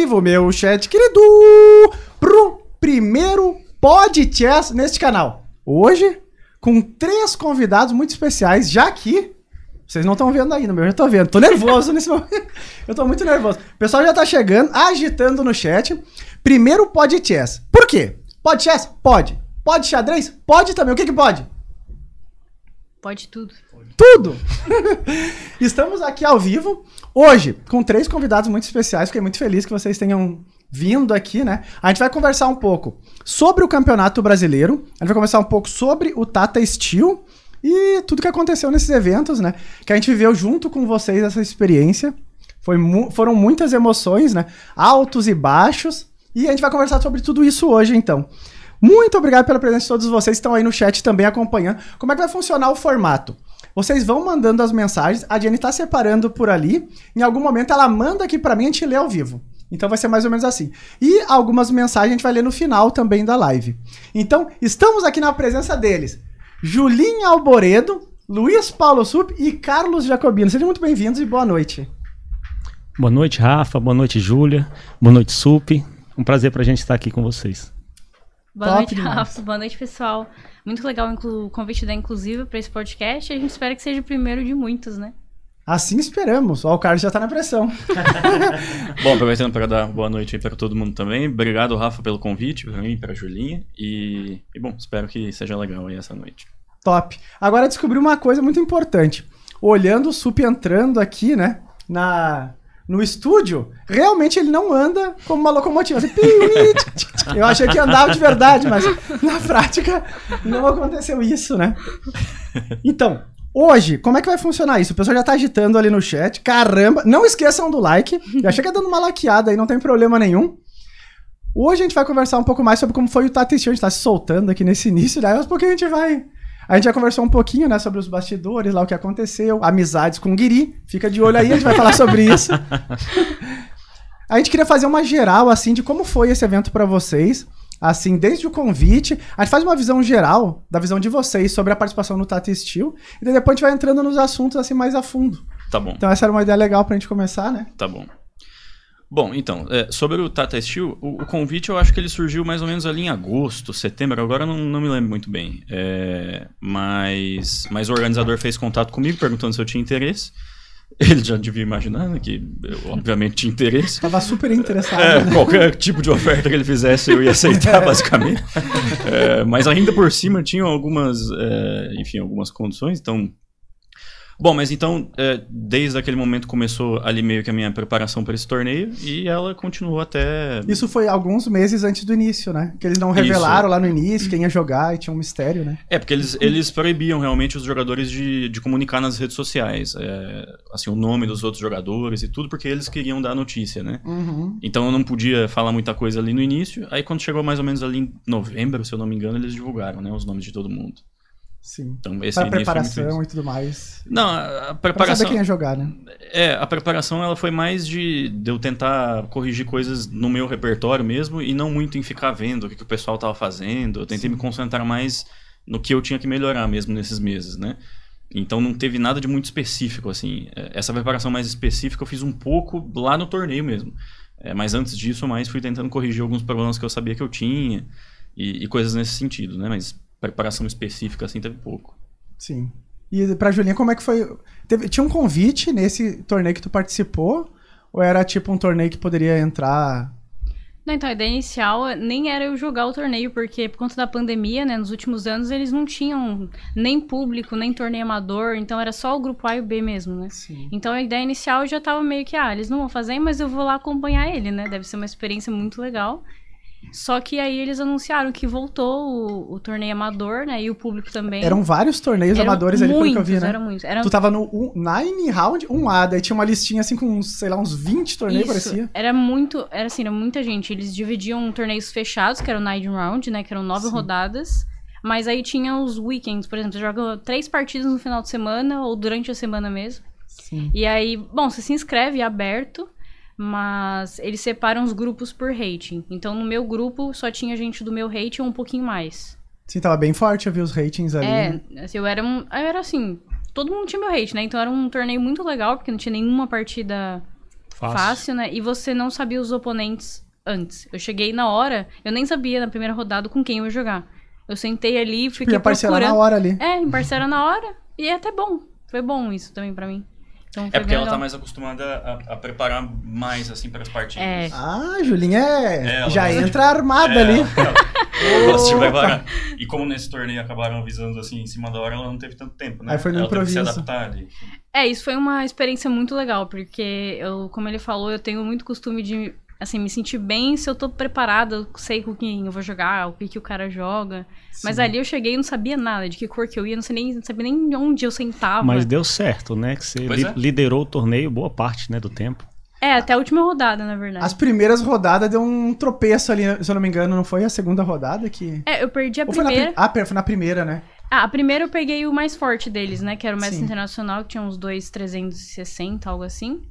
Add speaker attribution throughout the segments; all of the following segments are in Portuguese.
Speaker 1: vivo, meu chat querido, pro primeiro podcast neste canal. Hoje, com três convidados muito especiais, já que vocês não estão vendo ainda, meu. Eu já tô vendo. Tô nervoso nesse momento. Eu tô muito nervoso. O pessoal já tá chegando, agitando no chat. Primeiro pod Por quê? Pod Pode. Pode xadrez? Pode também. O que que pode? Pode tudo tudo! Estamos aqui ao vivo, hoje, com três convidados muito especiais. Fiquei muito feliz que vocês tenham vindo aqui, né? A gente vai conversar um pouco sobre o Campeonato Brasileiro, a gente vai conversar um pouco sobre o Tata Steel e tudo que aconteceu nesses eventos, né? Que a gente viveu junto com vocês essa experiência. Foi mu foram muitas emoções, né? Altos e baixos. E a gente vai conversar sobre tudo isso hoje, então. Muito obrigado pela presença de todos vocês que estão aí no chat também acompanhando. Como é que vai funcionar o formato? Vocês vão mandando as mensagens, a Jenny tá separando por ali. Em algum momento ela manda aqui para mim e a gente lê ao vivo. Então vai ser mais ou menos assim. E algumas mensagens a gente vai ler no final também da live. Então, estamos aqui na presença deles. Julinha Alboredo, Luiz Paulo Sup e Carlos Jacobino. Sejam muito bem-vindos e boa noite.
Speaker 2: Boa noite, Rafa. Boa noite, Júlia. Boa noite, Sup. Um prazer para a gente estar aqui com vocês.
Speaker 3: Boa Top noite, Rafa. Boa noite, pessoal. Muito legal o convite da Inclusiva para esse podcast. A gente espera que seja o primeiro de muitos, né?
Speaker 1: Assim esperamos. Ó, o Carlos já está na pressão. Bom, aproveitando para dar
Speaker 4: boa noite para todo mundo também. Obrigado, Rafa, pelo convite, para mim, para a Julinha. E, e, bom, espero que seja legal aí essa noite.
Speaker 1: Top. Agora descobri uma coisa muito importante. Olhando o SUP entrando aqui, né? Na, no estúdio, realmente ele não anda como uma locomotiva. Assim, Eu achei que andava de verdade, mas na prática não aconteceu isso, né? Então, Hoje, como é que vai funcionar isso? O pessoal já tá agitando ali no chat. Caramba, não esqueçam do like. Já chega dando uma laqueada aí, não tem problema nenhum. Hoje a gente vai conversar um pouco mais sobre como foi o Tatistio. A gente tá se soltando aqui nesse início, daí né? aos pouquinho a gente vai a gente já conversou um pouquinho, né, sobre os bastidores, lá o que aconteceu, amizades com o Guiri. Fica de olho aí, a gente vai falar sobre isso. a gente queria fazer uma geral, assim, de como foi esse evento para vocês assim, desde o convite. A gente faz uma visão geral da visão de vocês sobre a participação no Tata Steel e depois a gente vai entrando nos assuntos assim mais a fundo. Tá bom. Então essa era uma ideia legal pra gente começar, né?
Speaker 4: Tá bom. Bom, então, é, sobre o Tata Steel, o, o, convite eu acho que ele surgiu mais ou menos ali em agosto, setembro, agora não, não me lembro muito bem. É, mas, mas o organizador fez contato comigo perguntando se eu tinha interesse. Ele já devia imaginar né, que eu, obviamente, tinha interesse. estava super interessado. É, né? Qualquer tipo de oferta que ele fizesse, eu ia aceitar, é. basicamente. É, mas ainda por cima tinham algumas, é, enfim, algumas condições, então Bom, mas então, é, desde aquele momento começou ali meio que a minha preparação para esse torneio e ela continuou até.
Speaker 1: Isso foi alguns meses antes do início, né? Que eles não revelaram Isso. lá no início quem ia jogar e tinha um mistério, né?
Speaker 4: É, porque eles, eles proibiam realmente os jogadores de, de comunicar nas redes sociais, é, assim, o nome dos outros jogadores e tudo, porque eles queriam dar notícia, né? Uhum. Então eu não podia falar muita coisa ali no início. Aí quando chegou mais ou menos ali em novembro, se eu não me engano, eles divulgaram, né? Os nomes de todo mundo. Sim. Então, esse Para é preparação
Speaker 1: e tudo mais. Não, a preparação. Pra saber quem ia é jogar, né?
Speaker 4: É, a preparação ela foi mais de, de eu tentar corrigir coisas no meu repertório mesmo e não muito em ficar vendo o que, que o pessoal tava fazendo. Eu tentei Sim. me concentrar mais no que eu tinha que melhorar mesmo nesses meses, né? Então não teve nada de muito específico, assim. É, essa preparação mais específica eu fiz um pouco lá no torneio mesmo. É, mas antes disso, mais fui tentando corrigir alguns problemas que eu sabia que eu tinha e, e coisas nesse sentido, né? Mas preparação específica assim teve pouco.
Speaker 1: Sim. E pra Julinha, como é que foi? Teve, tinha um convite nesse torneio que tu participou? Ou era tipo um torneio que poderia entrar?
Speaker 3: Não, então, a ideia inicial nem era eu jogar o torneio, porque por conta da pandemia, né, nos últimos anos eles não tinham nem público, nem torneio amador, então era só o grupo A e o B mesmo, né? Sim. Então a ideia inicial já tava meio que, ah, eles não vão fazer, mas eu vou lá acompanhar ele, né? Deve ser uma experiência muito legal. Só que aí eles anunciaram que voltou o, o, torneio amador, né? E o público também. Eram vários
Speaker 1: torneios eram amadores muitos, ali, pelo que eu vi, né? Eram muitos, eram... Tu tava no Nine Round 1A, daí tinha uma listinha assim com, sei lá, uns 20 torneios, Isso. parecia.
Speaker 3: Era muito, era assim, era muita gente. Eles dividiam torneios fechados, que eram Nine Round, né? Que eram nove Sim. rodadas. Mas aí tinha os weekends, por exemplo, você joga três partidas no final de semana ou durante a semana mesmo. Sim. E aí, bom, você se inscreve é aberto mas eles separam os grupos por rating. Então no meu grupo só tinha gente do meu rating ou um pouquinho mais. Sim,
Speaker 1: tava bem forte, eu vi os ratings ali. É,
Speaker 3: né? assim, eu era um, eu era assim, todo mundo tinha meu rating, né? Então era um torneio muito legal, porque não tinha nenhuma partida fácil, fácil né? E você não sabia os oponentes antes. Eu cheguei na hora, eu nem sabia na primeira rodada com quem eu ia jogar. Eu sentei ali, fiquei tipo, ia parcelar na hora ali. É, em parcela na hora. E é até bom. Foi bom isso também para mim. Então, é porque ela está tá mais
Speaker 4: acostumada a, a preparar mais, assim, para as partidas. É. Ah,
Speaker 1: Julinha é... É, já gosta... entra armada é, ali. Ela,
Speaker 4: E como nesse torneio acabaram avisando, assim, em cima da hora, ela não teve tanto tempo, né? Aí foi no ela improviso. Teve que se adaptar ali.
Speaker 3: É, isso foi uma experiência muito legal, porque eu, como ele falou, eu tenho muito costume de assim, me sentir bem se eu tô preparada, eu sei com quem eu vou jogar, o que, que o cara joga. Sim. Mas ali eu cheguei e não sabia nada de que cor que eu ia, não, sei nem, não sabia nem onde eu sentava. Mas
Speaker 2: deu certo, né? Que você li é. liderou o torneio boa parte né, do tempo.
Speaker 3: É, até a última rodada, na verdade. As primeiras
Speaker 1: rodadas deu um tropeço ali, se eu não me engano, não foi a segunda rodada que.
Speaker 3: É, eu perdi a Ou primeira. Foi
Speaker 1: na pri... Ah, foi na primeira, né?
Speaker 3: Ah, a primeira eu peguei o mais forte deles, né? Que era o mestre Sim. internacional, que tinha uns dois 360, algo assim.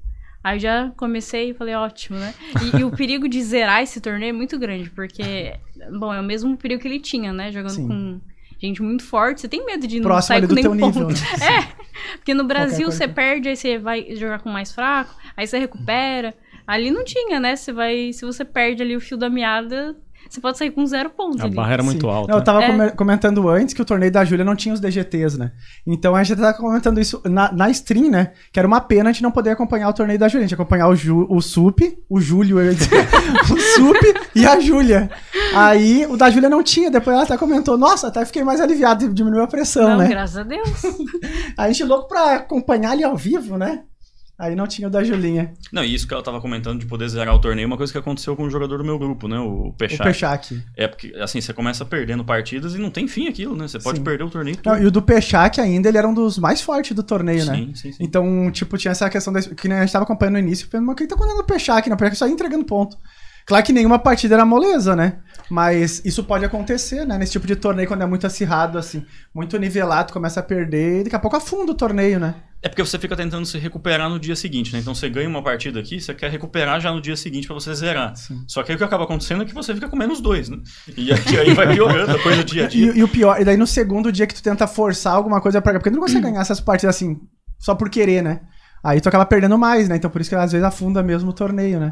Speaker 3: Aí já comecei e falei, ótimo, né? E, e, o perigo de zerar esse torneio é muito grande, porque, bom, é o mesmo perigo que ele tinha, né? Jogando Sim. com gente muito forte. Você tem medo de não Próximo sair com nenhum ponto. Nível, né? É, porque no Brasil você perde, aí você vai jogar com mais fraco, aí você recupera. Ali não tinha, né? Você vai, se você perde ali o fio da meada, você pode sair com zero pontos. A ali. barra era muito Sim. alta. Não, eu tava é.
Speaker 1: comentando antes que o torneio da Júlia não tinha os DGTs, né? Então a gente tava comentando isso na, na stream, né? Que era uma pena a gente não poder acompanhar o torneio da Júlia. A gente acompanhar o, Ju, o Sup, o Júlio, o Sup e a Júlia. Aí o da Júlia não tinha, depois ela até comentou, nossa, até fiquei mais aliviado, diminuiu a pressão, não, né?
Speaker 3: graças a Deus.
Speaker 1: a gente é louco pra acompanhar ali ao vivo, né? Aí não tinha o da Julinha.
Speaker 4: Não, e isso que ela tava comentando de poder zerar o torneio, é uma coisa que aconteceu com o jogador do meu grupo, né? O Peixac. O É porque, assim, você começa perdendo partidas e não tem fim aquilo, né? Você pode sim. perder o torneio. Não,
Speaker 1: e o do Peixac ainda, ele era um dos mais fortes do torneio, sim, né? Sim, sim, sim. Então, tipo, tinha essa questão da, que a gente tava acompanhando no início, pensando, mas quem que tá acontecendo no Peixac? Não, né? porque só ia entregando ponto. Claro que nenhuma partida era moleza, né? Mas isso pode acontecer, né? Nesse tipo de torneio, quando é muito acirrado, assim, muito nivelado, começa a perder e daqui a pouco afunda o torneio, né?
Speaker 4: É porque você fica tentando se recuperar no dia seguinte, né? Então você ganha uma partida aqui, você quer recuperar já no dia seguinte para você zerar. Sim. Só que aí o que acaba acontecendo é que você fica com menos dois, né? E aí, aí vai piorando a coisa dia a dia. E, e, o
Speaker 1: pior, e daí no segundo dia que tu tenta forçar alguma coisa pra. Porque não consegue ganhar essas partidas assim, só por querer, né? Aí tu acaba perdendo mais, né? Então por isso que às vezes afunda mesmo o torneio, né?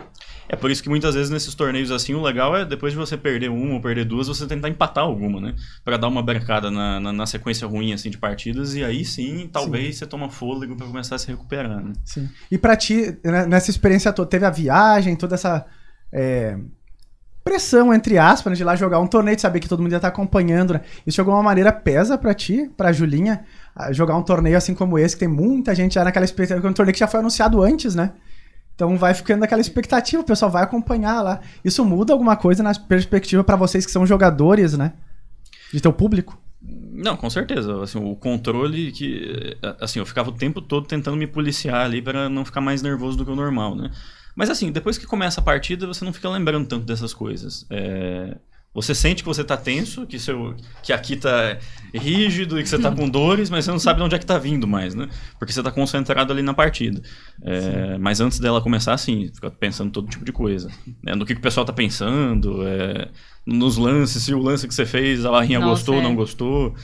Speaker 4: É por isso que muitas vezes nesses torneios assim, o legal é depois de você perder uma ou perder duas, você tentar empatar alguma, né? Pra dar uma brecada na, na, na sequência ruim, assim, de partidas. E aí sim, talvez sim. você toma fôlego para começar a
Speaker 1: se recuperar, né? Sim. E pra ti, né, nessa experiência toda, teve a viagem, toda essa. É, pressão, entre aspas, né, de lá jogar um torneio, de saber que todo mundo ia estar tá acompanhando, né? Isso de alguma maneira pesa para ti, pra Julinha, jogar um torneio assim como esse, que tem muita gente já naquela expectativa, é um torneio que já foi anunciado antes, né? Então vai ficando aquela expectativa, o pessoal vai acompanhar lá. Isso muda alguma coisa na perspectiva para vocês que são jogadores, né? De teu
Speaker 4: público? Não, com certeza. Assim, o controle que. Assim, eu ficava o tempo todo tentando me policiar ali para não ficar mais nervoso do que o normal, né? Mas assim, depois que começa a partida, você não fica lembrando tanto dessas coisas. É... Você sente que você está tenso, que, seu, que aqui está é rígido e que você está com dores, mas você não sabe de onde é que está vindo mais, né? Porque você está concentrado ali na partida. É, mas antes dela começar, assim, fica pensando todo tipo de coisa. Né? No que, que o pessoal está pensando, é, nos lances, se o lance que você fez, a barrinha Nossa, gostou, é. não gostou.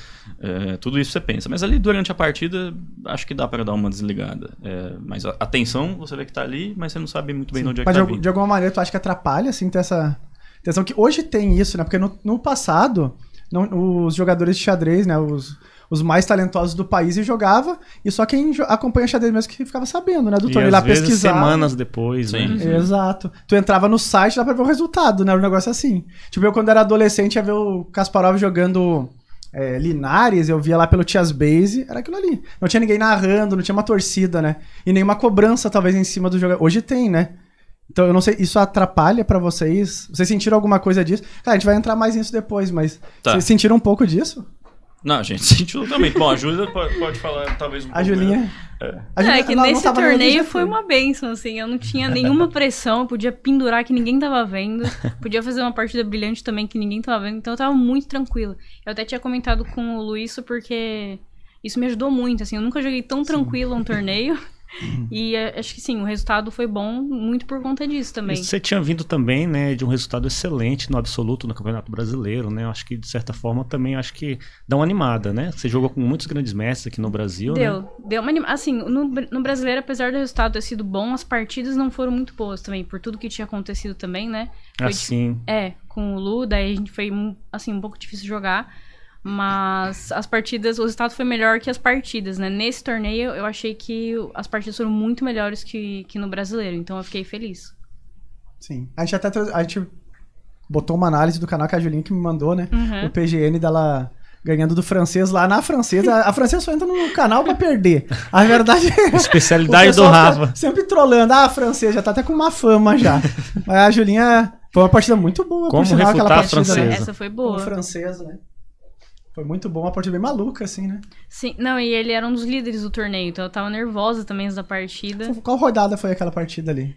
Speaker 4: É, tudo isso você pensa. Mas ali durante a partida, acho que dá para dar uma desligada. É, mas a atenção, você vê que está ali, mas você não sabe muito bem Sim. de onde é que mas tá de, vindo.
Speaker 1: de alguma maneira, tu acha que atrapalha, assim, ter essa Atenção que hoje tem isso, né? Porque no, no passado, não, os jogadores de xadrez, né? Os, os mais talentosos do país e jogava, e só quem acompanha xadrez mesmo que ficava sabendo, né, do torneio lá pesquisar. semanas
Speaker 2: depois, hein? Sim, né? sim.
Speaker 1: Exato. Tu entrava no site dá pra ver o resultado, né, um negócio é assim. Tipo, eu quando era adolescente ia ver o Kasparov jogando é, Linares, eu via lá pelo Tias Base, era aquilo ali. Não tinha ninguém narrando, não tinha uma torcida, né? E nenhuma cobrança, talvez, em cima do jogador. Hoje tem, né? Então, eu não sei, isso atrapalha para vocês? Vocês sentiram alguma coisa disso? Cara, a gente vai entrar mais nisso depois, mas tá. vocês sentiram um pouco disso?
Speaker 4: Não, a gente sentiu também. Bom, a Júlia pode, falar talvez um a Julinha, é.
Speaker 1: A
Speaker 3: Julinha. É que nesse torneio foi uma benção, assim. Eu não tinha nenhuma pressão, eu podia pendurar que ninguém tava vendo. Podia fazer uma partida brilhante também que ninguém tava vendo. Então eu tava muito tranquila. Eu até tinha comentado com o Luiz porque isso me ajudou muito, assim. Eu nunca joguei tão Sim. tranquilo um torneio. Uhum. E eh, acho que sim, o resultado foi bom muito por conta disso também. E você
Speaker 2: tinha vindo também, né, de um resultado excelente no absoluto no Campeonato Brasileiro, né? Acho que de certa forma também acho que dá uma animada, né? Você jogou com muitos grandes mestres aqui no Brasil, Deu, né?
Speaker 3: deu uma animada. assim, no, no Brasileiro, apesar do resultado ter sido bom, as partidas não foram muito boas também, por tudo que tinha acontecido também, né? Foi assim. Ah, de... É, com o Lu, daí a gente foi hum, assim um pouco difícil jogar. Mas as partidas, o resultado foi melhor que as partidas, né? Nesse torneio, eu achei que as partidas foram muito melhores que, que no brasileiro, então eu fiquei feliz.
Speaker 1: Sim. A gente até a gente botou uma análise do canal que a Julinha que me mandou, né? Uhum. O PGN dela ganhando do francês lá na francesa. A francesa só entra no canal pra perder. A verdade é. Especialidade do Rafa. Sempre trollando. Ah, a francesa já tá até com uma fama já. Mas a Julinha foi uma partida muito boa, Como por sinal, aquela partida. Né? Essa foi
Speaker 3: boa. francesa,
Speaker 1: né? Foi muito bom, uma partida bem maluca, assim, né?
Speaker 3: Sim, não, e ele era um dos líderes do torneio, então eu tava nervosa também da partida.
Speaker 1: Qual rodada foi aquela partida ali?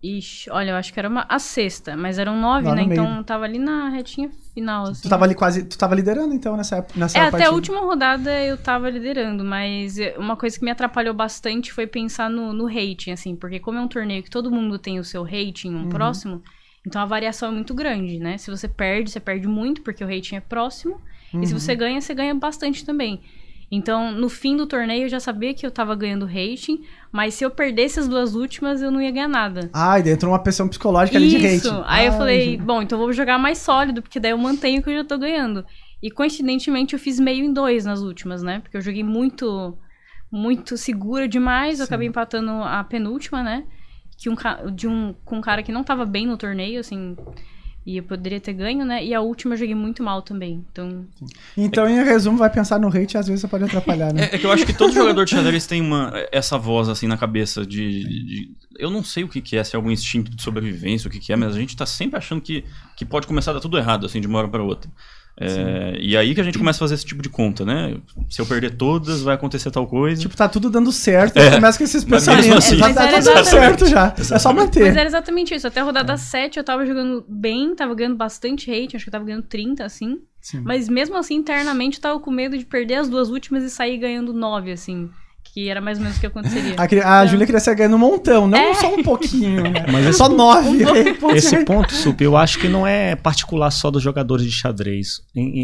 Speaker 3: Ixi, olha, eu acho que era uma, a sexta, mas eram nove, Lá né? Então tava ali na retinha final. Assim. Tu tava ali
Speaker 1: quase. Tu tava liderando, então, nessa época. Nessa é, partida. até a última
Speaker 3: rodada eu tava liderando, mas uma coisa que me atrapalhou bastante foi pensar no, no rating, assim, porque como é um torneio que todo mundo tem o seu rating um uhum. próximo, então a variação é muito grande, né? Se você perde, você perde muito, porque o rating é próximo. Uhum. E se você uhum. ganha, você ganha bastante também. Então, no fim do torneio, eu já sabia que eu tava ganhando rating, mas se eu perdesse as duas últimas, eu não ia ganhar nada.
Speaker 1: Ah, e daí entrou uma pressão psicológica Isso. ali de rating. Isso. Aí eu falei, gente.
Speaker 3: bom, então eu vou jogar mais sólido, porque daí eu mantenho o que eu já tô ganhando. E coincidentemente, eu fiz meio em dois nas últimas, né? Porque eu joguei muito, muito segura demais, Sim. eu acabei empatando a penúltima, né? Que um, de um, com um cara que não tava bem no torneio, assim. E eu poderia ter ganho, né? E a última eu joguei muito mal também. Então.
Speaker 1: Então, é... em resumo, vai pensar no hate às vezes você pode atrapalhar, né? É, é que eu acho que todo jogador de xadrez
Speaker 4: tem uma, essa voz assim na cabeça de, de. eu não sei o que, que é, se é algum instinto de sobrevivência, o que, que é, mas a gente tá sempre achando que, que pode começar a dar tudo errado, assim, de uma hora para outra. É, e aí que a gente começa a fazer esse tipo de conta, né? Se eu perder todas, vai acontecer tal coisa. Tipo, tá tudo dando
Speaker 1: certo, é. começa com esses pensamentos. Mas, assim, tá, tá tudo dando certo já. É só manter. Mas era
Speaker 3: exatamente isso. Até a rodada é. 7 eu tava jogando bem, tava ganhando bastante hate, acho que eu tava ganhando 30, assim. Sim. Mas mesmo assim, internamente, eu tava com medo de perder as duas últimas e sair ganhando 9, assim que era mais ou menos o que aconteceria.
Speaker 1: A, então, a Júlia queria ser ganhando um montão, não é. só
Speaker 4: um pouquinho, né? Mas é só nove. Um esse
Speaker 2: ponto, Sup, eu acho que não é particular só dos jogadores de xadrez.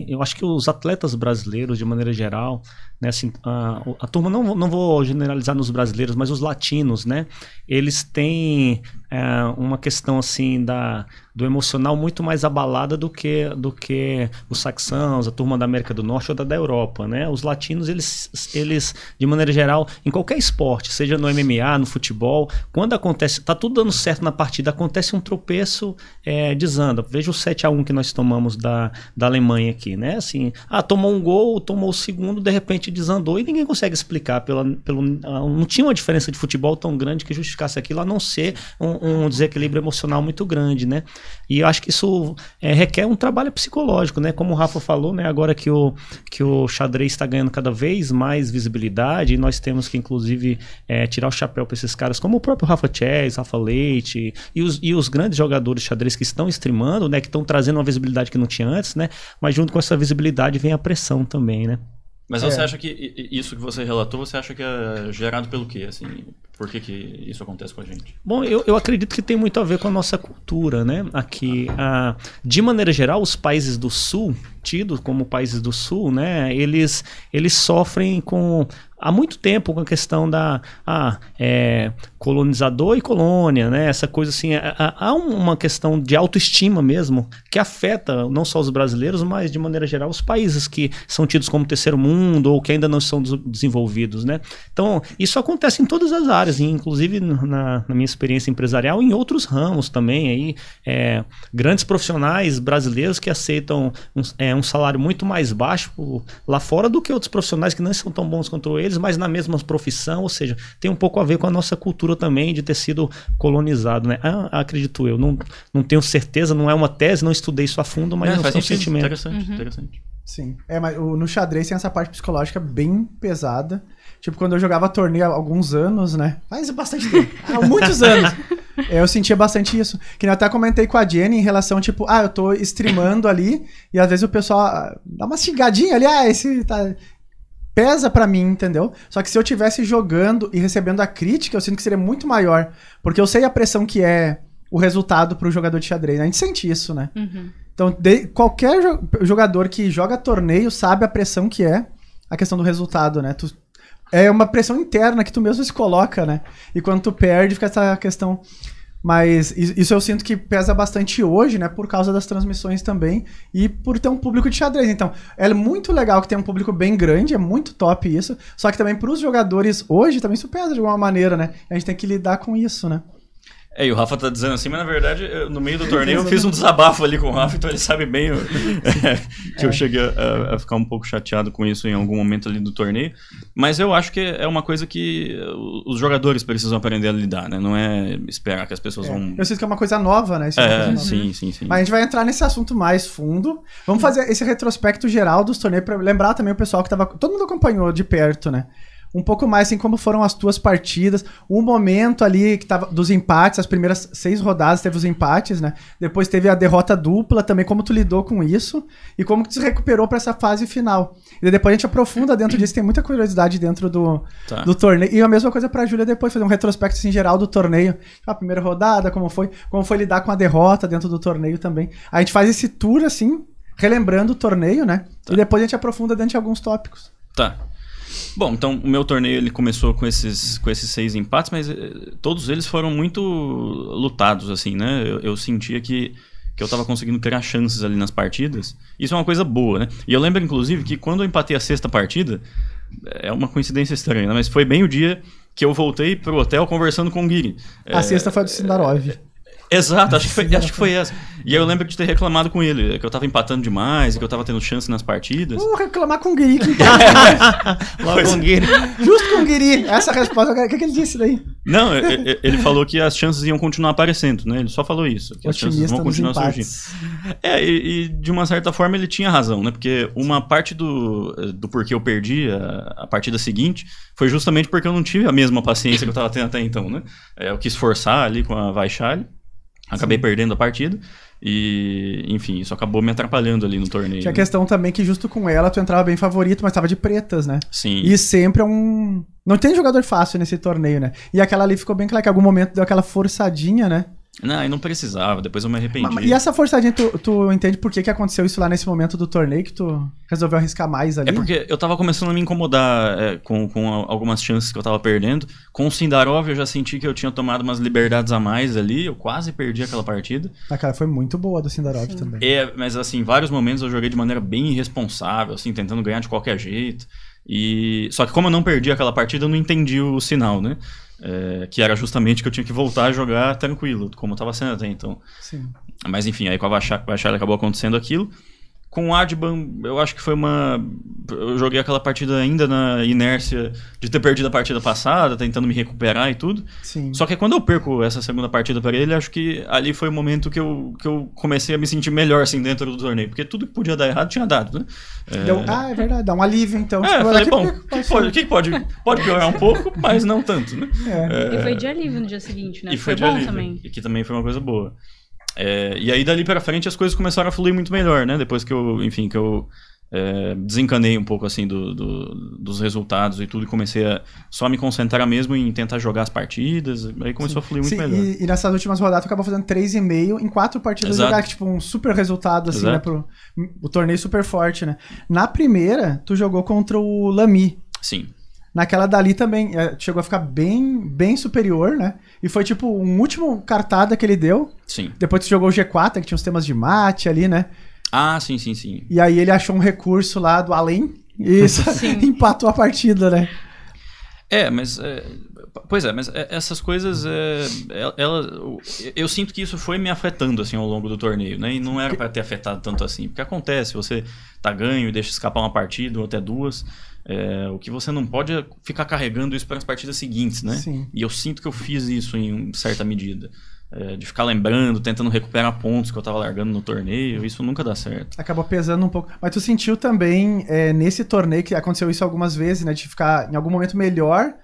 Speaker 2: Eu acho que os atletas brasileiros, de maneira geral, né? Assim, a, a turma, não, não vou generalizar nos brasileiros, mas os latinos, né? Eles têm é, uma questão, assim, da, do emocional muito mais abalada do que, do que os saxãos, a turma da América do Norte ou da, da Europa, né? Os latinos, eles, eles, de maneira geral, em qualquer esporte, seja no MMA, no futebol, quando acontece, tá tudo dando certo na partida, acontece um tropeço, é, desanda. Veja o 7 a 1 que nós tomamos da, da Alemanha aqui, né? Assim, ah, tomou um gol, tomou o segundo, de repente desandou e ninguém consegue explicar. Pela, pelo, ah, não tinha uma diferença de futebol tão grande que justificasse aquilo, a não ser um, um desequilíbrio emocional muito grande, né? E eu acho que isso é, requer um trabalho psicológico, né? Como o Rafa falou, né? Agora que o, que o xadrez está ganhando cada vez mais visibilidade, e nós temos que, inclusive, é, tirar o chapéu para esses caras, como o próprio Rafa Chess, Rafa Leite, e os, e os grandes jogadores de xadrez que estão streamando, né? Que estão trazendo uma visibilidade que não tinha antes, né? Mas junto com essa visibilidade vem a pressão também, né?
Speaker 4: Mas é. você acha que isso que você relatou, você acha que é gerado pelo quê? Assim, por que, que isso acontece com a gente?
Speaker 2: Bom, eu, eu acredito que tem muito a ver com a nossa cultura, né? Aqui, a, de maneira geral, os países do Sul, tidos como países do Sul, né, eles, eles sofrem com há muito tempo com a questão da ah, é, colonizador e colônia, né? Essa coisa assim, é, é, há uma questão de autoestima mesmo que afeta não só os brasileiros, mas de maneira geral os países que são tidos como terceiro mundo ou que ainda não são desenvolvidos, né? Então isso acontece em todas as áreas, inclusive na, na minha experiência empresarial, em outros ramos também aí é, grandes profissionais brasileiros que aceitam é, é um salário muito mais baixo lá fora do que outros profissionais que não são tão bons quanto eles, mas na mesma profissão, ou seja, tem um pouco a ver com a nossa cultura também de ter sido colonizado, né? Ah, acredito eu, não, não tenho certeza, não é uma tese, não estudei isso a fundo, mas não, é um sentimento. Interessante,
Speaker 1: uhum. interessante. Sim. É, mas no xadrez tem essa parte psicológica bem pesada. Tipo, quando eu jogava torneio há alguns anos, né? Faz bastante tempo. há muitos anos. É, eu sentia bastante isso. Que eu até comentei com a Jenny em relação, tipo, ah, eu tô streamando ali, e às vezes o pessoal ah, dá uma cigadinha ali, ah, esse tá. Pesa para mim, entendeu? Só que se eu tivesse jogando e recebendo a crítica, eu sinto que seria muito maior. Porque eu sei a pressão que é o resultado pro jogador de xadrez. Né? A gente sente isso, né? Uhum. Então, de, qualquer jo jogador que joga torneio sabe a pressão que é a questão do resultado, né? Tu é uma pressão interna que tu mesmo se coloca, né? E quando tu perde, fica essa questão. Mas isso eu sinto que pesa bastante hoje, né? Por causa das transmissões também e por ter um público de xadrez. Então, é muito legal que tem um público bem grande, é muito top isso. Só que também para os jogadores hoje também isso pesa de alguma maneira, né? A gente tem que lidar com isso, né?
Speaker 4: É, e o Rafa tá dizendo assim, mas na verdade, eu, no meio do torneio eu fiz um desabafo ali com o Rafa, então ele sabe bem é, que eu é. cheguei a, a, ficar um pouco chateado com isso em algum momento ali do torneio. Mas eu acho que é uma coisa que os jogadores precisam aprender a lidar, né? Não é esperar que as pessoas é. vão. Eu
Speaker 1: sei que é uma coisa nova, né? Isso tipo é, é sim, sim, sim. Mas a gente vai entrar nesse assunto mais fundo. Vamos fazer esse retrospecto geral dos torneios, pra lembrar também o pessoal que tava. Todo mundo acompanhou de perto, né? um pouco mais assim como foram as tuas partidas, o momento ali que tava dos empates, as primeiras seis rodadas teve os empates, né? Depois teve a derrota dupla também, como tu lidou com isso e como tu se recuperou para essa fase final. E depois a gente aprofunda dentro disso, tem muita curiosidade dentro do, tá. do torneio. E a mesma coisa pra Júlia depois, fazer um retrospecto assim, geral do torneio. Tipo, a primeira rodada, como foi, como foi lidar com a derrota dentro do torneio também. A gente faz esse tour assim, relembrando o torneio, né? Tá. E depois a gente aprofunda dentro de alguns tópicos.
Speaker 4: Tá. Bom, então o meu torneio ele começou com esses, com esses seis empates, mas eh, todos eles foram muito lutados, assim, né? Eu, eu sentia que, que eu tava conseguindo criar chances ali nas partidas. Isso é uma coisa boa, né? E eu lembro, inclusive, que quando eu empatei a sexta partida, é uma coincidência estranha, né? mas foi bem o dia que eu voltei pro hotel conversando com o Guiri. A é, sexta
Speaker 1: foi do é, Sindarov. É,
Speaker 4: Exato, acho que, foi, acho que foi essa. E eu lembro de ter reclamado com ele, que eu tava empatando demais, que eu tava tendo chance nas partidas. Vou
Speaker 1: reclamar com o Guiri. Que...
Speaker 4: Né? Logo com o é. Guiri.
Speaker 1: Justo com o Guiri. Essa é resposta, o que, é que ele disse daí?
Speaker 4: Não, ele falou que as chances iam continuar aparecendo, né? Ele só falou isso, que Otimista as chances vão continuar surgindo. É, e, e, de uma certa forma ele tinha razão, né? Porque uma parte do, do porquê eu perdi a, a partida seguinte foi justamente porque eu não tive a mesma paciência que eu tava tendo até então, né? Eu quis forçar ali com a Vaixalho. Acabei Sim. perdendo a partida. E, enfim, isso acabou me atrapalhando ali no torneio. Tinha a né?
Speaker 1: questão também que justo com ela tu entrava bem favorito, mas tava de pretas, né? Sim. E sempre é um. Não tem jogador fácil nesse torneio, né? E aquela ali ficou bem claro que em algum momento deu aquela forçadinha, né?
Speaker 4: Não, e não precisava, depois eu me arrependi. Mas, e essa
Speaker 1: forçadinha, tu, tu entende por que, que aconteceu isso lá nesse momento do torneio que tu resolveu arriscar mais ali? É porque
Speaker 4: eu tava começando a me incomodar é, com, com algumas chances que eu tava perdendo. Com o Sindarov eu já senti que eu tinha tomado umas liberdades a mais ali, eu quase perdi aquela partida.
Speaker 1: Ah, cara, foi muito boa do Sindarov Sim. também.
Speaker 4: É, mas assim, vários momentos eu joguei de maneira bem irresponsável, assim, tentando ganhar de qualquer jeito. E só que como eu não perdi aquela partida, eu não entendi o sinal, né? É, que era justamente que eu tinha que voltar a jogar tranquilo, como estava sendo até então. Sim. Mas enfim, aí com a Vachara acabou acontecendo aquilo. Com o Adban, eu acho que foi uma. Eu joguei aquela partida ainda na inércia de ter perdido a partida passada, tentando me recuperar e tudo. Sim. Só que quando eu perco essa segunda partida para ele, acho que ali foi o momento que eu, que eu comecei a me sentir melhor, assim, dentro do torneio. Porque tudo que podia dar errado tinha dado, né? É. Deu, Ah,
Speaker 1: é verdade, dá um alívio então. É, tipo, falei, bom, que pode, que pode, pode piorar um pouco, mas não tanto, né?
Speaker 3: É. É... E foi de alívio no dia seguinte, né? E foi, foi de bom alívio, também. E
Speaker 4: que também foi uma coisa boa. É, e aí dali para frente as coisas começaram a fluir muito melhor, né? Depois que eu, enfim, que eu é, desencanei um pouco assim do, do, dos resultados e tudo e comecei a só me concentrar mesmo em tentar jogar as partidas. Aí começou Sim. a fluir muito Sim, melhor.
Speaker 1: E, e, nessas últimas rodadas eu acabou fazendo 3,5 em quatro partidas Exato. jogar, tipo, um super resultado, assim, né, Exato. né? Pro, o torneio super forte, né? Na primeira, tu jogou contra o Lamy. Sim. Naquela dali também é, chegou a ficar bem, bem superior, né? E foi tipo um último cartada que ele deu. Sim. Depois jogou o G4, que tinha os temas de mate ali, né?
Speaker 4: Ah, sim, sim, sim.
Speaker 1: E aí ele achou um recurso lá do além e empatou a partida, né?
Speaker 4: É, mas. É, pois é, mas é, essas coisas. É, é elas, eu sinto que isso foi me afetando assim ao longo do torneio, né? E não era para ter afetado tanto assim. Porque acontece, você tá ganho e deixa escapar uma partida ou até duas. É, o que você não pode é ficar carregando isso para as partidas seguintes, né? Sim. E eu sinto que eu fiz isso em certa medida. É, de ficar lembrando, tentando recuperar pontos que eu estava largando no torneio, isso nunca dá certo.
Speaker 1: Acaba pesando um pouco. Mas tu sentiu também é, nesse torneio que aconteceu isso algumas vezes, né? De ficar em algum momento melhor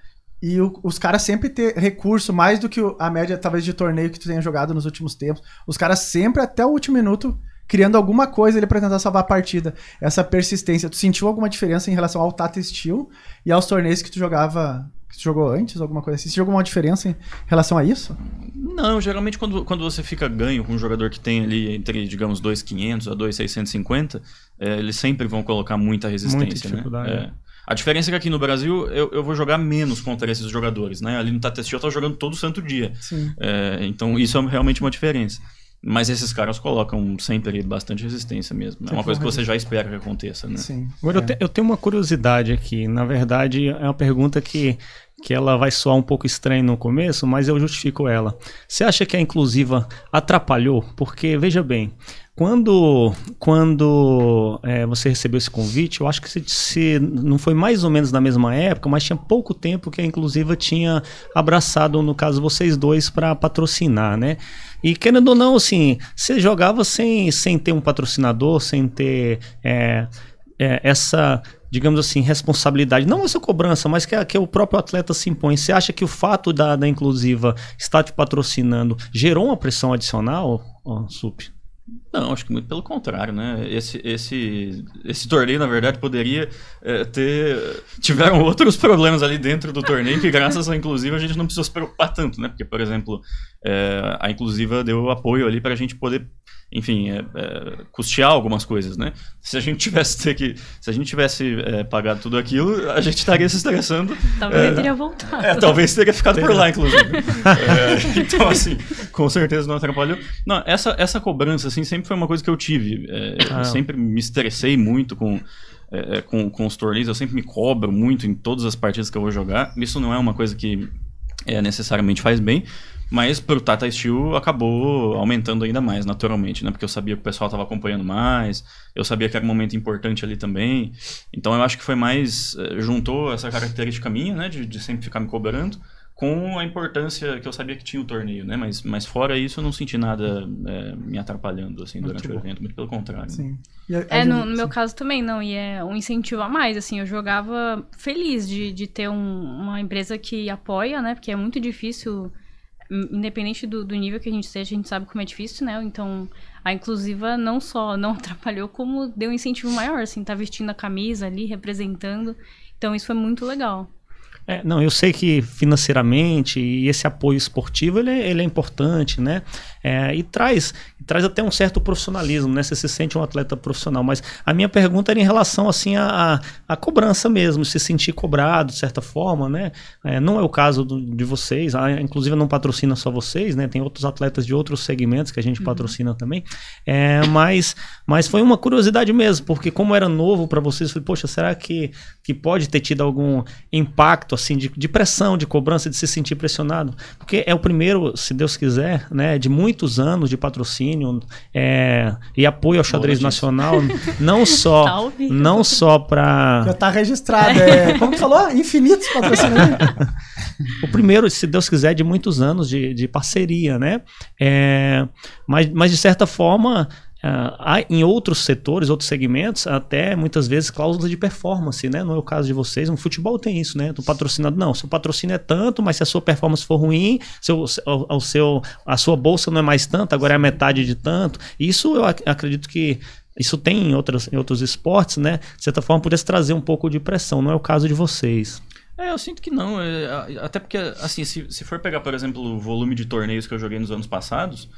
Speaker 1: e o, os caras sempre ter recurso mais do que a média, talvez, de torneio que tu tenha jogado nos últimos tempos. Os caras sempre, até o último minuto, criando alguma coisa ali para tentar salvar a partida. Essa persistência, tu sentiu alguma diferença em relação ao Tata Steel e aos torneios que tu jogava que tu jogou antes, alguma coisa assim? Você jogou alguma diferença em relação a isso?
Speaker 4: Não, geralmente quando, quando você fica ganho com um jogador que tem ali entre, digamos, 2,500 a 2,650, é, eles sempre vão colocar muita resistência, muita né? dificuldade, é. né? É. A diferença é que aqui no Brasil eu, eu vou jogar menos contra esses jogadores, né? Ali no Tatestio eu estou jogando todo santo dia. É, então isso é realmente uma diferença. Mas esses caras colocam sempre bastante resistência mesmo. é uma coisa que você já espera que aconteça, né? Sim. Agora, é. eu, te,
Speaker 2: eu, tenho uma curiosidade aqui. Na verdade, é uma pergunta que que ela vai soar um pouco estranha no começo, mas eu justifico ela. Você acha que a inclusiva atrapalhou? Porque, veja bem, quando, quando é, você recebeu esse convite, eu acho que se, se, não foi mais ou menos na mesma época, mas tinha pouco tempo que a Inclusiva tinha abraçado, no caso, vocês dois para patrocinar, né? E querendo ou não, assim, você jogava sem, sem ter um patrocinador, sem ter é, é, essa digamos assim, responsabilidade, não essa cobrança, mas que, que o próprio atleta se impõe. Você acha que o fato da, da inclusiva estar te patrocinando gerou uma pressão adicional, oh, Sup?
Speaker 4: Não, acho que muito pelo contrário, né? Esse, esse, esse torneio, na verdade, poderia é, ter. Tiveram outros problemas ali dentro do torneio que, graças à inclusiva, a gente não precisou se preocupar tanto, né? Porque, por exemplo, é, a inclusiva deu apoio ali para a gente poder enfim, é, é, custear algumas coisas, né? Se a gente tivesse ter que, se a gente tivesse é, pagado tudo aquilo, a gente estaria se estressando. Talvez é, teria
Speaker 5: voltado. É, talvez teria ficado por lá, inclusive. É,
Speaker 4: então, assim, com certeza não atrapalhou. Não, essa, essa cobrança, assim, sempre foi uma coisa que eu tive. É, ah. eu sempre me estressei muito com, com, com os torneios, eu sempre me cobro muito em todas as partidas que eu vou jogar. Isso não é uma coisa que é, necessariamente faz bem, mas pro Tata Steel acabou aumentando ainda mais, naturalmente, né? Porque eu sabia que o pessoal tava acompanhando mais, eu sabia que era um momento importante ali também. Então eu acho que foi mais. Eh, juntou essa característica minha, né? De, de sempre ficar me cobrando, com a importância que eu sabia que tinha o torneio, né? Mas, mas fora isso eu não senti nada é, me atrapalhando, assim, durante o evento, muito pelo contrário. Sim. Né? é, no, no,
Speaker 3: meu caso também, não, e é um incentivo a mais, assim, eu jogava feliz de, de ter um, uma empresa que apoia, né? Porque é muito difícil independente do, do, nível que a gente seja, a gente sabe como é difícil, né? Então, a inclusiva não só não atrapalhou, como deu um incentivo maior, assim, tá vestindo a camisa ali, representando. Então, isso foi muito legal.
Speaker 2: É, não, eu sei que financeiramente e esse apoio esportivo ele, é, ele é importante, né? É, e traz, traz até um certo profissionalismo, né? Você se sente um atleta profissional. Mas a minha pergunta era em relação assim à a, cobrança mesmo, se sentir cobrado de certa forma, né? É, não é o caso do, de vocês, a, ah, inclusive não patrocina só vocês, né? Tem outros atletas de outros segmentos que a gente uhum. patrocina também. É, mas, mas foi uma curiosidade mesmo, porque como era novo para vocês, eu falei, poxa, será que, que pode ter tido algum impacto? assim, de, de, pressão, de cobrança, de se sentir pressionado. Porque é o primeiro, se Deus quiser, né, de muitos anos de patrocínio é, e apoio ao xadrez Boa, nacional, não só, Salve. não só para... Já
Speaker 1: está registrado, é, como tu falou? Infinitos patrocínios.
Speaker 2: o primeiro, se Deus quiser, de muitos anos de, de parceria, né? É, mas, mas, de certa forma Uh, há, em outros setores, outros segmentos, até muitas vezes cláusulas de performance, né? Não é o caso de vocês. No futebol tem isso, né? Do patrocinado, não. Seu patrocínio é tanto, mas se a sua performance for ruim, seu, o, seu, a sua bolsa não é mais tanto, agora é a metade de tanto. Isso eu ac acredito que. Isso tem em, outras, em outros esportes, né? De certa forma, pudesse trazer um pouco de pressão. Não é o caso de vocês.
Speaker 4: É, eu sinto que não. É, até porque, assim, se, se for pegar, por exemplo, o volume de torneios que eu joguei nos anos passados,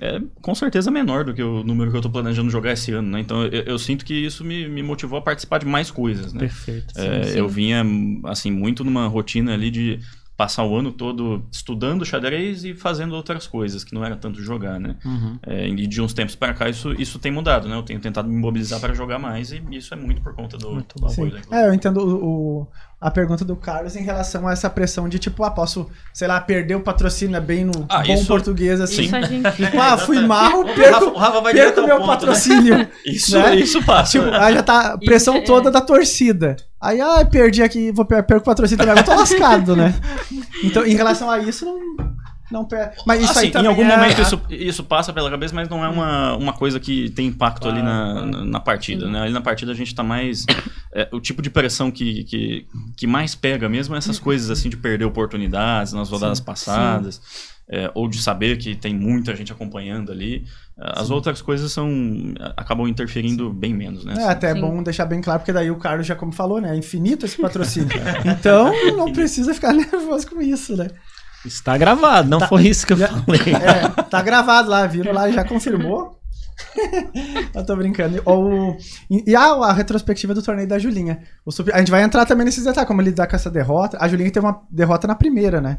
Speaker 4: é com certeza menor do que o número que eu estou planejando jogar esse ano, né? Então eu, eu sinto que isso me, me, motivou a participar de mais coisas, né? Perfeito. É, sim, é, sim. Eu vinha, assim, muito numa rotina ali de passar o ano todo estudando xadrez e fazendo outras coisas, que não era tanto jogar, né? Uhum. É, e de uns tempos para cá isso, isso tem mudado, né? Eu tenho tentado me mobilizar para jogar mais e isso é muito por conta do, muito do apoio.
Speaker 1: É, eu entendo o, a pergunta do Carlos em relação a essa pressão de tipo, ah, posso, sei lá, perder o patrocínio é bem no ah, bom isso, português, assim. Isso gente... Tipo, ah, fui mal, perco, o Rafa vai perco meu ponto, né? patrocínio. Né? Isso, né? isso passa. Tipo, né? aí já tá pressão isso, é. toda é. da torcida. Aí, ah, perdi aqui, vou perco o patrocínio também, eu tô lascado, né? Então, em relação a isso, não não Mas isso assim, aí em algum é... momento isso,
Speaker 4: isso passa pela cabeça, mas não é uma, uma coisa que tem impacto ah, ali na, ah, na, na partida. Né? Ali na partida a gente está mais. É, o tipo de pressão que, que, que mais pega mesmo é essas uhum. coisas assim de perder oportunidades nas rodadas sim, passadas. Sim. É, ou de saber que tem muita gente acompanhando ali. As Sim. outras coisas são acabam interferindo Sim. bem menos, né? É assim. até é bom
Speaker 1: deixar bem claro, porque daí o Carlos já como falou, né? É infinito esse patrocínio. É. então não precisa ficar nervoso com isso, né?
Speaker 2: Está gravado, não tá, foi isso que eu já, falei.
Speaker 1: É, tá gravado lá, viram lá, já confirmou. eu tô brincando. Ou, e a, a retrospectiva do torneio da Julinha. a gente vai entrar também nesses detalhes, como lidar com essa derrota. A Julinha teve uma derrota na primeira, né?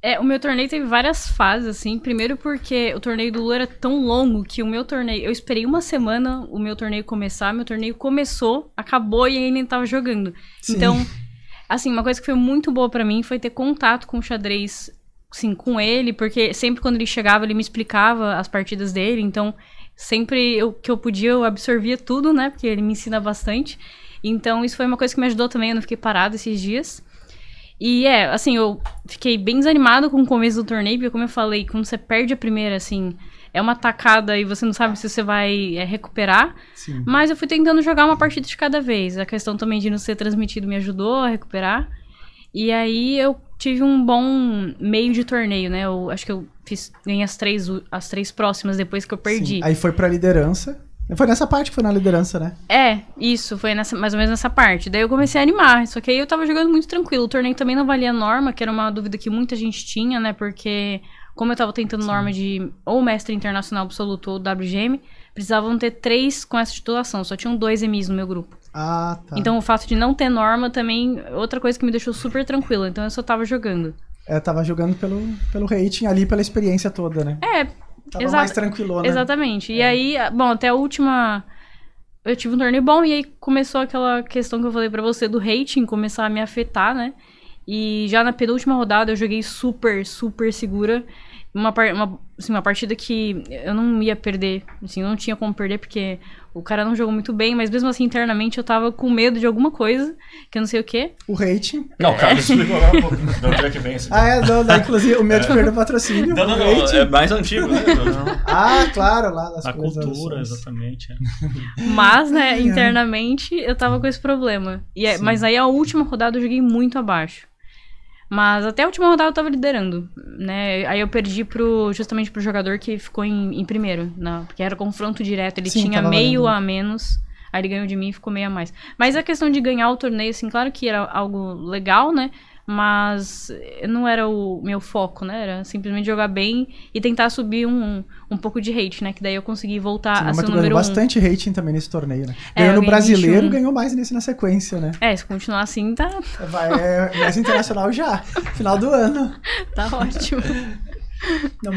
Speaker 3: É, o meu torneio teve várias fases, assim. Primeiro porque o torneio do Lula era tão longo que o meu torneio... Eu esperei uma semana o meu torneio começar. Meu torneio começou, acabou e ainda tava jogando. Sim. Então assim, uma coisa que foi muito boa para mim foi ter contato com o xadrez, assim, com ele, porque sempre quando ele chegava, ele me explicava as partidas dele, então sempre eu, que eu podia, eu absorvia tudo, né? Porque ele me ensina bastante. Então, isso foi uma coisa que me ajudou também, eu não fiquei parado esses dias. E é, assim, eu fiquei bem desanimado com o começo do torneio, porque como eu falei, quando você perde a primeira, assim, é uma tacada e você não sabe é. se você vai é, recuperar. Sim. Mas eu fui tentando jogar uma partida de cada vez. A questão também de não ser transmitido me ajudou a recuperar. E aí eu tive um bom meio de torneio, né? Eu acho que eu fiz, ganhei as três, as três próximas depois que eu perdi. Sim. Aí foi
Speaker 1: pra liderança. Foi nessa parte que foi na liderança, né?
Speaker 3: É, isso, foi nessa, mais ou menos nessa parte. Daí eu comecei a animar, só que aí eu tava jogando muito tranquilo. O torneio também não valia a norma, que era uma dúvida que muita gente tinha, né? Porque como eu tava tentando Sim. norma de ou mestre internacional absoluto ou WGM, precisavam ter três com essa titulação. Só tinham dois EMIs no meu grupo. Ah, tá. Então o fato de não ter norma também, outra coisa que me deixou super tranquila. Então eu só tava jogando.
Speaker 1: É, tava jogando pelo, pelo rating ali, pela experiência toda, né?
Speaker 3: É, tava exa- mais né? Exatamente. É. E aí, ah, bom, até a última. Eu tive um torneio bom, e aí começou aquela questão que eu falei para você do rating começar a me afetar, né? E já na penúltima rodada eu joguei super, super segura. Uma, uma, assim, uma partida que eu não ia perder. Assim, não tinha como perder, porque o cara não jogou muito bem, mas mesmo assim, internamente, eu tava com medo de alguma coisa, que eu não sei o quê. O rating. Não, cara, é. explicou lá um pouco
Speaker 4: Jack Ah, é, não,
Speaker 1: inclusive o meu é. de perdeu patrocínio. Não, não, não, é
Speaker 4: mais antigo, né?
Speaker 3: ah, claro, lá das
Speaker 4: A cultura, assim. exatamente. É.
Speaker 3: Mas, né, internamente, eu tava com esse problema. E, é, mas aí a última rodada eu joguei muito abaixo. Mas até a última rodada eu tava liderando, né? Aí eu perdi pro, justamente pro jogador que ficou em, em primeiro, na, porque era confronto direto. Ele Sim, tinha meio valendo. a menos. Aí ele ganhou de mim e ficou meio a mais. Mas a questão de ganhar o torneio, assim, claro que era algo legal, né? mas eh, não era o meu foco, né? Era simplesmente jogar bem e tentar subir um, um pouco de hate, né? Que daí eu consegui voltar Sim, a ser o número um. bastante
Speaker 1: rating também nesse torneio, né? É, ganhou no brasileiro, 21. ganhou mais nesse na sequência,
Speaker 3: né? É, se continuar assim, tá... É, vai, é, mais internacional
Speaker 1: já, final do ano.
Speaker 3: tá ótimo. Não,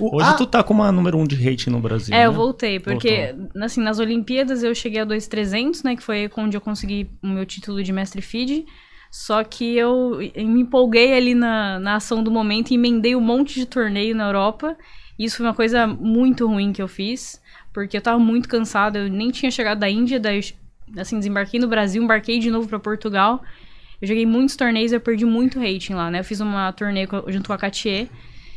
Speaker 3: o, Hoje a... tu tá
Speaker 2: com uma número um de hate no Brasil. É, né? eu voltei, porque
Speaker 3: Voltou. assim, nas Olimpíadas eu cheguei a 2.300, né? Que foi onde eu consegui o meu título de mestre feed. Só que eu me empolguei ali na, na ação do momento e emendei um monte de torneio na Europa. Isso foi uma coisa muito ruim que eu fiz, porque eu tava muito cansada, eu nem tinha chegado da Índia, daí eu, assim, desembarquei no Brasil, embarquei de novo para Portugal. Eu joguei muitos torneios, eu perdi muito rating lá, né? Eu fiz uma torneio junto com a Katie.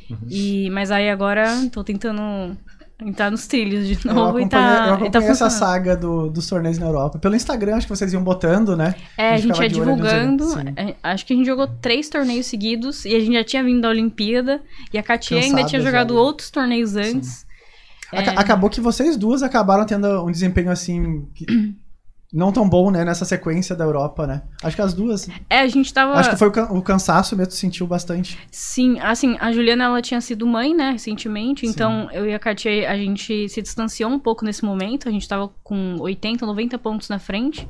Speaker 3: Uhum. E, mas aí agora tô tentando e tá nos trilhos de novo eu e tá. Eu tá acompanhei essa
Speaker 1: saga do, dos torneios na Europa. Pelo Instagram, acho que vocês iam botando, né?
Speaker 3: É, a gente, ia divulgando. É, acho que a gente jogou três torneios seguidos e a gente já tinha vindo da Olimpíada. E a Katia ainda tinha jogado já, né? outros torneios antes. É... Acabou
Speaker 1: que vocês duas acabaram tendo um desempenho assim. Que não tão bom, né, nessa sequência da Europa, né? Acho que as duas.
Speaker 3: É, a gente tava. Acho que foi o,
Speaker 1: can o cansaço mesmo, sentiu bastante.
Speaker 3: Sim, assim, a Juliana, ela tinha sido mãe, né, recentemente, Sim. então eu e a Cartier, a gente se distanciou um pouco nesse momento, a gente tava com 80, 90 pontos na frente.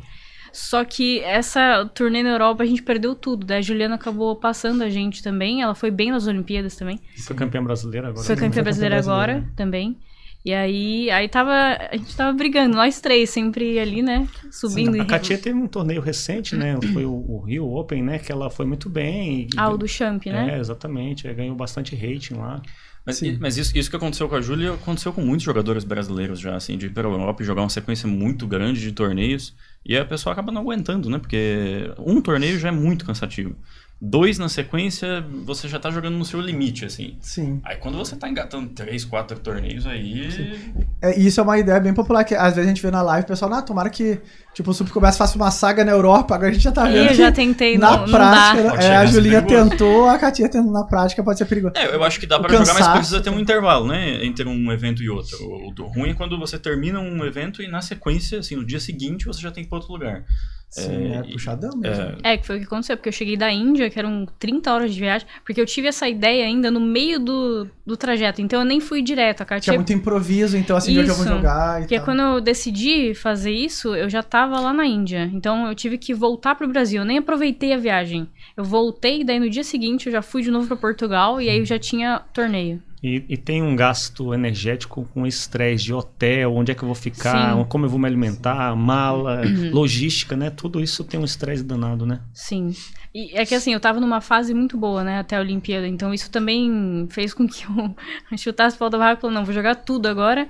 Speaker 3: Só que essa turnê na Europa a gente perdeu tudo, né? A Juliana acabou passando a gente também, ela foi bem nas Olimpíadas também.
Speaker 2: Foi campeã brasileira agora. Foi né? campeã brasileira, campeã brasileira agora
Speaker 3: né? também. E aí, aí tava, a gente tava brigando, nós três, sempre ali, né? Subindo. Sim, a, Katia
Speaker 2: teve um torneio recente, né? Foi o, o, Rio Open, né? Que ela foi muito bem. E, ah,
Speaker 3: o do Champ, né? É,
Speaker 2: exatamente. É, ganhou bastante rating lá.
Speaker 4: Mas, mas, isso, isso que aconteceu com a Júlia aconteceu com muitos jogadores brasileiros já, assim, de ir para Europa e jogar uma sequência muito grande de torneios. E a pessoa acaba não aguentando, né? Porque um torneio já é muito cansativo dois na sequência, você já tá jogando no seu limite, assim. Sim. Aí quando você tá engatando três, quatro torneios aí.
Speaker 1: É, isso é uma ideia bem popular, que às vezes a gente vê na live, o pessoal, ah, tomara que tipo, o Subcomércio faça uma saga na Europa, agora a gente já tá vendo. Eu já tentei, na não, prática, não é, a Julinha tentou, a Katia tentou na prática, pode ser perigoso. É, eu acho que dá para jogar, mas precisa
Speaker 4: ter um intervalo, né? Entre um evento e outro. O, o ruim é quando você termina um evento e na sequência, assim, no dia seguinte, você já tem que ir pra outro lugar. Sim, é, é
Speaker 1: puxadão mesmo.
Speaker 3: É... é, que foi o que aconteceu, porque eu cheguei da Índia, que eram 30 horas de viagem, porque eu tive essa ideia ainda no meio do, do trajeto, então eu nem fui direto. A Cartier... Tinha muito
Speaker 1: improviso, então assim, isso, onde eu vou jogar e porque tal. quando
Speaker 3: eu decidi fazer isso, eu já tava lá na Índia, então eu tive que voltar pro Brasil, eu nem aproveitei a viagem. Eu voltei, daí no dia seguinte eu já fui de novo pra Portugal, e aí eu já tinha torneio.
Speaker 2: E, e, tem um gasto energético com estresse de hotel, onde é que eu vou ficar, Sim. como eu vou me alimentar, mala, uhum. logística, né? Tudo isso tem um estresse danado, né?
Speaker 3: Sim. E é que assim, eu tava numa fase muito boa, né, até a Olimpíada. Então isso também fez com que eu chutasse o pau da barraca e não, vou jogar tudo agora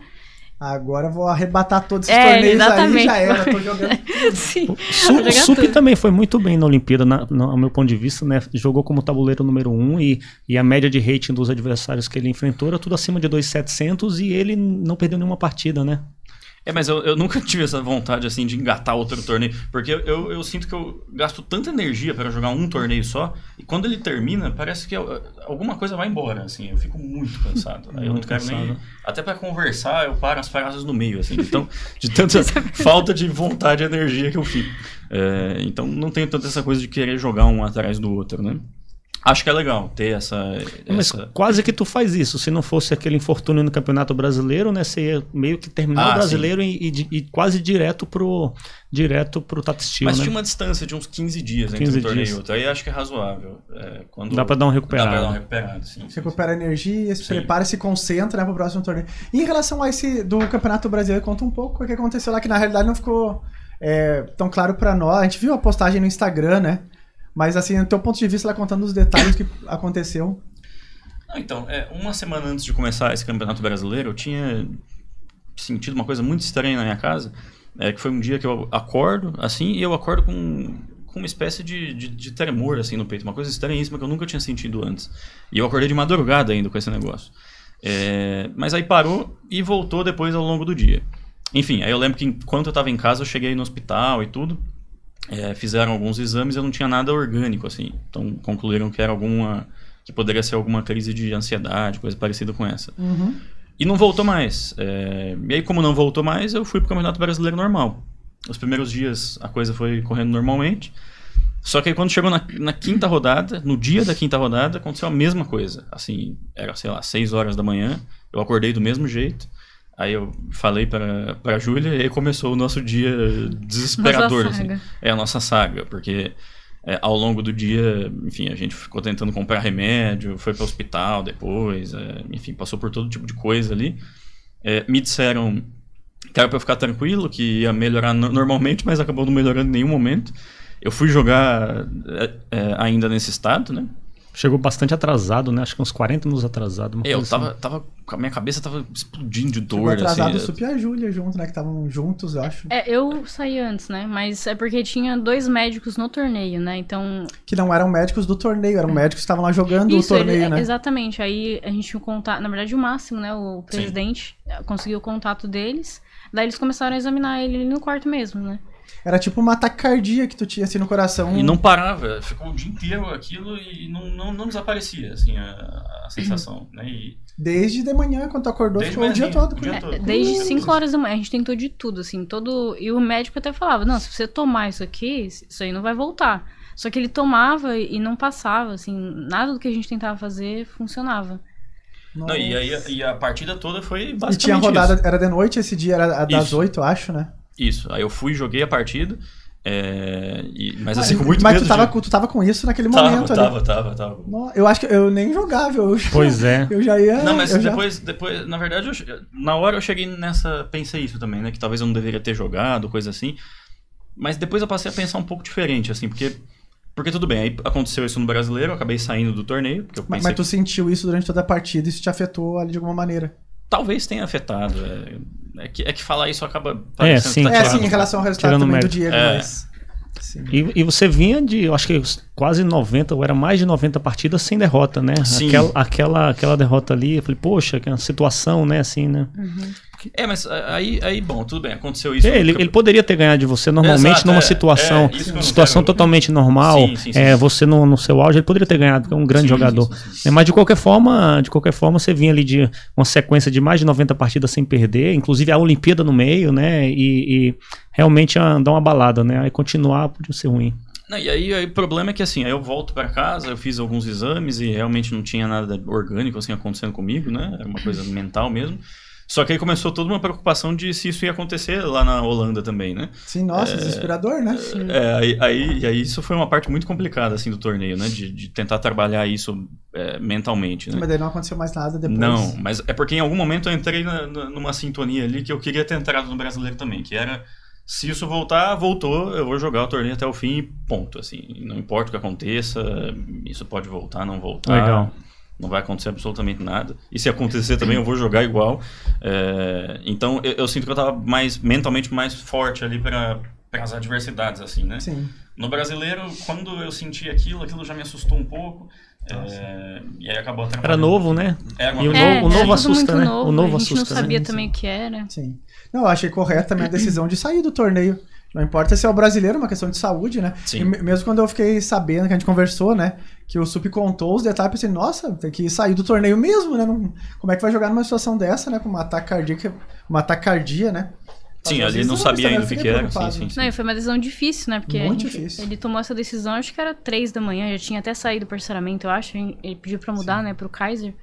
Speaker 1: Agora vou arrebatar todos esses é, torneios
Speaker 3: exatamente. aí, já era, tô jogando. É, sim, Su Sup
Speaker 2: também foi muito bem na Olimpíada, na, ao meu ponto de vista, né? Jogou como tabuleiro número 1 um, e, e a média de rating dos adversários que ele enfrentou era tudo acima de 2,700 e ele não perdeu nenhuma partida,
Speaker 4: né? É, mas eu, eu nunca tive essa vontade, assim, de engatar outro torneio. Porque eu, eu, sinto que eu gasto tanta energia para jogar um torneio só. E quando ele termina, parece que eu, alguma coisa vai embora, assim. Eu fico muito cansado. eu não quero nem... Até para conversar, eu paro as paradas no meio, assim. Então, de tanta é falta de vontade e energia que eu fico. É, então, não tenho tanta essa coisa de querer jogar um atrás do outro, né? Acho que é legal ter essa, Mas essa...
Speaker 2: quase que tu faz isso. Se não fosse aquele infortúnio no Campeonato Brasileiro, né? Você ia meio que terminar ah, o brasileiro e, e, e, quase direto pro, direto pro Tatistil. Mas né? tinha uma
Speaker 4: distância de uns 15 dias 15 entre um torneio e outro. Aí acho que é razoável. É, quando... Dá pra dar um recuperado. Dá pra dar um recuperado,
Speaker 1: sim. Você recupera energia, se prepara, se concentra né, pro próximo torneio. E em relação a esse do Campeonato Brasileiro, conta um pouco o que aconteceu lá, que na realidade não ficou é, tão claro para nós. A gente viu a postagem no Instagram, né? Mas assim, do teu ponto de vista, ela contando os detalhes que aconteceu.
Speaker 4: então, é, uma semana antes de começar esse campeonato brasileiro, eu tinha sentido uma coisa muito estranha na minha casa, é, que foi um dia que eu acordo, assim, e eu acordo com, com uma espécie de, de, de tremor, assim, no peito, uma coisa estranhíssima que eu nunca tinha sentido antes. E eu acordei de madrugada ainda com esse negócio. É, mas aí parou e voltou depois ao longo do dia. Enfim, aí eu lembro que enquanto eu estava em casa, eu cheguei no hospital e tudo é, fizeram alguns exames, eu não tinha nada orgânico, assim. Então concluíram que era alguma. que poderia ser alguma crise de ansiedade, coisa parecida com essa. Uhum. E não voltou mais. É, e aí, como não voltou mais, eu fui pro Campeonato Brasileiro normal. Os primeiros dias a coisa foi correndo normalmente. Só que aí, quando chegou na, na, quinta rodada, no dia da quinta rodada, aconteceu a mesma coisa. Assim, era, sei lá, seis horas da manhã, eu acordei do mesmo jeito. Aí eu falei pra, pra Júlia e começou o nosso dia desesperador. Nossa assim. É a nossa saga, porque é, ao longo do dia, enfim, a gente ficou tentando comprar remédio, foi para o hospital depois, é, enfim, passou por todo tipo de coisa ali. É, me disseram que era pra eu ficar tranquilo, que ia melhorar no normalmente, mas acabou não melhorando em nenhum momento. Eu fui jogar é, é, ainda nesse estado, né? Chegou bastante atrasado, né? Acho
Speaker 2: que uns 40 minutos atrasado. eu tava, assim.
Speaker 1: tava. A minha cabeça tava explodindo de dor. Chegou atrasado assim, o é Sup e a Júlia junto, né? Que estavam juntos, eu acho.
Speaker 3: É, eu saí antes, né? Mas é porque tinha dois médicos no torneio, né? Então.
Speaker 1: Que não eram médicos do torneio, eram médicos que estavam lá jogando Isso, o torneio, ele, né?
Speaker 3: Exatamente. Aí a gente tinha o contato. Na verdade, o máximo, né? O presidente Sim. Eh, conseguiu o contato deles. Daí eles começaram a examinar ele no quarto mesmo, né?
Speaker 1: Era tipo uma taquicardia que tu tinha assim no coração. E não
Speaker 4: parava, ficou o dia inteiro aquilo e não, não, não desaparecia, assim, a,
Speaker 1: a sensação, uhum. né? E... Desde de manhã, quando tu acordou, desde ficou o dia todo. O dia todo. É, desde 5 uhum.
Speaker 3: horas da manhã, a gente tentou de tudo, assim, todo... E o médico até falava, não, se você tomar isso aqui, isso aí não vai voltar. Só que ele tomava e não passava, assim, nada do que a gente tentava fazer funcionava.
Speaker 1: Não, e, aí, e a
Speaker 4: partida toda foi basicamente. E tinha rodada,
Speaker 1: isso. era de noite esse dia, era das isso. 8, acho, né?
Speaker 4: Isso. Aí eu fui, joguei a partida. É, e, mas assim, ah, com muito mas medo. Mas tu, tava, de...
Speaker 1: tu tava com isso naquele tava, momento tava, ali. Tava, tava, tava. Eu acho que eu nem jogava. Eu já, pois é. Eu já ia. Não, mas depois,
Speaker 4: já... depois, na verdade, eu, na hora eu cheguei nessa. Pensei isso também, né? Que talvez eu não deveria ter jogado, coisa assim. Mas depois eu passei a pensar um pouco diferente, assim, porque. Porque tudo bem, aí aconteceu isso no brasileiro, eu acabei saindo do torneio. Mas, mas, tu
Speaker 1: sentiu isso durante toda a partida e isso te afetou ali de alguma maneira?
Speaker 4: talvez tenha afetado. É, é, que, é que falar isso acaba é, parecendo é,
Speaker 2: sim. Tá é, sim, em relação ao resultado também do Diego, é. mas... E, e, você vinha de, eu acho que quase 90, ou era mais de 90 partidas sem derrota, né? Sim. Aquela, aquela, aquela derrota ali, eu falei, poxa, que é situação, né, assim, né?
Speaker 4: Uhum. É, mas aí, aí bom, tudo bem, aconteceu isso. É, ele, ele,
Speaker 2: poderia ter ganhado de você normalmente Exato, numa é, situação, é, situação quero... totalmente normal. Sim, sim, sim, é, você no, no seu auge, ele poderia ter ganhado, porque é um grande jogador. É, mas de qualquer forma, de qualquer forma, você vinha ali de uma sequência de mais de 90 partidas sem perder, inclusive a Olimpíada no meio, né? E, e realmente dar uma balada, né? Aí continuar podia ser ruim.
Speaker 4: Não, e aí, aí, o problema é que assim, eu volto para casa, eu fiz alguns exames e realmente não tinha nada orgânico assim acontecendo comigo, né? Era uma coisa mental mesmo. Só que aí começou toda uma preocupação de se isso ia acontecer lá na Holanda também, né?
Speaker 1: Sim, nossa, é, desesperador, né? Sim. É,
Speaker 4: aí, aí, aí, isso foi uma parte muito complicada, assim, do torneio, né? De, de tentar trabalhar isso é, mentalmente,
Speaker 1: né? Mas daí não aconteceu mais nada depois. Não,
Speaker 4: mas é porque em algum momento eu entrei na, na, numa sintonia ali que eu queria ter entrado no brasileiro também, que era... Se isso voltar, voltou, eu vou jogar o torneio até o fim, ponto, assim. Não importa o que aconteça, isso pode voltar, não voltar. Legal não vai acontecer absolutamente nada. E se acontecer também, eu vou jogar igual. É, então, eu, eu, sinto que eu tava mais, mentalmente mais forte ali para as adversidades, assim, né? Sim. No brasileiro, quando eu senti aquilo, aquilo já me assustou um pouco. É, e aí acabou Era novo, né? Era uma...
Speaker 2: e o, novo assusta, né? o novo assusta. Né? A gente assusta, não né? sabia
Speaker 1: né? também o que era. Sim. Não, eu achei é correta a minha decisão de sair do torneio. Não importa se é o brasileiro, é uma questão de saúde, né? Sim. E mesmo quando eu fiquei sabendo que a gente conversou, né? Que o Sup contou os detalhes, pensei, nossa, tem que sair do torneio mesmo, né? Não, como é que vai jogar numa situação dessa, né? Com uma taquicardia, uma taquicardia né? Sim, ali não
Speaker 4: sabia ainda o que era. Sim, sim, né? sim.
Speaker 3: Não, foi uma decisão difícil, né? Porque Muito gente, difícil. ele tomou essa decisão, acho que era três da manhã, já tinha até saído do parceiramento, eu acho. Ele pediu pra mudar, sim. né, pro Kaiser.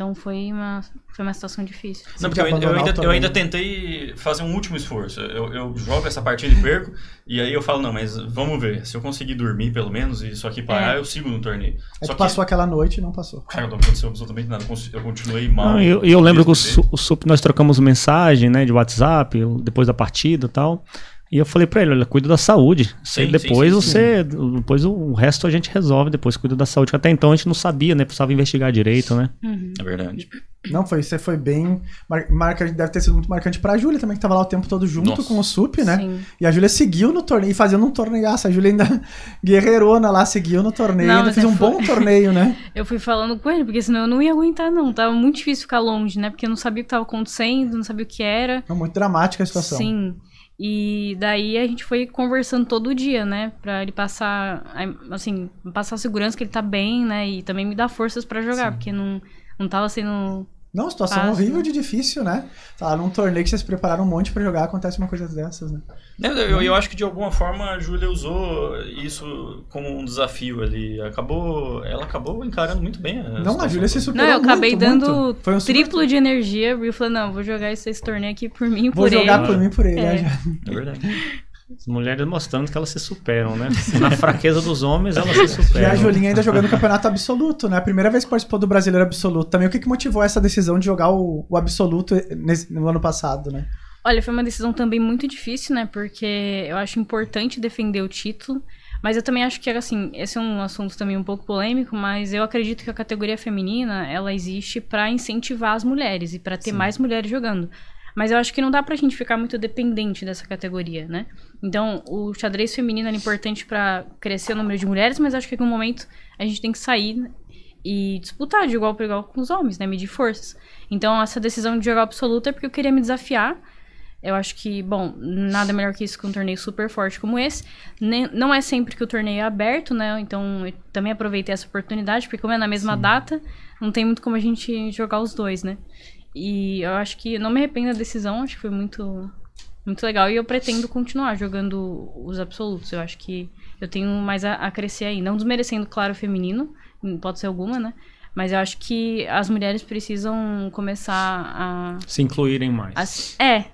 Speaker 3: Então foi uma, foi uma situação difícil. Não, porque eu, eu,
Speaker 4: ainda, eu, ainda, né? tentei fazer um último esforço. Eu, eu jogo essa partida e perco, e aí eu falo, não, mas vamos ver. Se eu conseguir dormir pelo menos e isso aqui parar, é. eu sigo no torneio.
Speaker 1: É só que passou aquela noite e não passou. Cara, não aconteceu absolutamente nada.
Speaker 4: Eu continuei mal. Não, eu, eu lembro que o,
Speaker 2: assim. o, o SUP nós trocamos mensagem né, de WhatsApp depois da partida e tal. E eu falei para ele, olha, cuida da saúde. Sim, depois sim, sim, você, depois o resto a gente resolve, depois cuida da saúde. Até então a gente não sabia, né? Precisava investigar direito,
Speaker 4: né? Uhum. É verdade.
Speaker 1: Não, foi, você foi bem. Marca, deve ter sido muito marcante pra Júlia também, que tava lá o tempo todo junto Nossa. com o SUP, né? Sim. E a Júlia seguiu no torneio, fazendo um torneio A Júlia ainda guerreirona lá, seguiu no torneio, não, ainda fez é um foi... bom torneio, né?
Speaker 3: eu fui falando com ele, porque senão eu não ia aguentar, não. Tava muito difícil ficar longe, né? Porque eu não sabia o que tava acontecendo, não sabia o que era. É
Speaker 1: muito dramática a situação. Sim.
Speaker 3: E daí a gente foi conversando todo dia, né? Pra ele passar, assim, passar segurança que ele tá bem, né? E também me dar forças para jogar, Sim. porque não, não tava sendo não, situação ah, horrível
Speaker 1: de difícil, né? Tá, num torneio que vocês prepararam um monte para jogar, acontece uma coisa dessas, né? Eu, eu, eu, acho
Speaker 3: que de alguma forma a Júlia usou
Speaker 4: isso como um desafio ali. Acabou. Ela acabou encarando muito bem. A não, a Júlia se
Speaker 1: superou. Não, eu
Speaker 3: acabei muito, dando muito. Foi um triplo de energia. E falou: não, vou jogar esse, esse torneio aqui por mim e por ele. Vou jogar por mim e por ele, é. Né, já. É
Speaker 2: verdade. As mulheres mostrando que elas se superam, né? Na fraqueza dos homens, elas se superam. E a Julinha ainda jogando o
Speaker 1: campeonato absoluto, né? A primeira vez que participou do brasileiro absoluto também. O que, que motivou essa decisão de jogar o, o absoluto nesse, no ano passado, né?
Speaker 3: Olha, foi uma decisão também muito difícil, né? Porque eu acho importante defender o título. Mas eu também acho que, assim, esse é um assunto também um pouco polêmico, mas eu acredito que a categoria feminina, ela existe para incentivar as mulheres e para ter Sim. mais mulheres jogando. Mas eu acho que não dá pra gente ficar muito dependente dessa categoria, né? Então, o xadrez feminino é importante para crescer o número de mulheres, mas acho que em algum momento a gente tem que sair e disputar de igual para igual com os homens, né? Medir forças. Então, essa decisão de jogar absoluta é porque eu queria me desafiar. Eu acho que, bom, nada melhor que isso que um torneio super forte como esse. Nem, não é sempre que o torneio é aberto, né? Então, eu também aproveitei essa oportunidade, porque como é na mesma Sim. data, não tem muito como a gente jogar os dois, né? E eu acho que não me arrependo da decisão, acho que foi muito muito legal e eu pretendo continuar jogando os absolutos. Eu acho que eu tenho mais a, a crescer aí, não desmerecendo claro o feminino, pode ser alguma, né? Mas eu acho que as mulheres precisam começar a.
Speaker 2: Se incluírem
Speaker 3: mais. A... É.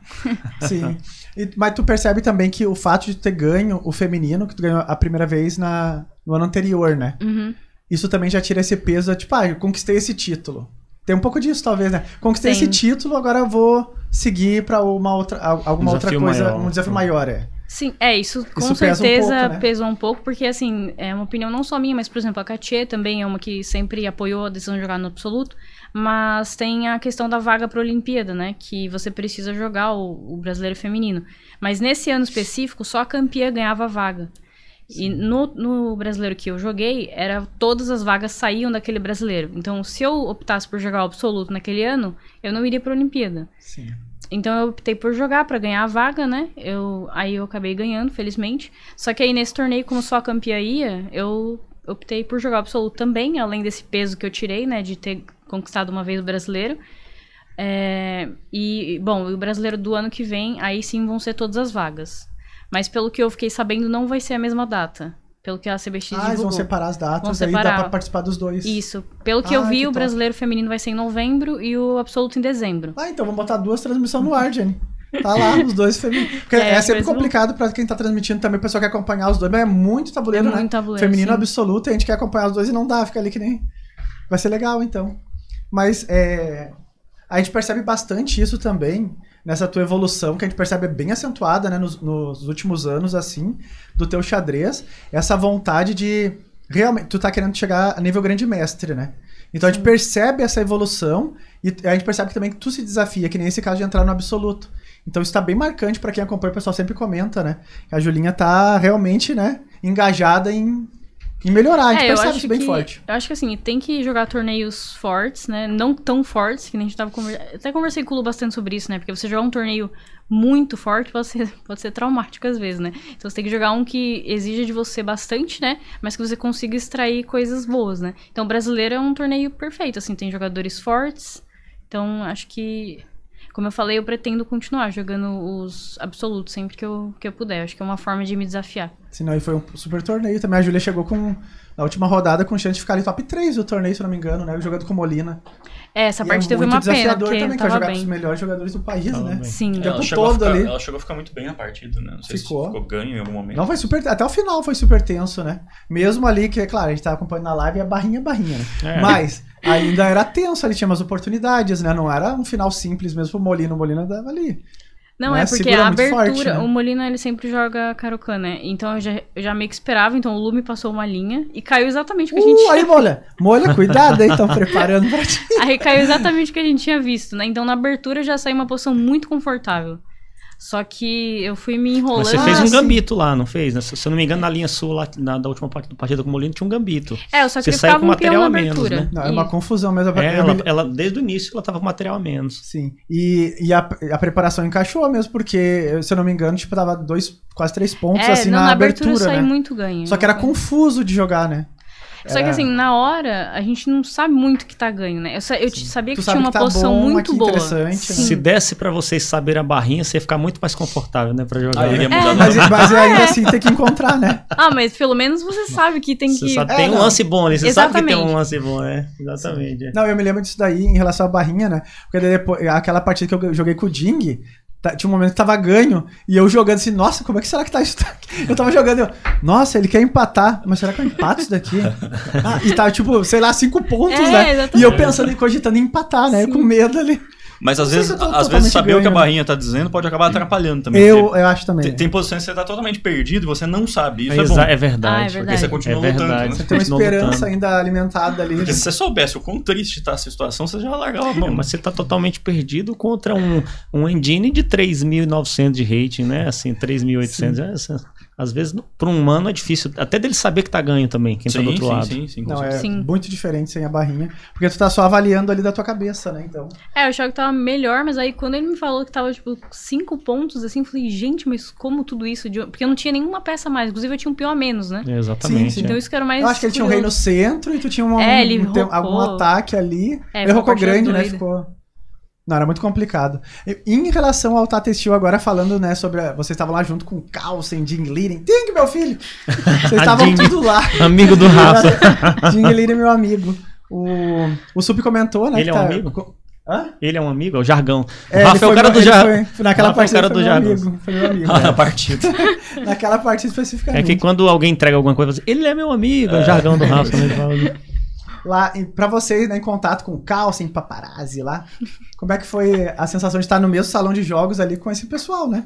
Speaker 1: Sim. E, mas tu percebe também que o fato de ter ganho o feminino, que tu ganhou a primeira vez na, no ano anterior, né? Uhum. Isso também já tira esse peso, tipo, ah, eu conquistei esse título. Tem um pouco disso, talvez, né? Conquistei esse título, agora vou seguir para uma outra, alguma um outra coisa, maior, um desafio então. maior, é.
Speaker 3: Sim, é, isso com isso certeza pesa um pouco, né? pesou um pouco, porque assim, é uma opinião não só minha, mas por exemplo, a Katia também é uma que sempre apoiou a decisão de jogar no absoluto, mas tem a questão da vaga para a Olimpíada, né, que você precisa jogar o, o brasileiro feminino. Mas nesse ano específico, só a campeã ganhava a vaga. E no, no, brasileiro que eu joguei, era todas as vagas saíam daquele brasileiro. Então, se eu optasse por jogar o absoluto naquele ano, eu não iria para a Olimpíada. Sim. Então eu optei por jogar para ganhar a vaga, né? Eu, aí eu acabei ganhando, felizmente. Só que aí nesse torneio, como só a campeã ia, eu optei por jogar o absoluto também, além desse peso que eu tirei, né? De ter conquistado uma vez o brasileiro. É, e, bom, o brasileiro do ano que vem, aí sim vão ser todas as vagas. Mas pelo que eu fiquei sabendo, não vai ser a mesma data. Pelo que a CBX ah, divulgou. Ah, eles vão separar as datas, vão separar. aí dá pra participar dos dois. Isso. Pelo que ah, eu vi, que o top. brasileiro feminino vai ser em novembro e o absoluto em dezembro. Ah, então vamos botar duas transmissões no ar, Jenny. Tá lá, os dois femininos. Porque é, é sempre é. complicado pra quem tá transmitindo
Speaker 1: também, o pessoal quer acompanhar os dois, mas é muito tabuleiro, é né? muito né? Tabuleiro, Feminino sim. absoluto, e a gente quer acompanhar os dois e não dá, fica ali que nem. Vai ser legal, então. Mas é... a gente percebe bastante isso também nessa tua evolução, que a gente percebe é bem acentuada, né, nos, nos últimos anos, assim, do teu xadrez, essa vontade de realmente tu tá querendo chegar a nível grande mestre, né? Então a gente percebe essa evolução e a gente percebe também que tu se desafia, que nem esse caso de entrar no absoluto. Então está bem marcante para quem acompanha, o pessoal sempre comenta, né? A Julinha tá realmente, né, engajada em e melhorar, a gente é, percebe isso bem que, forte.
Speaker 3: Eu acho que assim, tem que jogar torneios fortes, né? Não tão fortes, que nem a gente tava conversando. Até conversei com o Lu bastante sobre isso, né? Porque você jogar um torneio muito forte pode ser, pode ser traumático às vezes, né? Então você tem que jogar um que exija de você bastante, né? Mas que você consiga extrair coisas boas, né? Então o brasileiro é um torneio perfeito, assim, tem jogadores fortes. Então acho que como eu falei, eu pretendo continuar jogando os absolutos sempre que eu, que eu puder. Acho que é uma forma de me desafiar.
Speaker 1: Senão aí foi um super torneio também. A Julia chegou com na última rodada com chance de ficar ali top 3 do torneio, se não me engano, né? Jogando com Molina. É, essa é parte teve uma pena, porque também, tava jogar bem. os melhores jogadores do país, tava né? Bem. Sim. Ela chegou, ficar, ali. ela chegou a ficar muito bem na partida, né? Não sei ficou. se ficou ganho em algum momento. Não, foi super... Até o final foi super tenso, né? Mesmo ali que, é claro, a gente tava tá acompanhando na live, a é barrinha, barrinha, né? É. Mas ainda era tenso, ali tinha umas oportunidades, né? Não era um final simples mesmo pro Molina, o Molina dava ali.
Speaker 3: Não, Não né? é, porque a abertura, forte, né? o Molina ele sempre joga Karokan, né? Então eu já, eu já, meio que esperava, então o Lume passou uma linha e caiu exatamente o que uh, a gente uh, aí,
Speaker 1: Molha, molha, cuidado aí, estão preparando pra ti.
Speaker 3: Aí caiu exatamente o que a gente tinha visto, né? Então na abertura já saiu uma posição muito confortável. Só que eu fui me enrolando. Mas você fez um assim. gambito
Speaker 2: lá, não fez? Se, eu não me engano, na linha sua, lá,
Speaker 1: na, da última parte do partido com o Molino, tinha um gambito.
Speaker 3: É, eu só que você saiu com um
Speaker 2: material a menos, né? Não, é uma e...
Speaker 1: confusão, mesmo É, é ela, ela, desde o início, ela tava com material a menos. Sim, e, e a, a preparação encaixou mesmo, porque, se eu não me engano, tipo, tava dois, quase três pontos, é, assim, não, na, na abertura, abertura né? muito ganho. Só que era né? confuso de jogar, né?
Speaker 3: Só que é. assim, na hora, a gente não sabe muito o que tá ganho, né? Eu, eu sabia que tinha uma que tá posição bom, muito boa. Né? Se
Speaker 2: desse para vocês saber a barrinha, você ia ficar muito mais confortável, né? Pra jogar. Aí, ah, né? é. mas, mas ainda
Speaker 3: é.
Speaker 1: assim tem que encontrar, né?
Speaker 3: Ah, mas pelo menos você sabe que tem você que. Sabe, é, tem um lance bom ali, você Exatamente. sabe que tem um
Speaker 2: lance bom, né? Exatamente.
Speaker 3: Não, eu me
Speaker 1: lembro disso daí em relação à barrinha, né? Porque depois, aquela partida que eu joguei com o Ding, Tá, tinha um momento que tava ganho, e eu jogando assim, nossa, como é que será que tá isso? Eu tava jogando, eu, nossa, ele quer empatar, mas será que eu empato isso daqui? Ah, e tava, tá, tipo, sei lá, cinco pontos, é, né? Exatamente. E eu pensando e cogitando em empatar, né? Com medo ali. Mas às vezes, às vezes saber o que a né?
Speaker 4: barrinha está dizendo pode acabar atrapalhando também. Eu, eu acho também. Tem, tem posições que você tá totalmente perdido e você não sabe. Isso é, é bom. É verdade. Ah, é
Speaker 1: verdade. Porque você continua é verdade, lutando. Né? Você tem uma esperança lutando. ainda alimentada ali. Porque se você
Speaker 4: soubesse o quão triste tá
Speaker 2: essa situação, você já largava a mão. É, mas você está totalmente perdido contra um, um engine de 3.900 de rating, né? Assim, 3.800 às vezes, para um humano é difícil, até dele saber que tá ganho também, quem sim, tá do outro sim, lado. Sim, sim, Não, é
Speaker 1: sim. muito diferente sem a barrinha, porque tu tá só avaliando ali da tua cabeça, né, então.
Speaker 3: É, eu achava que tava melhor, mas aí quando ele me falou que tava, tipo, cinco pontos, assim, eu falei, gente, mas como tudo isso? De... Porque eu não tinha nenhuma peça mais, inclusive eu tinha um pior a menos, né? Então é, exatamente. Sim, então isso que era mais... Eu acho que ele tinha um rei no centro
Speaker 1: e tu tinha uma, é, um, um, algum ataque ali. É, ele rocou grande, né, ficou... Não, era muito complicado. Em relação ao Tata Steel, agora falando, né, sobre. A... Eh, vocês estavam lá junto com o Carlsen, Jim Leading. Ding, meu filho! Vocês estavam tudo lá. Amigo do Rafa. Jim é meu amigo. O, o Sub comentou, né? Ele é um tá... amigo? Hã? Ele é um amigo? É o jargão. É, o Rafa é o cara do jargão. Naquela Rafa partida, é o cara do jargão. Amigo, foi meu amigo. na partida. naquela partida especificamente. É que
Speaker 2: quando alguém entrega alguma coisa, assim,
Speaker 1: ele é meu amigo, é, o é. jargão do Rafa. Né, lá para vocês, né, em contato com o Carlsen, paparazzi lá. Como é que foi a sensação de estar no mesmo salão de jogos ali com esse pessoal, né?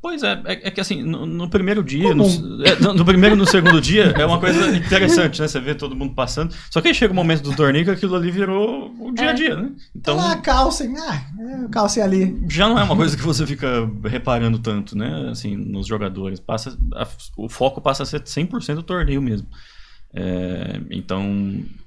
Speaker 4: Pois é, é, é que assim, no, no primeiro dia, no, é, no, primeiro e no segundo dia, é uma coisa interessante, né? Você vê todo mundo passando. Só que aí chega o momento do torneio que aquilo ali virou
Speaker 1: o dia a é. dia, né? Tá então, ah, calcem, é, ah, calcem ali.
Speaker 4: Já não é uma coisa que você fica reparando tanto, né? Assim, nos jogadores. Passa, a, o foco passa a ser 100% do torneio mesmo. É, então,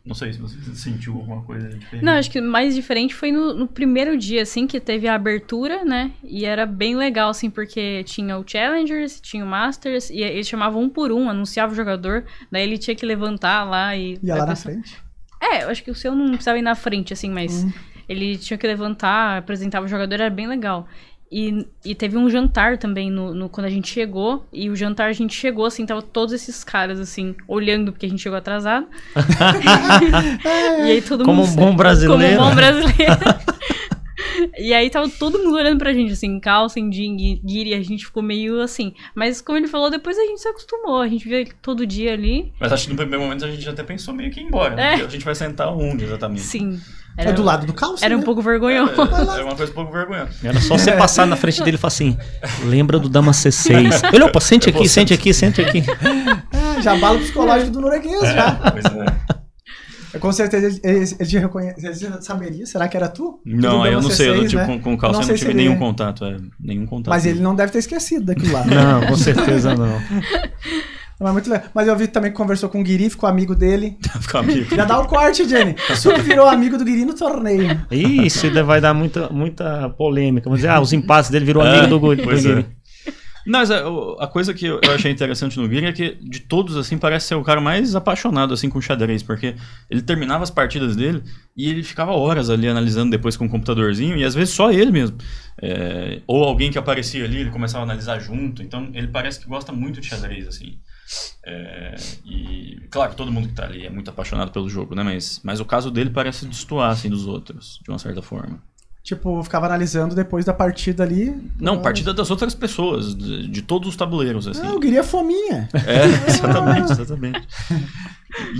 Speaker 4: não sei se você sentiu alguma coisa diferente. Não,
Speaker 3: acho que mais diferente foi no, no, primeiro dia, assim, que teve a abertura, né? E era bem legal, assim, porque tinha o Challengers, tinha o Masters, e eles chamavam um por um, anunciava o jogador, daí ele tinha que levantar lá e. Ia lá na frente? É, eu acho que o seu não precisava ir na frente, assim, mas. Hum. Ele tinha que levantar, apresentava o jogador, era bem legal. E, e teve um jantar também no, no, quando a gente chegou. E o jantar a gente chegou, assim, tava todos esses caras, assim, olhando, porque a gente chegou atrasado. e aí todo como mundo. Como um bom brasileiro. Como um bom brasileiro. E aí tava todo mundo olhando pra gente, assim, calça, jean, guiri, a gente ficou meio assim. Mas como ele falou, depois a gente se acostumou, a gente vê todo dia ali.
Speaker 4: Mas acho que no primeiro momento a gente até pensou meio que ir embora, né? É. A gente vai sentar onde exatamente? Sim.
Speaker 3: Era, é do lado do caos Era né? um pouco vergonhoso. Era, é, era
Speaker 4: é uma coisa um pouco vergonhosa. Era só você passar
Speaker 2: na frente dele e falar assim: lembra do Dama C6. Ele, opa, sente é aqui, sente aqui, sente aqui.
Speaker 1: É, já bala psicológico do norueguês, é, já. Pois é. Eu, com certeza ele, ele, reconhece, ele saberia. Será que era tu? Não, eu não C6, sei. Eu tipo, né? com, com o Calça eu não tive nenhum
Speaker 4: contato, é, nenhum contato. Mas ele não
Speaker 1: deve ter esquecido daquilo lá. Não, com certeza não. Mas, é muito legal. Mas eu vi também que conversou com o Guiri, ficou amigo dele. ficou amigo. Já dá o um corte, Jenny. Super virou amigo do Guiri no torneio. Isso,
Speaker 2: ainda vai dar muita, muita polêmica. Vamos dizer, ah, os empates dele virou é, amigo do, do pois Guiri.
Speaker 4: É. Não, mas a, é, a, coisa que eu achei interessante no Guiri é que de todos, assim, parece ser o cara mais apaixonado, assim, com xadrez, porque ele terminava as partidas dele e ele ficava horas ali analisando depois com o um computadorzinho e às vezes só ele mesmo. É, ou alguém que aparecia ali, ele começava a analisar junto, então ele parece que gosta muito de xadrez, assim. É, e claro, todo mundo que tá ali é muito apaixonado pelo jogo, né? Mas, mas o caso dele parece destoar assim, dos outros, de uma certa forma.
Speaker 1: Tipo, ficava analisando depois da partida ali.
Speaker 4: Não, ah. partida das outras pessoas, de, de, todos os tabuleiros, assim. Não, eu queria fominha. É, exatamente, exatamente.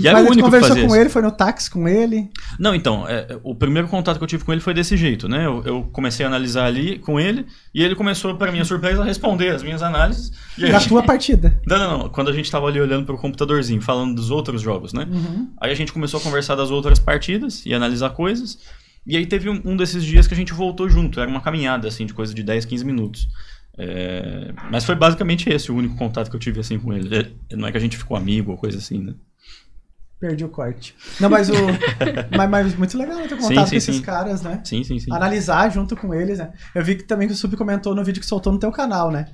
Speaker 4: E era Mas o único a gente conversou com ele,
Speaker 1: foi no táxi com ele.
Speaker 4: Não, então, é, o primeiro contato que eu tive com ele foi desse jeito, né? Eu, eu comecei a analisar ali com ele e ele começou, para minha surpresa, a responder as minhas análises. da a tua partida. Não, não, não. Quando a gente tava ali olhando pro computadorzinho, falando dos outros jogos, né? Uhum. Aí a gente começou a conversar das outras partidas e analisar coisas. E aí teve um, um, desses dias que a gente voltou junto, era uma caminhada, assim, de coisa de 10, 15 minutos. É, mas foi basicamente esse o único contato que eu tive, assim, com ele. É, não é que a gente ficou amigo ou coisa assim, né?
Speaker 1: Perdi o corte. Não, mas o. mas, mas, muito legal ter contato sim, sim, com esses sim. caras, né? Sim, sim, sim. Analisar junto com eles, né? Eu vi que também que o Sub comentou no vídeo que soltou no teu canal, né?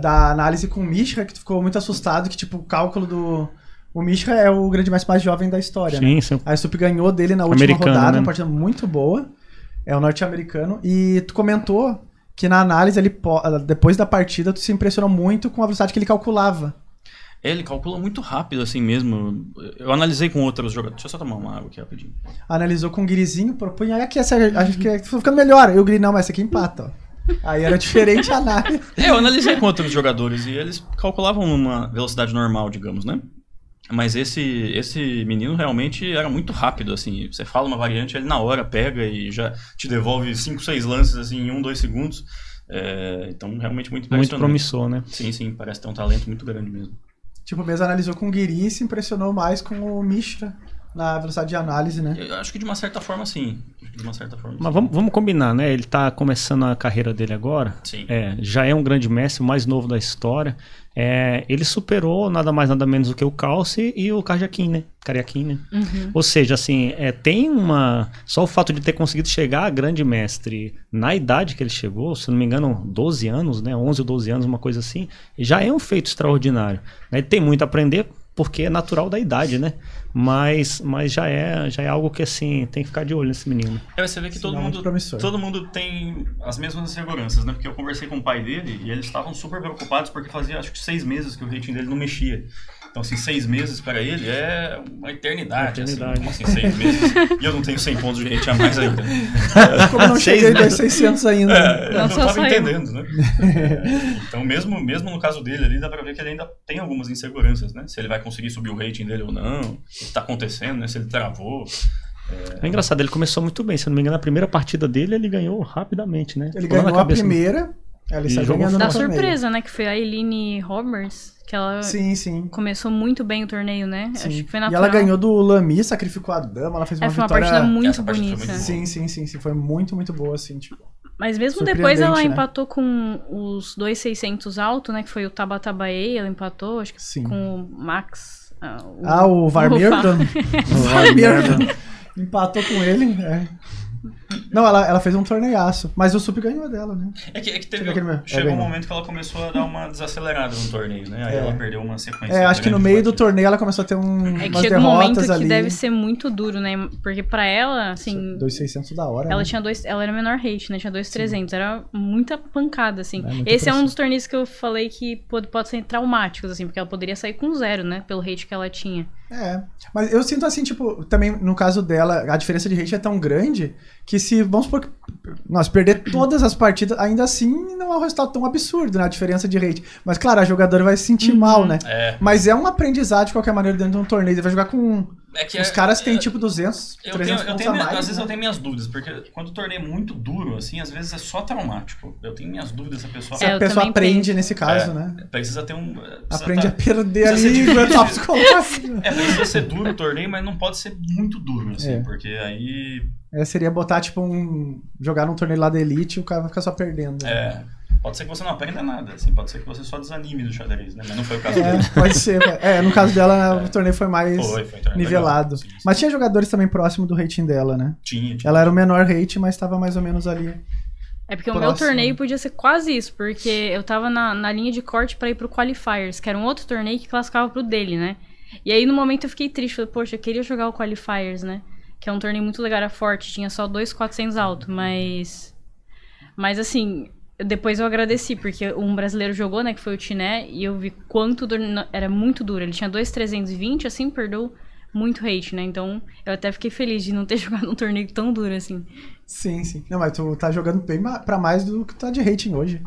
Speaker 1: Da análise com o que tu ficou muito assustado, que tipo, o cálculo do o Mishka é o grande mais mais jovem da história, né? sim, né? Sim. A Stup ganhou dele na última Americano, rodada, né? uma partida muito boa. É o um norte-americano. E tu comentou que na análise, ele, ah, depois da partida, tu se impressionou muito com a velocidade que ele calculava.
Speaker 4: É, ele calcula muito rápido assim mesmo. Eu analisei com outros jogadores. Deixa eu só tomar uma água aqui rapidinho.
Speaker 1: Analisou com o Guirizinho, propunha. Olha aqui, essa, acho uhum. que é, tá ficando melhor. Eu o não, mas essa aqui empata, ó. Aí era diferente a análise. é, eu analisei
Speaker 4: com outros jogadores e eles calculavam uma velocidade normal, digamos, né? Mas esse, esse menino realmente era muito rápido, assim. Você fala uma variante, ele na hora pega e já te devolve 5, 6 lances assim, em 1, um, 2 segundos. É, então, realmente muito Muito promissor, né? Sim, sim, parece ter um talento muito grande mesmo.
Speaker 1: Tipo, mesmo analisou com o Guiri e se impressionou mais com o Mishra na velocidade de análise, né? Eu acho que de uma certa forma, sim de uma certa forma.
Speaker 2: Mas vamos, vamos combinar, né? Ele está começando a carreira dele agora. Sim. É, já é um grande mestre, o mais novo da história. É, ele superou nada mais nada menos do que o Calce e o Carjaquim, né? Cariaquim, né? Uhum. Ou seja, assim, é, tem uma. Só o fato de ter conseguido chegar a grande mestre na idade que ele chegou, se não me engano, 12 anos, né? 11 ou 12 anos, uma coisa assim, já é um feito extraordinário. Né? Ele tem muito a aprender, porque é natural da idade, né? Mas, mas já é já é algo que assim tem que ficar de olho nesse menino. É,
Speaker 4: você vê que todo é mundo todo mundo tem as mesmas inseguranças, né? Porque eu conversei com o pai dele e eles estavam super preocupados porque fazia acho que seis meses que o rating dele não mexia. Então, assim, seis meses para ele é uma eternidade. Uma assim. eternidade. Assim, assim, seis meses. e eu não tenho 100 pontos de rate a mais ainda. Como não seis cheguei dos 600 ainda. É, não, eu não estava né? é, entendendo, né? Então, mesmo, mesmo no caso dele ali, dá para ver que ele ainda tem algumas inseguranças, né? Se ele vai conseguir subir o rating dele ou não, o que está acontecendo, né? Se ele travou. É... engraçado,
Speaker 2: ele começou muito bem. Se eu não me engano, a primeira partida dele ele ganhou rapidamente, né? Ele ganhou a primeira,
Speaker 1: ela está jogando Dá surpresa,
Speaker 3: né? Que foi a Eileen Roberts, que ela sim, sim. começou muito bem o torneio, né? Sim. Acho que foi natural. E ela ganhou
Speaker 1: do Lami, sacrificou a dama, ela fez uma, é, foi uma vitória... partida muito Essa bonita. Partida muito sim, sim, sim, sim, foi muito, muito boa, assim, tipo...
Speaker 3: Mas mesmo depois ela né? empatou com os dois 600 alto, né? Que foi o Tabata Bae, ela empatou, acho que sim. com o Max... Ah, o, ah, o Varmeerton. O Varmeerton. empatou com
Speaker 1: ele, né? Não, ela, ela fez um torneiaço, mas o Sup ganhou dela, né? É que, é que teve, chegou, é um momento
Speaker 4: que ela começou a dar uma desacelerada no torneio, né? Aí é. ela perdeu uma sequência. É, acho que no meio do
Speaker 1: torneio ela começou a ter um, é que umas chega um momento ali. que deve ser
Speaker 3: muito duro, né? Porque pra ela, assim...
Speaker 1: 2,600 da hora. Ela, né? tinha
Speaker 3: dois, ela era menor rate, né? Tinha 2,300. Era muita pancada, assim. É, Esse é um dos torneios que eu falei que pode, pode ser traumáticos, assim. Porque ela poderia sair com zero, né? Pelo rate que ela tinha. É,
Speaker 1: mas eu sinto assim, tipo, também no caso dela, a diferença de rate é tão grande que se, vamos supor que nós perder todas as partidas, ainda assim, não é um resultado tão absurdo, né? A diferença de rate. Mas, claro, a jogadora vai se sentir uhum. mal, né? É. Mas é um aprendizado de qualquer maneira dentro de um torneio. Ele vai jogar com. É que Os é, caras têm é, tipo 200, eu 300 tenho, eu tenho a
Speaker 4: mais, Às né? vezes eu né? tenho minhas dúvidas, porque quando o torneio é muito duro, assim, às vezes é só traumático. Eu tenho minhas dúvidas se a pessoa... Se a é, pessoa aprende tenho. nesse caso, é. né? Precisa ter um... Precisa aprende tá, a perder a língua, tá É, precisa ser duro o torneio, mas não pode ser muito duro, assim, é. porque aí...
Speaker 1: É, seria botar tipo um jogar num torneio lá da Elite o cara vai ficar só perdendo. Né? É.
Speaker 4: Pode ser que você não aprenda nada, assim, pode ser que você só desanime do xadrez, né? Mas não foi o caso é, dela. Pode ser,
Speaker 1: é, no caso dela é. o torneio foi mais foi, foi um torneio nivelado. Sim, sim. Mas tinha jogadores também próximo do rating dela, né? Tinha, tinha. Ela era o menor rating, mas estava mais ou menos ali.
Speaker 3: É porque próximo. o meu torneio podia ser quase isso, porque eu tava na, na linha de corte para ir pro Qualifiers, que era um outro torneio que classificava pro dele, né? E aí no momento eu fiquei triste, falei, poxa, eu queria jogar o Qualifiers, né? que é um torneio muito legal, era forte, tinha só dois 400 alto, mas. Mas assim, depois eu agradeci, porque um brasileiro jogou, né, que foi o Tiné, e eu vi quanto era muito duro. Ele tinha dois 320, assim, perdeu muito hate, né? Então eu até fiquei feliz de não ter jogado um torneio tão duro assim.
Speaker 1: Sim, sim. Não, mas tu tá jogando bem pra mais do que tu tá de rating hoje.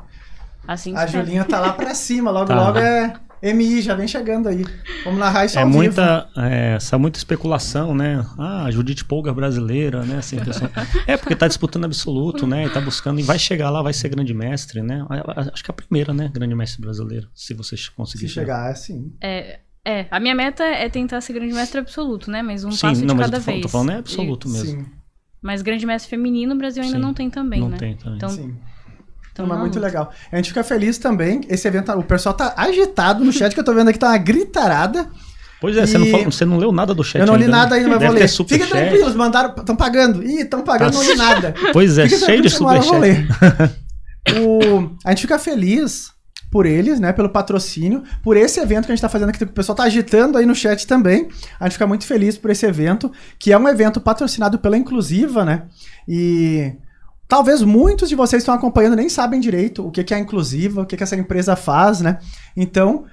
Speaker 1: Assim A é. Julinha tá lá pra cima, logo tá. logo é MI já vem chegando aí. Vamos narrar isso é ao muita,
Speaker 2: é, essa muita especulação, né? Ah, Judite Polga brasileira, né? Assim, pessoa... é, porque tá disputando absoluto, né? E tá buscando, e vai chegar lá, vai ser grande mestre, né? Acho que é a primeira, né? Grande mestre brasileira, se você conseguir se chegar.
Speaker 1: chegar é sim.
Speaker 3: É, é, a minha meta é tentar ser grande mestre absoluto, né? Mas um sim, passo não, de cada eu tô, vez. Sim, não, mas falando é absoluto e, mesmo. Sim. Mas grande mestre feminino o Brasil ainda sim, não tem também, não né? Não tem também. Então, sim. Então, é muito
Speaker 1: legal. A gente fica feliz também. Esse evento, o pessoal tá agitado no chat, que eu tô vendo aqui tá uma gritarada.
Speaker 2: Pois é, você, não falou, você não leu nada do chat. Eu não li ainda, né? nada ainda, mas vou ler. Fica tranquilo,
Speaker 1: mandaram. Estão pagando. Ih, estão pagando, tá. não li nada. Pois é, cheio de superchat. o... A gente fica feliz por eles, né? Pelo patrocínio, por esse evento que a gente tá fazendo aqui, que o pessoal tá agitando aí no chat também. A gente fica muito feliz por esse evento, que é um evento patrocinado pela Inclusiva, né? E Talvez muitos de vocês que estão acompanhando nem sabem direito o que, é a inclusiva, o que, que essa empresa faz, né? Então,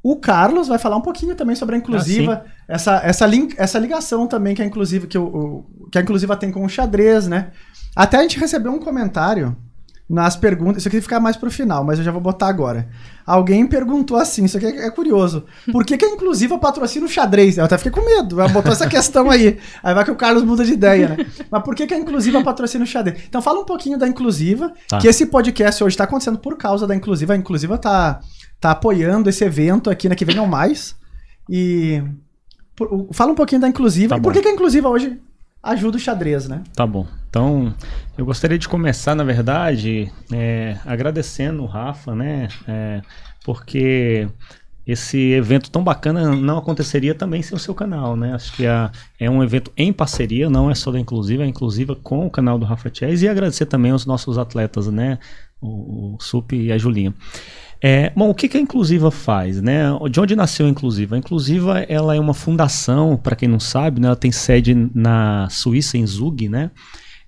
Speaker 1: o Carlos vai falar um pouquinho também sobre a inclusiva, ah, essa, essa, link, essa ligação também que a inclusiva, que, o, que a inclusiva tem com o xadrez, né? Até a gente recebeu um comentário nas perguntas. Isso aqui ficar mais pro final, mas eu já vou botar agora. Alguém perguntou assim, isso aqui é, é curioso. Por que, que a inclusiva patrocina o xadrez? Eu até fiquei com medo, botou essa questão aí. Aí vai que o Carlos muda de ideia, né? Mas por que, que a inclusiva patrocina o xadrez? Então fala um pouquinho da inclusiva, tá. que esse podcast hoje está acontecendo por causa da inclusiva. A inclusiva tá, tá apoiando esse evento aqui, né? Que venham mais. E. Por, fala um pouquinho da inclusiva. Tá e por que, que a inclusiva hoje ajuda o xadrez, né?
Speaker 2: Tá bom. Então, eu gostaria de começar, na verdade, é, agradecendo o Rafa, né? É, porque esse evento tão bacana não aconteceria também sem o seu canal, né? Acho que a, é um evento em parceria, não é só da Inclusiva, é inclusiva com o canal do Rafa Chess e agradecer também aos nossos atletas, né? O, o Sup e a Julinha. É, bom, o que, que a Inclusiva faz, né? De onde nasceu a Inclusiva? A Inclusiva ela é uma fundação, para quem não sabe, né? Ela tem sede na Suíça, em Zug, né?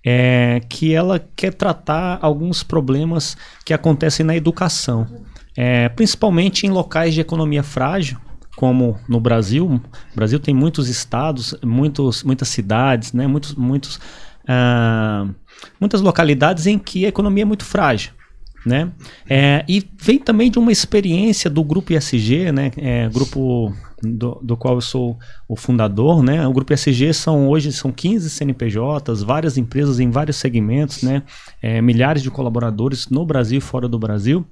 Speaker 2: é, que ela quer tratar alguns problemas que acontecem na educação, é, principalmente em locais de economia frágil, como no Brasil. O Brasil tem muitos estados, muitos, muitas cidades, né? muitos, muitos, uh, muitas localidades em que a economia é muito frágil. Né? É, e vem também de uma experiência do grupo ISG, né? É, grupo do, do qual eu sou o fundador, né? O grupo SG são hoje são 15 CNPJs, várias empresas em vários segmentos, né? É, milhares de colaboradores no Brasil e fora do Brasil.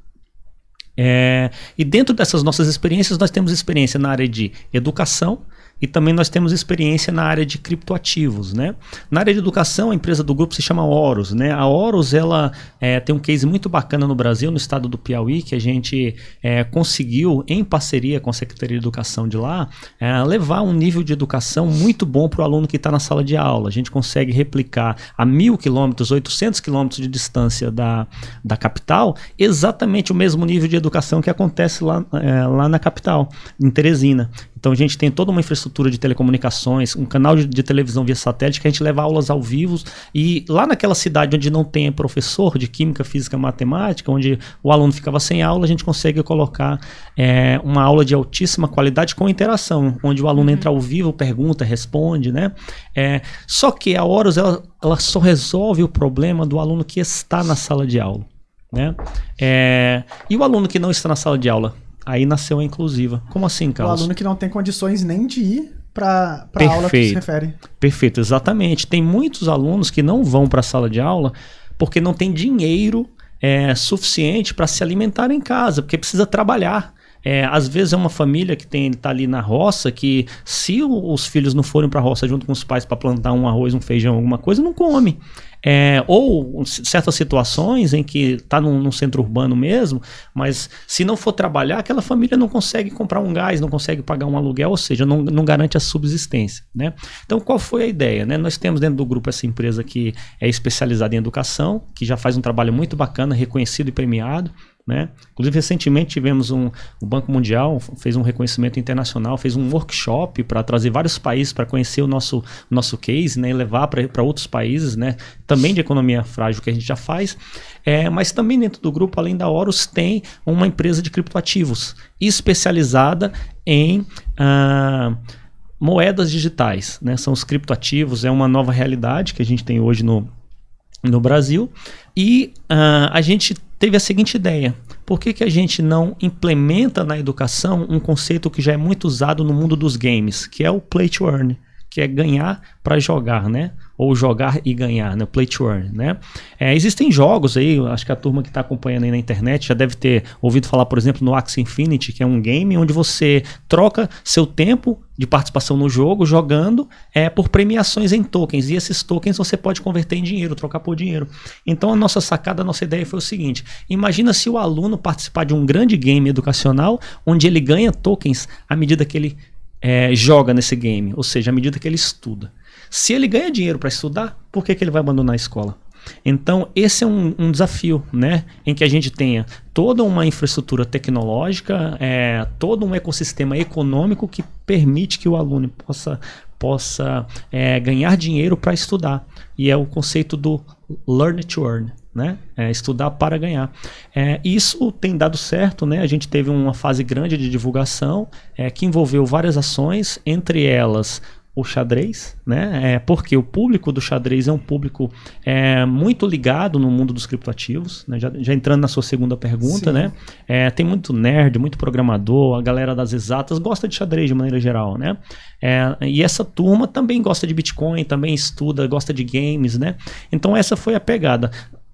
Speaker 2: É, e dentro dessas nossas experiências, nós temos experiência na área de educação, e também nós temos experiência na área de criptoativos, né? Na área de educação, a empresa do grupo se chama Oros, né? A Oros, ela é, tem um case muito bacana no Brasil, no estado do Piauí, que a gente é, conseguiu, em parceria com a Secretaria de Educação de lá, é, levar um nível de educação muito bom para o aluno que está na sala de aula. A gente consegue replicar a mil quilômetros, 800 quilômetros de distância da, da capital, exatamente o mesmo nível de educação que acontece lá, lá na capital, em Teresina. Então a gente tem toda uma infraestrutura de telecomunicações, um canal de, de, televisão via satélite que a gente leva aulas ao vivo e lá naquela cidade onde não tem professor de química, física, matemática, onde o aluno ficava sem aula, a gente consegue colocar é, uma aula de altíssima qualidade com interação, onde o aluno uhum. entra ao vivo, pergunta, responde, né? É, só que a Horus ela, ela só resolve o problema do aluno que está na sala de aula, né? É, e o aluno que não está na sala de aula, Aí nasceu a inclusiva. Como assim, Carlos? O aluno
Speaker 1: que não tem condições nem de ir para a aula que se refere.
Speaker 2: Perfeito, exatamente. Tem muitos alunos que não vão para a sala de aula porque não tem dinheiro é, suficiente para se alimentar em casa, porque precisa trabalhar. É, às vezes é uma família que tem está ali na roça que se os filhos não forem para a roça junto com os pais para plantar um arroz, um feijão, alguma coisa, não come. É, ou certas situações em que está num, num, centro urbano mesmo, mas se não for trabalhar, aquela família não consegue comprar um gás, não consegue pagar um aluguel, ou seja, não, não garante a subsistência. Né? Então, qual foi a ideia? Né? Nós temos dentro do grupo essa empresa que é especializada em educação, que já faz um trabalho muito bacana, reconhecido e premiado. Né? Inclusive, recentemente tivemos um. O Banco Mundial fez um reconhecimento internacional, fez um workshop para trazer vários países para conhecer o nosso, nosso case né? e levar para outros países, né? também de economia frágil que a gente já faz. É, mas também dentro do grupo, além da Horus, tem uma empresa de criptoativos especializada em. Ah, moedas digitais, né? São os criptoativos, é uma nova realidade que a gente tem hoje no, no Brasil. E uh, a gente teve a seguinte ideia: por que, que a gente não implementa na educação um conceito que já é muito usado no mundo dos games, que é o play to earn? que é ganhar para jogar, né? Ou jogar e ganhar, né? Play to earn, né? É, existem jogos aí, acho que a turma que está acompanhando aí na internet já deve ter ouvido falar, por exemplo, no Axie Infinity, que é um game onde você troca seu tempo de participação no jogo jogando é por premiações em tokens e esses tokens você pode converter em dinheiro, trocar por dinheiro. Então a nossa sacada, a nossa ideia foi o seguinte: imagina se o aluno participar de um grande game educacional onde ele ganha tokens à medida que ele é, joga nesse game, ou seja, à medida que ele estuda. Se ele ganha dinheiro para estudar, por que, que ele vai abandonar a escola? Então, esse é um, um, desafio, né? Em que a gente tenha toda uma infraestrutura tecnológica, é, todo um ecossistema econômico que permite que o aluno possa, possa é, ganhar dinheiro para estudar. E é o conceito do learn to earn né? É, estudar para ganhar. É, isso tem dado certo, né? A gente teve uma fase grande de divulgação é, que envolveu várias ações, entre elas o xadrez, né? É, porque o público do xadrez é um público é, muito ligado no mundo dos criptoativos, né? já, já entrando na sua segunda pergunta, Sim. né? É, tem muito nerd, muito programador, a galera das exatas gosta de xadrez de maneira geral, né? É, e essa turma também gosta de Bitcoin, também estuda, gosta de games, né? Então essa foi a pegada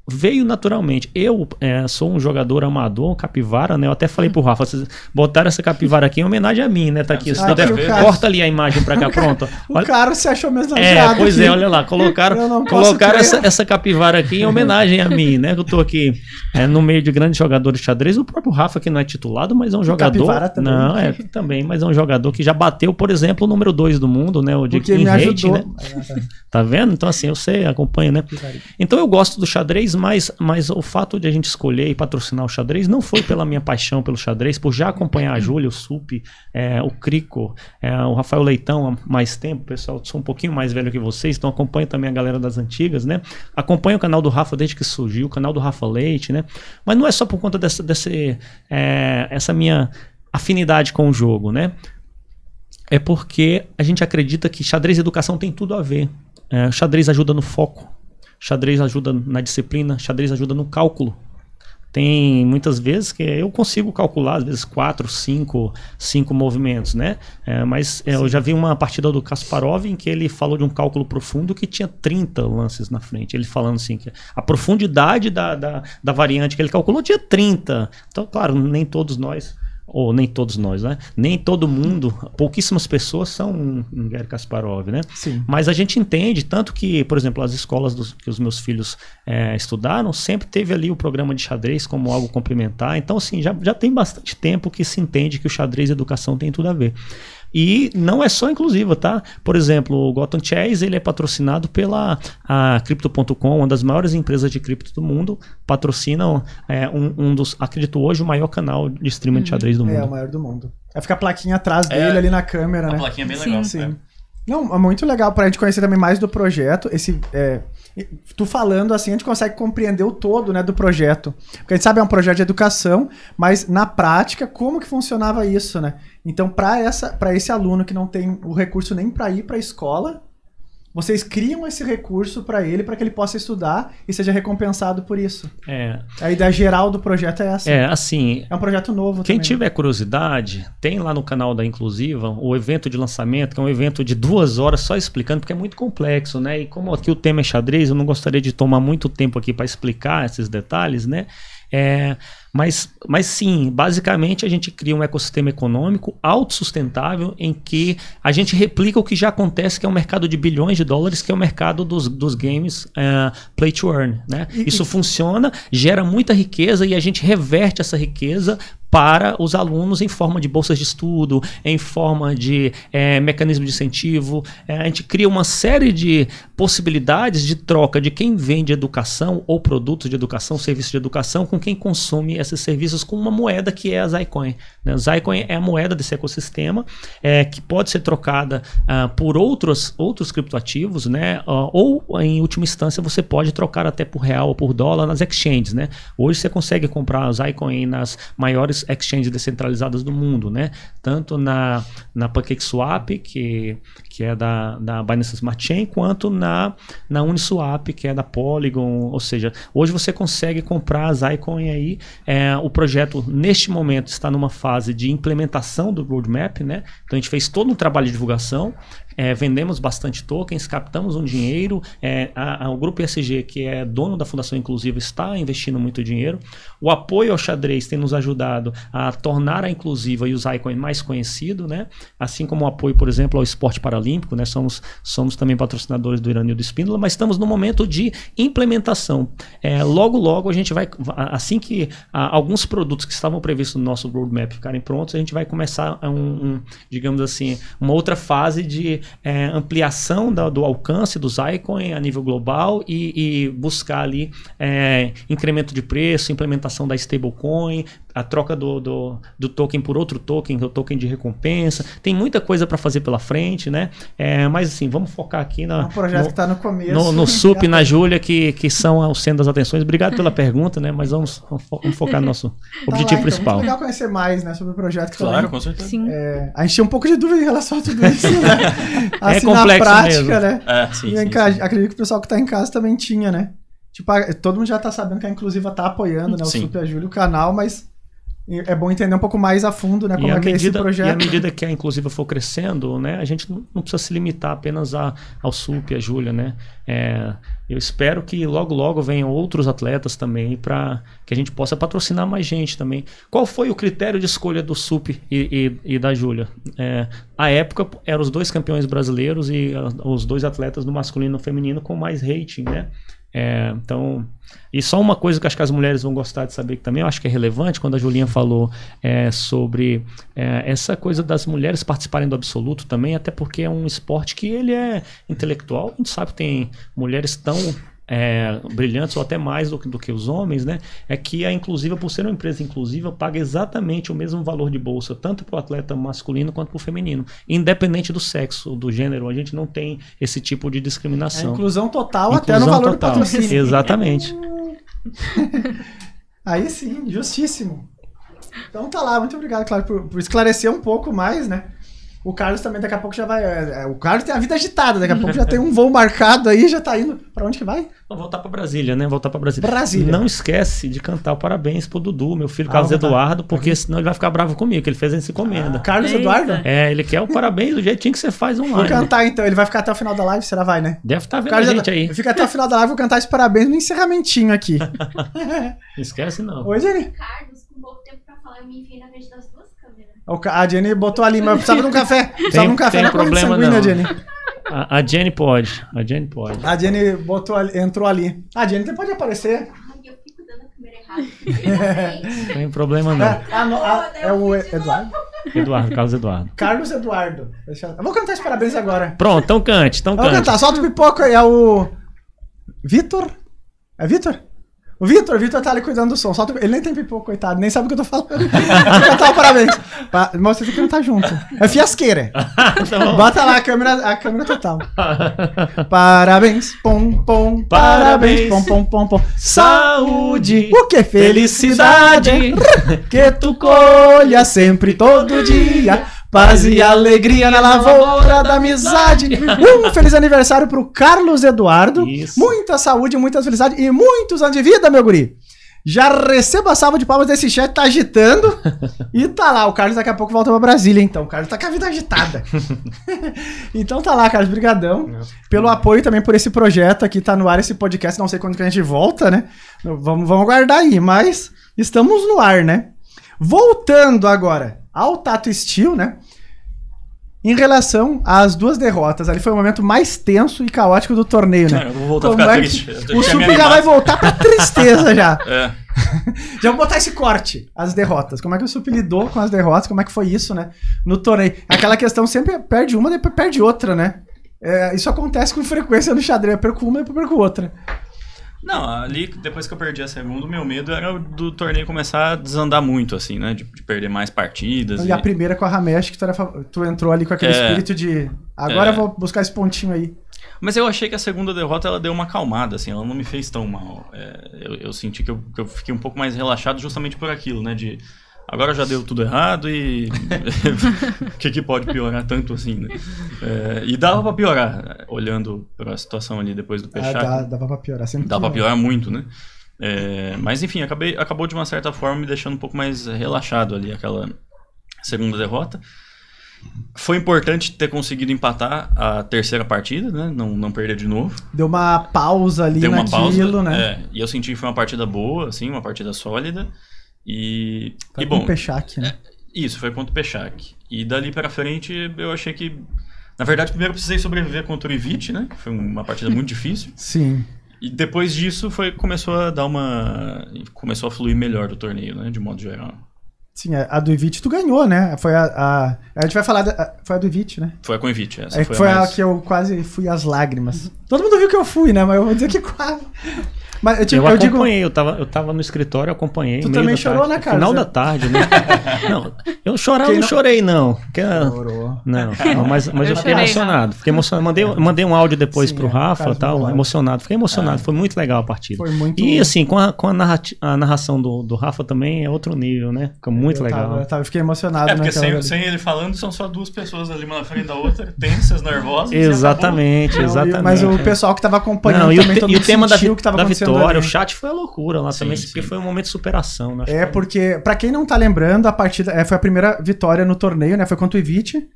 Speaker 2: veio naturalmente. Eu é, sou um jogador amador, capivara, né? Eu até falei pro hum. Rafa, vocês botaram essa capivara aqui em homenagem a mim, né? Tá aqui. Ah, aqui deve... cara... Corta ali a imagem pra cá, pronto. o
Speaker 1: cara se achou mesmo É, pois aqui. é, olha lá, colocaram, colocaram essa,
Speaker 2: essa, capivara aqui em homenagem a mim, né? Eu tô aqui é, no meio de grandes jogadores de xadrez, o próprio Rafa que não é titulado, mas é um jogador... Capivara também. Não, é, também, mas é um jogador que já bateu, por exemplo, o número 2 do mundo, né? O de Porque King me ajudou. né? tá vendo? Então assim, eu sei, acompanho, né? Então eu gosto do xadrez mas, mas o fato de a gente escolher e patrocinar o xadrez não foi pela minha paixão pelo xadrez, por já acompanhar a Júlia, o Sup, é, o Crico, é, o Rafael Leitão há mais tempo, pessoal, sou um pouquinho mais velho que vocês, então acompanho também a galera das antigas, né? Acompanho o canal do Rafa desde que surgiu, o canal do Rafa Leite, né? Mas não é só por conta dessa, dessa é, essa minha afinidade com o jogo, né? É porque a gente acredita que xadrez e educação tem tudo a ver. É, xadrez ajuda no foco, Xadrez ajuda na disciplina, xadrez ajuda no cálculo. Tem muitas vezes que eu consigo calcular, às vezes, quatro, cinco, cinco movimentos, né? É, mas é, eu já vi uma partida do Kasparov em que ele falou de um cálculo profundo que tinha 30 lances na frente. Ele falando assim que a profundidade da, da, da variante que ele calculou tinha 30. Então, claro, nem todos nós ou nem todos nós, né? Nem todo mundo, pouquíssimas pessoas são um, um Gary Kasparov, né? Sim. Mas a gente entende, tanto que, por exemplo, as escolas dos, que os meus filhos é, estudaram, sempre teve ali o programa de xadrez como algo complementar. Então, assim, já, já tem bastante tempo que se entende que o xadrez e educação tem tudo a ver. E não é só inclusiva, tá? Por exemplo, o Gotham Chess ele é patrocinado pela Crypto.com, uma das maiores empresas de cripto do mundo, patrocina é, um, um, dos, acredito hoje, o maior canal de streaming de uhum. xadrez do é, mundo. É, o
Speaker 1: maior do mundo. vai ficar a plaquinha atrás é, dele ali na câmera, a né? A plaquinha é bem legal. Sim. É. Não, é muito legal para a gente conhecer também mais do projeto. Esse, é, tu falando assim, a gente consegue compreender o todo, né, do projeto. Porque a gente sabe é um projeto de educação, mas na prática como que funcionava isso, né? Então, para esse aluno que não tem o recurso nem para ir para a escola, vocês criam esse recurso para ele, para que ele possa estudar e seja recompensado por isso. É. A ideia geral do projeto é essa. É,
Speaker 2: assim. É um projeto novo. Quem também. Né? tiver curiosidade, tem lá no canal da Inclusiva o evento de lançamento, que é um evento de duas horas só explicando, porque é muito complexo, né? E como aqui o tema é xadrez, eu não gostaria de tomar muito tempo aqui para explicar esses detalhes, né? É mas, mas sim, basicamente a gente cria um ecossistema econômico autossustentável em que a gente replica o que já acontece, que é um mercado de bilhões de dólares, que é o mercado dos, dos games uh, play to earn. Né? Isso funciona, gera muita riqueza e a gente reverte essa riqueza para os alunos em forma de bolsas de estudo, em forma de é, mecanismo de incentivo. É, a gente cria uma série de possibilidades de troca de quem vende educação ou produtos de educação, serviço de educação, com quem consome esses serviços com uma moeda que é a Zycoin. Né? Zycoin é a moeda desse ecossistema é, que pode ser trocada ah, por outros, outros criptoativos, né? Ah, ou em última instância você pode trocar até por real ou por dólar nas exchanges. Né? Hoje você consegue comprar Zycoin nas maiores exchanges descentralizadas do mundo, né? Tanto na, na PancakeSwap, que, que é da, da Binance Smart Chain, quanto na, na Uniswap, que é da Polygon. Ou seja, hoje você consegue comprar as Icon aí. É, o projeto, neste momento, está numa fase de implementação do roadmap, né? Então a gente fez todo um trabalho de divulgação, é, vendemos bastante tokens, captamos um dinheiro. É, a, a, o grupo ESG, que é dono da Fundação Inclusiva, está investindo muito dinheiro. O apoio ao xadrez tem nos ajudado a tornar a inclusiva e os Icon mais conhecido, né? Assim como o apoio, por exemplo, ao esporte paralímpico, né? Somos, somos também patrocinadores do Iranil do Espíndola, mas estamos no momento de implementação. É, logo, logo a gente vai, assim que a, alguns produtos que estavam previstos no nosso roadmap ficarem prontos, a gente vai começar um, um digamos assim, uma outra fase de é, ampliação da, do alcance dos Icon a nível global e, e buscar ali é, incremento de preço, implementação transação da stablecoin, a troca do, do, do, token por outro token, o token de recompensa. Tem muita coisa para fazer pela frente, né? É, mas assim, vamos focar aqui na. É um projeto no, que está no começo. No, no SUP, na Júlia, que, que são o centro das atenções. Obrigado pela pergunta, né? Mas vamos, vamos focar no nosso então objetivo então, principal. É muito legal
Speaker 1: conhecer mais né, sobre o projeto que Claro, com certeza. Sim. É, a gente tinha um pouco de dúvida em relação a tudo isso, né? assim, é complexo na prática, mesmo. né? É, sim, sim, sim. Acredito que o pessoal que está em casa também tinha, né? Tipo, todo mundo já tá sabendo que a Inclusiva tá apoiando, né? O Sim. Super Júlio, o canal, mas é bom entender um pouco mais a fundo, né? Como e é medida, que é esse projeto. E à medida
Speaker 2: que a Inclusiva for crescendo, né? A gente não, precisa se limitar apenas a, ao Sup, a Júlia, né? É, eu espero que logo, logo venham outros atletas também para que a gente possa patrocinar mais gente também. Qual foi o critério de escolha do Sup e, e, e da Júlia? É, época, eram os dois campeões brasileiros e ah, os dois atletas do masculino e feminino com mais rating, né? É, então, e só uma coisa que acho que as mulheres vão gostar de saber que também eu acho que é relevante quando a Julinha falou é, sobre é, essa coisa das mulheres participarem do absoluto também, até porque é um esporte que ele é intelectual, a gente sabe que tem mulheres tão é, brilhantes ou até mais do, do, que os homens, né? É que a inclusiva, por ser uma empresa inclusiva, paga exatamente o mesmo valor de bolsa, tanto para o atleta masculino quanto para o feminino, independente do sexo, do gênero. A gente não tem esse tipo de discriminação. É inclusão total inclusão até no valor total. do patrocínio. Exatamente.
Speaker 1: Aí sim, justíssimo. Então tá lá, muito obrigado, Cláudio, por, por esclarecer um pouco mais, né? O Carlos também daqui a pouco já vai. É, é, o Carlos tem a vida agitada, daqui a pouco já tem um voo marcado aí, já tá indo. Pra onde que vai?
Speaker 2: Vou voltar pra Brasília, né? Voltar pra Brasília. Brasília. Não esquece de cantar o parabéns pro Dudu, meu filho ah, Carlos é Eduardo, porque aqui. Tá senão ele vai ficar bravo comigo, que ele fez a encomenda. Ah, Carlos Eita. Eduardo? É, ele quer o parabéns do jeitinho que você faz online. Vou cantar
Speaker 1: então, ele vai ficar até o final da live, será vai, né?
Speaker 2: Deve estar tá vendo a gente aí. Fica até o
Speaker 1: final da live, vou cantar esse parabéns no encerramentinho aqui.
Speaker 2: esquece não. Oi, Jenny. Carlos, com pouco tempo pra falar,
Speaker 1: me enfim na frente das a Jenny botou ali, mas eu precisava de um café. Precisava de um café tem na problema não. Jenny.
Speaker 2: A, a, Jenny pode. A Jenny pode.
Speaker 1: A Jenny botou ali, entrou ali. A Jenny pode aparecer. Ai, eu fico dando a errada. Não
Speaker 2: tem problema não. É,
Speaker 1: a, é o Eduardo?
Speaker 2: Eduardo, Carlos Eduardo.
Speaker 1: Carlos Eduardo. Eu... eu... vou cantar os parabéns agora. Pronto, então cante, então cante. Vou cantar, solta o pipoca. É o... Vitor? É Vitor? O Vitor, o Vitor tá ali cuidando do som. Solta... Ele nem tem pipoco, coitado, nem sabe o que eu tô falando. Total cantar parabéns. Pa... que não tá junto. É fiasqueira. Tá Bota lá a câmera, a câmera total. parabéns, pom, pom, parabéns, pom, pom, pom, pom. Saúde. O que? Felicidade. que tu colha sempre, todo dia. Paz e alegria na lavoura da amizade. Um feliz aniversário pro Carlos Eduardo. Isso. Muita saúde, muita felicidade e muitos anos de vida, meu guri. Já receba a salva de palmas desse chat, tá agitando. e tá lá, o Carlos daqui a pouco volta pra Brasília, então. O Carlos tá com a vida agitada. então tá lá, Carlos, brigadão. Pelo apoio também por esse projeto aqui, tá no ar esse podcast, não sei quando que a gente volta, né? Vamos, vamos aguardar aí, mas estamos no ar, né? Voltando agora ao Tato Steel, né? Em relação às duas derrotas, ali foi o momento mais tenso e caótico do torneio, né? eu vou voltar Como a ficar é triste. O Sup já vai voltar pra tristeza já. É. já vou botar esse corte, as derrotas. Como é que o Sup lidou com as derrotas? Como é que foi isso, né? No torneio. Aquela questão sempre perde uma, depois perde outra, né? É, isso acontece com frequência no xadrez. Eu perco uma, depois perco outra.
Speaker 4: Não, ali, depois que eu perdi a segunda, o meu medo era do torneio começar a desandar muito, assim, né? De, de perder mais partidas. E, e, a
Speaker 1: primeira com a Ramesh, que tu, era, tu entrou ali com aquele é... espírito de agora é... eu vou buscar esse pontinho aí.
Speaker 4: Mas eu achei que a segunda derrota ela deu uma acalmada, assim, ela não me fez tão mal. É, eu, eu, senti que eu, que eu, fiquei um pouco mais relaxado justamente por aquilo, né? De agora já deu tudo errado e o que, que pode piorar tanto assim, né? É, e dava para piorar, olhando para a situação ali depois do Peixar. Ah,
Speaker 1: dava para piorar, sempre Dava para piorar
Speaker 4: muito, né? É, mas enfim, acabei, acabou de uma certa forma me deixando um pouco mais relaxado ali aquela segunda derrota. Foi importante ter conseguido empatar a terceira partida, né? Não, não perder de novo.
Speaker 1: Deu uma pausa ali Deu uma naquilo, pausa, né? É,
Speaker 4: e eu senti que foi uma partida boa, assim, uma partida sólida. E, foi e bom. Peixac, né? É, isso, foi contra o Peixac. E dali para frente eu achei que. Na verdade, primeiro eu precisei sobreviver contra o Ivite, né? Foi uma partida muito difícil. Sim. E depois disso foi começou a dar uma. Começou a fluir melhor do torneio, né? De modo geral.
Speaker 1: Sim, é, a do Ivite tu ganhou, né? Foi a. A, a gente vai falar. Da, foi a do Ivite, né?
Speaker 4: Foi a com Ivite,
Speaker 2: essa. É, foi, foi a, mais... a,
Speaker 1: que eu quase fui às lágrimas. Todo mundo viu que eu fui, né? Mas eu vou dizer que quase.
Speaker 2: Mas eu, tipo, eu, eu acompanhei, digo... eu, tava, eu tava no escritório, acompanhei. Tu também chorou tarde, na casa. Final da tarde, né? não, eu chorar eu não chorei, não. que é- Chorou. Não, não mas, mas eu, eu fiquei emocionado. Né? Fiquei emocionado. Mandei, é. mandei um áudio depois Sim, pro é, Rafa tal, emocionado. Fiquei emocionado, é. foi muito legal a partida. Foi muito E assim, com a, com a, narrati- a narração do, do Rafa também é outro
Speaker 1: nível, né? Fica muito eu legal. Tava, eu tava, fiquei emocionado. É, porque sem, sem,
Speaker 4: ele falando, são só duas pessoas ali uma na frente da outra, tensas, nervosas.
Speaker 2: Exatamente, exatamente. Mas o pessoal que tava acompanhando também, e o, sentiu o que tava da agora. Ali. O chat foi a loucura lá sim, também, sim. porque foi um momento de superação. Né? É,
Speaker 1: porque, para quem não tá lembrando, a partida é, foi a primeira vitória no torneio, né? Foi contra o Ivite.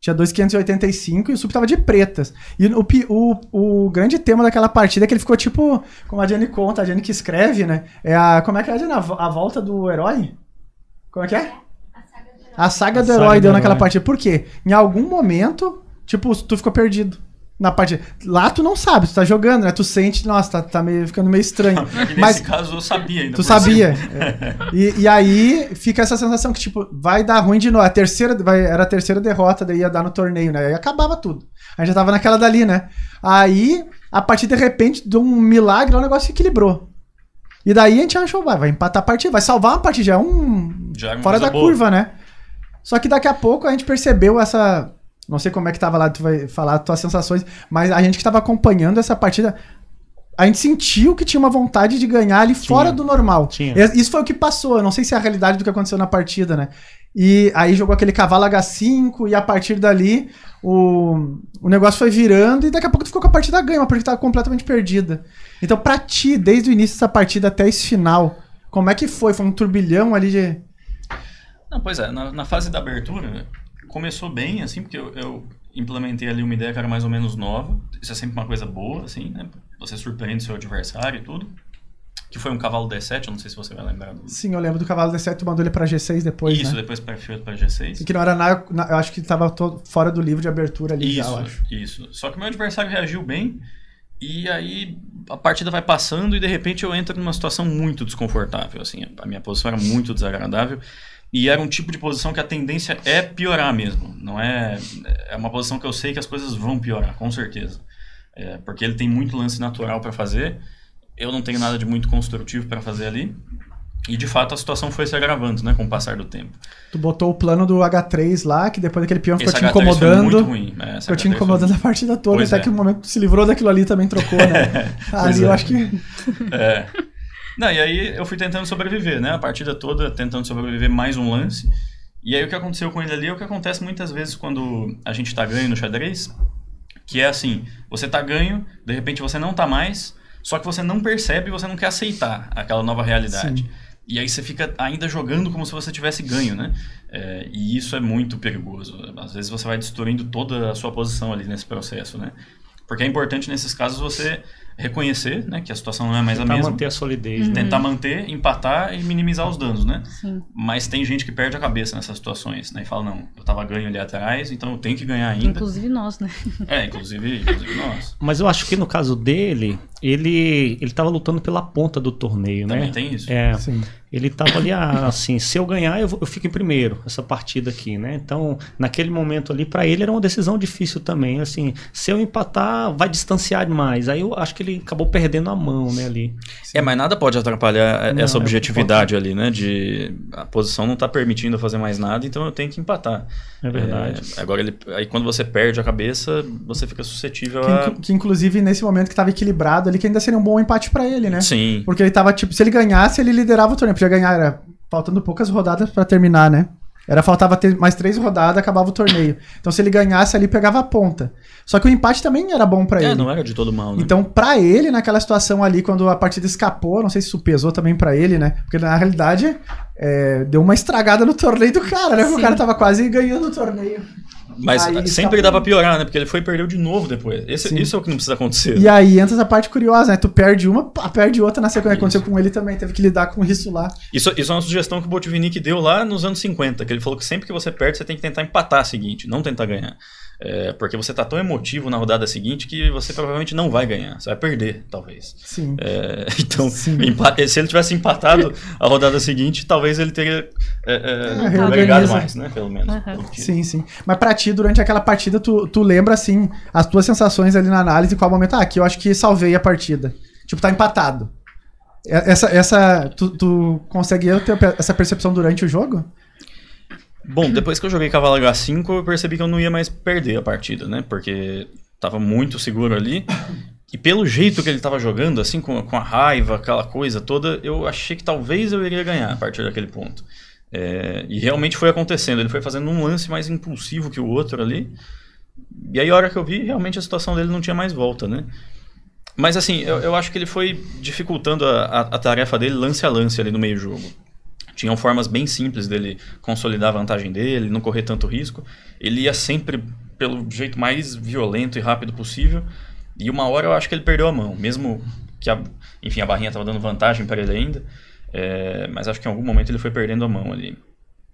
Speaker 1: Tinha 2,585 e o Sup tava de pretas. E o, o, o, grande tema daquela partida é que ele ficou tipo, como a Jenny conta, a Jenny que escreve, né? É a, como é que é, Jenny? A, a volta do herói? Como é que é? A saga do herói, a saga do herói deu do naquela herói. partida. Por quê? Em algum momento, tipo, tu ficou perdido na partida. Lá tu não sabe, tu tá jogando, né? Tu sente, nossa, tá, tá meio, ficando meio estranho. Nesse Mas,
Speaker 4: caso eu sabia ainda. Tu sabia. É.
Speaker 1: E, e, aí fica essa sensação que, tipo, vai dar ruim de novo. A terceira, vai, era a terceira derrota, daí ia dar no torneio, né? Aí acabava tudo. A gente já tava naquela dali, né? Aí, a partir de repente, de um milagre, o negócio se equilibrou. E daí a gente achou, vai, vai empatar a partida, vai salvar a partida, já é um.
Speaker 5: Já é fora da boa. curva,
Speaker 1: né? Só que daqui a pouco a gente percebeu essa não sei como é que tava lá, tu vai falar as tuas sensações, mas a gente que tava acompanhando essa partida, a gente sentiu que tinha uma vontade de ganhar ali tinha, fora do normal. Tinha. Isso foi o que passou. Eu não sei se é a realidade do que aconteceu na partida, né? E aí jogou aquele cavalo H5 e a partir dali o, o negócio foi virando e daqui a pouco tu ficou com a partida ganha, porque tava completamente perdida. Então, pra ti, desde o início dessa partida até esse final, como é que foi? Foi um turbilhão ali de.
Speaker 4: Não, pois é, na, na fase da abertura, começou bem, assim, porque eu, eu, implementei ali uma ideia que era mais ou menos nova. Isso é sempre uma coisa boa, assim, né? Você surpreende seu adversário e tudo. Que foi um cavalo D7, eu não sei se você vai lembrar.
Speaker 1: Do... Sim, eu lembro do cavalo D7, tu mandou ele pra G6 depois, Isso, né? depois perfil pra G6. E que não era nada, eu acho que tava todo fora do livro de abertura ali isso, já, eu acho.
Speaker 4: Isso, só que meu adversário reagiu bem. E aí a partida vai passando e de repente eu entro numa situação muito desconfortável, assim, a minha posição era muito desagradável. E era um tipo de posição que a tendência é piorar mesmo. Não é. É uma posição que eu sei que as coisas vão piorar, com certeza. É, porque ele tem muito lance natural para fazer. Eu não tenho nada de muito construtivo para fazer ali. E de fato a situação foi se agravando, né, com o passar do tempo.
Speaker 1: Tu botou o plano do H3 lá, que depois daquele peão ficou Esse te H3 incomodando. Foi muito ruim. É, ficou te incomodando foi... a partida toda, pois até é. que o momento que se livrou daquilo ali também trocou, né? ali eu é. acho que.
Speaker 4: É. Não, e aí eu fui tentando sobreviver, né? A partida toda tentando sobreviver mais um lance. E aí o que aconteceu com ele ali é o que acontece muitas vezes quando a gente tá ganho no xadrez, que é assim, você tá ganho, de repente você não tá mais, só que você não percebe e você não quer aceitar aquela nova realidade. Sim. E aí você fica ainda jogando como se você tivesse ganho, né? É, e isso é muito perigoso. Às vezes você vai destruindo toda a sua posição ali nesse processo, né? Porque é importante nesses casos você reconhecer né, que a situação não é mais Tentar a mesma. Tentar manter a solidez. Uhum. Né? Tentar manter, empatar e minimizar os danos, né? Sim. Mas tem gente que perde a cabeça nessas situações, né? E fala, não, eu tava ganho ali atrás, então eu tenho que ganhar
Speaker 2: ainda.
Speaker 3: Inclusive nós, né?
Speaker 4: É, inclusive, inclusive nós.
Speaker 2: Mas eu acho que no caso dele, ele ele tava lutando pela ponta do torneio, Também né? tem isso. É, Sim. Ele estava ali, ah, assim, se eu ganhar, eu, eu, fico em primeiro, essa partida aqui, né? Então, naquele momento ali, para ele era uma decisão difícil também, assim, se eu empatar, vai distanciar demais. Aí eu acho que ele acabou perdendo a mão, né, ali.
Speaker 4: Sim. É, mas nada pode atrapalhar não, essa é objetividade é ali, né? De a posição não tá permitindo fazer mais nada, então eu tenho que empatar. É verdade. É, agora, ele, aí quando você perde a cabeça, você fica suscetível que, a...
Speaker 1: Que inclusive, nesse momento que estava equilibrado ali que ainda seria um bom empate para ele, né? Sim. Porque ele tava, tipo, se ele ganhasse, ele liderava o torneio. Podia ganhar, era faltando poucas rodadas para terminar, né? Era faltava ter mais três rodadas, acabava o torneio. Então se ele ganhasse ali, pegava a ponta. Só que o empate também era bom para é, ele. É,
Speaker 4: não era de todo mal, né? Então,
Speaker 1: para ele, naquela situação ali, quando a partida escapou, não sei se isso pesou também para ele, né? Porque na realidade, é, deu uma estragada no torneio do cara, né? o cara tava quase ganhando o torneio.
Speaker 4: Mas aí sempre tá... dá pra piorar, né? Porque ele foi e perdeu de novo depois. Esse, isso é o que não precisa acontecer. E aí
Speaker 1: entra essa parte curiosa, né? Tu perde uma, perde outra na sequência. Aconteceu com ele também, teve que lidar com isso lá.
Speaker 4: Isso, isso é uma sugestão que o Botvinnik deu lá nos anos 50, que ele falou que sempre que você perde, você tem que tentar empatar a seguinte, não tentar ganhar. É, porque você tá tão emotivo na rodada seguinte que você provavelmente não vai ganhar. Você vai perder, talvez. Sim. É, então, Sim. se ele tivesse empatado a rodada seguinte, talvez ele teria é, é, é mais, né? Pelo menos.
Speaker 1: Uhum. Sim, sim. Mas para ti, durante aquela partida, tu, tu lembra, assim, as tuas sensações ali na análise, qual momento? Ah, aqui eu acho que salvei a partida. Tipo, tá empatado. Essa, essa tu, tu consegue ter essa percepção durante o jogo?
Speaker 4: Bom, depois que eu joguei Cavalo H5, eu percebi que eu não ia mais perder a partida, né? Porque tava muito seguro ali. E pelo jeito que ele tava jogando, assim, com, com a raiva, aquela coisa toda, eu achei que talvez eu iria ganhar a partir daquele ponto. É, e realmente foi acontecendo. Ele foi fazendo um lance mais impulsivo que o outro ali. E aí, a hora que eu vi, realmente a situação dele não tinha mais volta, né? Mas assim, eu, eu acho que ele foi dificultando a, a, a tarefa dele lance a lance ali no meio jogo tinham formas bem simples dele consolidar a vantagem dele, não correr tanto risco. Ele ia sempre pelo jeito mais violento e rápido possível. E uma hora eu acho que ele perdeu a mão, mesmo que a, enfim, a barrinha estava dando vantagem para ele ainda. É, mas acho que em algum momento ele foi perdendo a mão ali.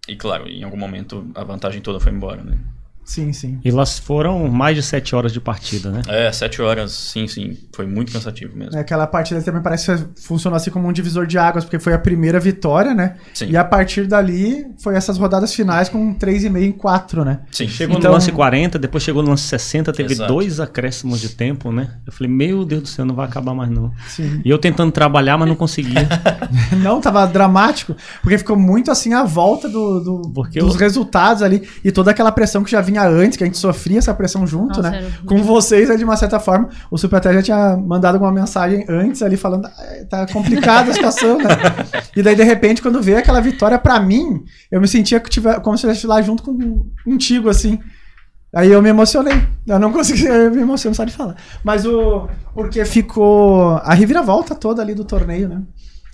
Speaker 4: E claro, em algum momento a vantagem toda foi embora, né?
Speaker 1: Sim, sim. E elas
Speaker 4: foram mais de sete horas de partida, né? É, sete horas, sim, sim. Foi muito cansativo mesmo.
Speaker 1: É, aquela partida também parece que funcionou assim como um divisor de águas, porque foi a primeira vitória, né? Sim. E a partir dali foi essas rodadas finais com três e meio em quatro né? Sim. Chegou então... no lance
Speaker 2: 40, depois chegou no lance 60, teve Exato. dois acréscimos de tempo, né? Eu falei, meu Deus do céu, não vai acabar mais não. Sim. E eu tentando trabalhar, mas não conseguia.
Speaker 1: não, tava dramático, porque ficou muito assim a volta do, do dos eu... resultados ali e toda aquela pressão que já vinha tinha antes, que a gente sofria essa pressão junto, Nossa, né? Com vocês, é de uma certa forma, o até já tinha mandado uma mensagem antes ali falando, ah, tá complicada a situação, né? E daí, de repente, quando veio aquela vitória para mim, eu me sentia que tive, como se eu estivesse lá junto com, contigo, assim. Aí eu me emocionei. Eu não consegui, eu me emocionar, sabe de falar. Mas o. Porque ficou a reviravolta toda ali do torneio, né?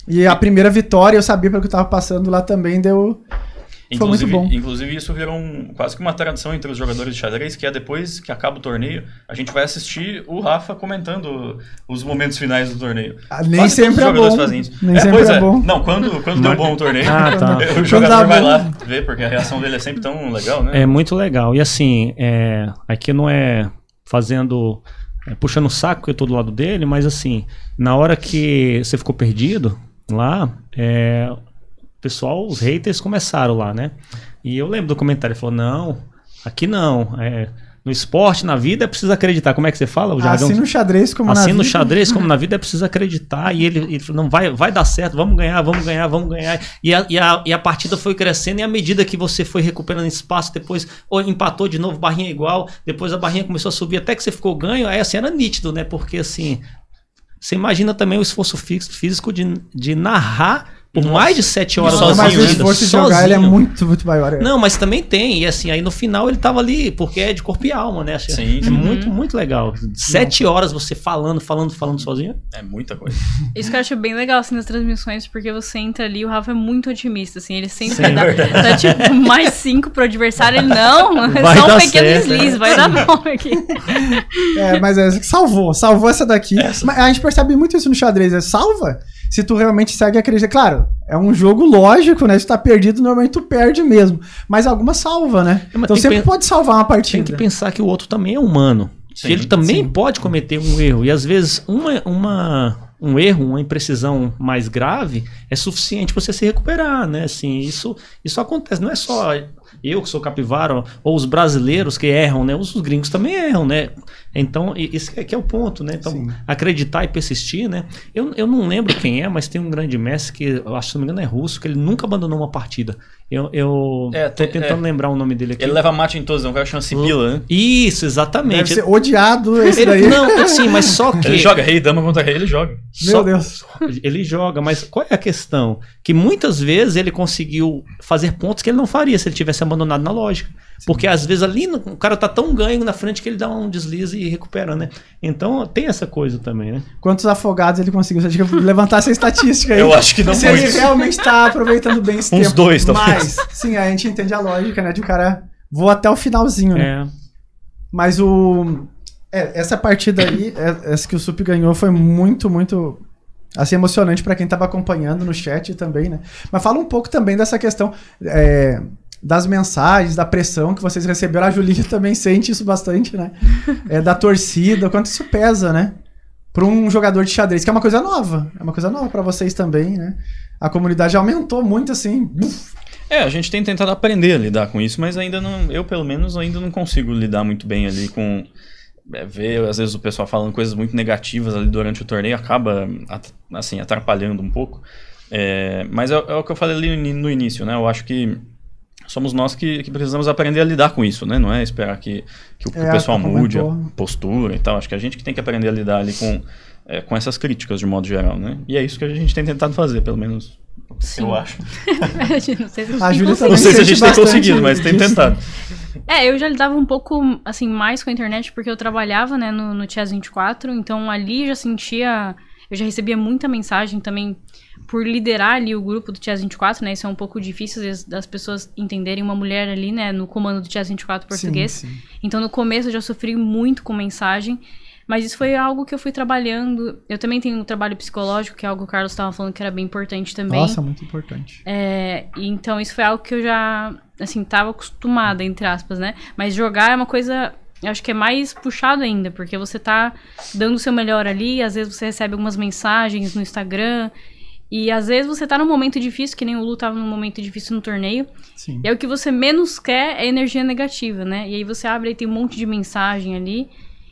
Speaker 1: E a primeira vitória, eu sabia pelo que eu tava passando lá também, deu. Inclusive, Foi muito
Speaker 4: bom. Inclusive, isso virou um, quase que uma tradição entre os jogadores de xadrez, que é depois que acaba o torneio, a gente vai assistir o Rafa comentando os momentos finais do torneio. Ah, nem quase sempre é bom. Fazem isso. Nem é, sempre pois é. é. Bom. Não, quando, quando deu bom o torneio, ah, tá. o jogador vai bom. lá ver, porque a reação dele é sempre tão legal, né? É
Speaker 2: muito legal. E assim, é, aqui não é fazendo... É, puxando o saco que eu tô do lado dele, mas assim, na hora que você ficou perdido lá, é, pessoal, os haters começaram lá, né? E eu lembro do comentário, ele falou, não, aqui não, é, no esporte, na vida, é preciso acreditar. Como é que você fala? O Assim no
Speaker 1: xadrez como assim na vida. Assim no xadrez como na
Speaker 2: vida, é preciso acreditar. E ele, ele falou, não, vai, vai dar certo, vamos ganhar, vamos ganhar, vamos ganhar. E a, e, a, e a partida foi crescendo, e à medida que você foi recuperando espaço, depois ou empatou de novo, barrinha igual, depois a barrinha começou a subir, até que você ficou ganho, aí assim, era nítido, né? Porque assim, você imagina também o esforço físico de, de narrar por mais de sete horas não, sozinho. Mas o esforço de jogar ele é muito, muito maior. É. Não, mas também tem. E assim, aí no final ele tava ali, porque é de corpo e alma, né? Assim, Sim. É muito, uhum. muito legal. Sete horas você falando, falando, falando sozinho. É muita coisa.
Speaker 3: Isso que eu acho bem legal, assim, nas transmissões, porque você entra ali, o Rafa é muito otimista, assim. Ele sempre Sim, é dá, dá, tipo, mais cinco pro adversário. Ele, não, vai só um pequeno certo, deslize, né? vai dar bom aqui.
Speaker 1: É, mas é, salvou, salvou essa daqui. Essa. A gente percebe muito isso no xadrez, é salva se tu realmente segue acreditando. Claro, é um jogo lógico, né? Se tu tá perdido, normalmente tu perde mesmo. Mas alguma salva, né? É, então sempre pode salvar uma partida. Tem que pensar que o outro também é humano.
Speaker 2: Sim, que ele também sim. pode cometer um erro. E às vezes uma, uma, um erro, uma imprecisão mais grave é suficiente para você se recuperar, né? Assim, isso, isso acontece. Não é só eu que sou capivara, ou os brasileiros que erram, né? Os, gringos também erram, né? Então, esse aqui é, é o ponto, né? Então, Sim. acreditar e persistir, né? Eu, eu não lembro quem é, mas tem um grande mestre que, eu acho, se não me engano, é russo, que ele nunca abandonou uma partida. Eu, eu é, tô tentando é. lembrar o nome dele aqui. Ele leva
Speaker 4: mate em todos, é um cara que Sibila, né? Isso, exatamente. Deve ser odiado esse ele, daí. Não, assim, mas só que... Ele joga rei, dama contra rei, ele joga.
Speaker 2: Meu só, Deus. Ele joga, mas qual é a questão? Que muitas vezes ele conseguiu fazer pontos que ele não faria se ele tivesse ser abandonado na lógica. Sim. Porque às vezes ali o cara tá tão ganho
Speaker 1: na frente que ele dá um deslize e recupera, né? Então tem essa coisa também, né? Quantos afogados ele conseguiu? Você tinha que levantar essa estatística aí. Eu acho que não Se ele realmente está aproveitando bem esse Uns tempo. Uns dois, talvez. Mas, sim, a gente entende a lógica, né? De o um cara vou até o finalzinho, né? É. Mas o... É, essa partida aí, é, essa que o Sup ganhou foi muito, muito assim emocionante para quem estava acompanhando no chat também, né? Mas fala um pouco também dessa questão é, das mensagens, da pressão que vocês receberam. A Julinha também sente isso bastante, né? É, da torcida, quanto isso pesa, né? Para um jogador de xadrez, que é uma coisa nova. É uma coisa nova para vocês também, né? A comunidade aumentou muito, assim.
Speaker 4: É, a gente tem tentado aprender a lidar com isso, mas ainda não. Eu, pelo menos, ainda não consigo lidar muito bem ali com. É, ver, às vezes, o pessoal falando coisas muito negativas ali durante o torneio acaba, assim, atrapalhando um pouco. É, mas é, é o que eu falei ali no início, né? Eu acho que somos nós que, que, precisamos aprender a lidar com isso, né? Não é esperar que, que, o, é, o, pessoal tá mude a postura e tal. Acho que a gente que tem que aprender a lidar ali com, é, com essas críticas de modo geral, né? E é isso que a gente tem tentado fazer, pelo menos Sim. Eu acho.
Speaker 3: não sei se a, gente, tá não sei se a gente tem conseguido, mas tem tentado. É, eu já lidava um pouco, assim, mais com a internet, porque eu trabalhava, né, no, no TIAS 24, então ali já sentia... Eu já recebia muita mensagem também por liderar ali o grupo do Tias 24, né? Isso é um pouco difícil vezes, das pessoas entenderem uma mulher ali, né, no comando do Tias 24 português. Sim, sim. Então no começo eu já sofri muito com mensagem, mas isso foi algo que eu fui trabalhando. Eu também tenho um trabalho psicológico, que é algo que o Carlos estava falando que era bem importante também. Nossa, muito importante. É, então isso foi algo que eu já, assim, estava acostumada, entre aspas, né? Mas jogar é uma coisa eu acho que é mais puxado ainda, porque você tá dando o seu melhor ali, às vezes você recebe algumas mensagens no Instagram e às vezes você tá num momento difícil, que nem o Lu tava num momento difícil no torneio. Sim. E aí o que você menos quer é energia negativa, né? E aí você abre e tem um monte de mensagem ali.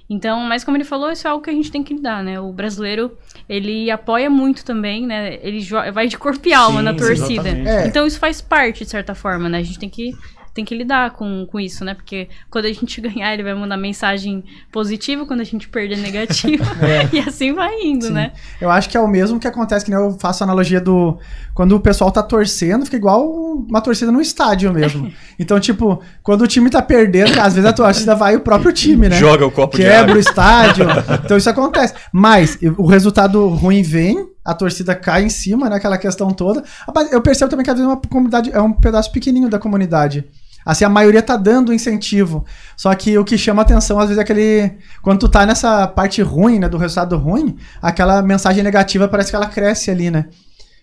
Speaker 3: Então, mas como ele falou, isso é algo que a gente tem que lidar, né? O brasileiro, ele apoia muito também, né? Ele vai de corpo e alma Sim, na torcida. É. Então isso faz parte, de certa forma, né? A gente tem que tem que lidar com, com isso, né? Porque quando a gente ganhar, ele vai mandar mensagem positiva, quando a gente perder, negativa. é. E assim vai indo, Sim. né? Eu
Speaker 1: acho que é o mesmo que acontece, que né, eu faço a analogia do. Quando o pessoal tá torcendo, fica igual uma torcida no estádio mesmo. então, tipo, quando o time tá perdendo, às vezes a torcida vai o próprio time, né? Joga o copo Quebra é o estádio. então isso acontece. Mas o resultado ruim vem, a torcida cai em cima, né? Aquela questão toda. Eu percebo também que às vezes uma comunidade é um pedaço pequenininho da comunidade. Assim, a maioria tá dando incentivo. Só que o que chama atenção, às vezes, é aquele. Quando tu tá nessa parte ruim, né? Do resultado ruim, aquela mensagem negativa parece que ela cresce ali, né?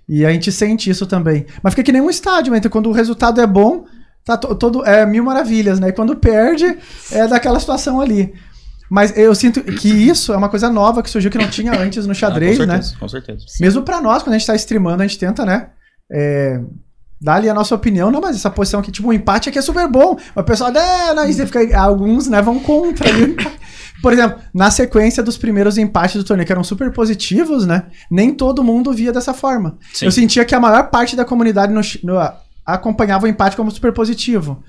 Speaker 1: E a gente sente isso também. Mas fica que nem um estádio, né? então quando o resultado é bom, tá todo. É mil maravilhas, né? E quando perde, é daquela situação ali. Mas eu sinto que isso é uma coisa nova que surgiu que não tinha antes no xadrez, ah, com né? certeza, né? Com certeza. Mesmo para nós, quando a gente tá streamando, a gente tenta, né? É, dá ali a nossa opinião. Não, mas essa posição aqui, tipo, um empate aqui é super bom. o pessoal, é, né, não, né, isso fica, alguns né, vão contra ali. Por exemplo, na sequência dos primeiros empates do torneio, que eram super positivos, né? Nem todo mundo via dessa forma. Sim. Eu sentia que a maior parte da comunidade no, no, acompanhava o empate como super positivo.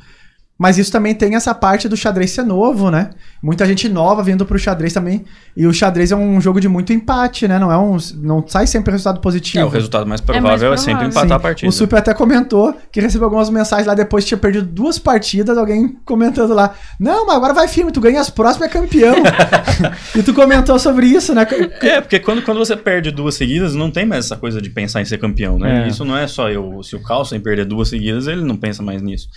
Speaker 1: Mas isso também tem essa parte do xadrez ser novo, né? Muita gente nova vindo pro xadrez também. E o xadrez é um jogo de muito empate, né? Não é um. Não sai sempre resultado positivo. É, o resultado mais provável é, mais provável. é sempre empatar Sim. a partida. O Super até comentou que recebeu algumas mensagens lá depois que tinha perdido duas partidas, alguém comentando lá. Não, mas agora vai firme, tu ganha as próximas é campeão. e tu comentou sobre isso, né?
Speaker 4: É, porque quando, quando você perde duas seguidas, não tem mais essa coisa de pensar em ser campeão, né? É. Isso não é só eu. Se o Carlson perder duas seguidas, ele não pensa mais nisso.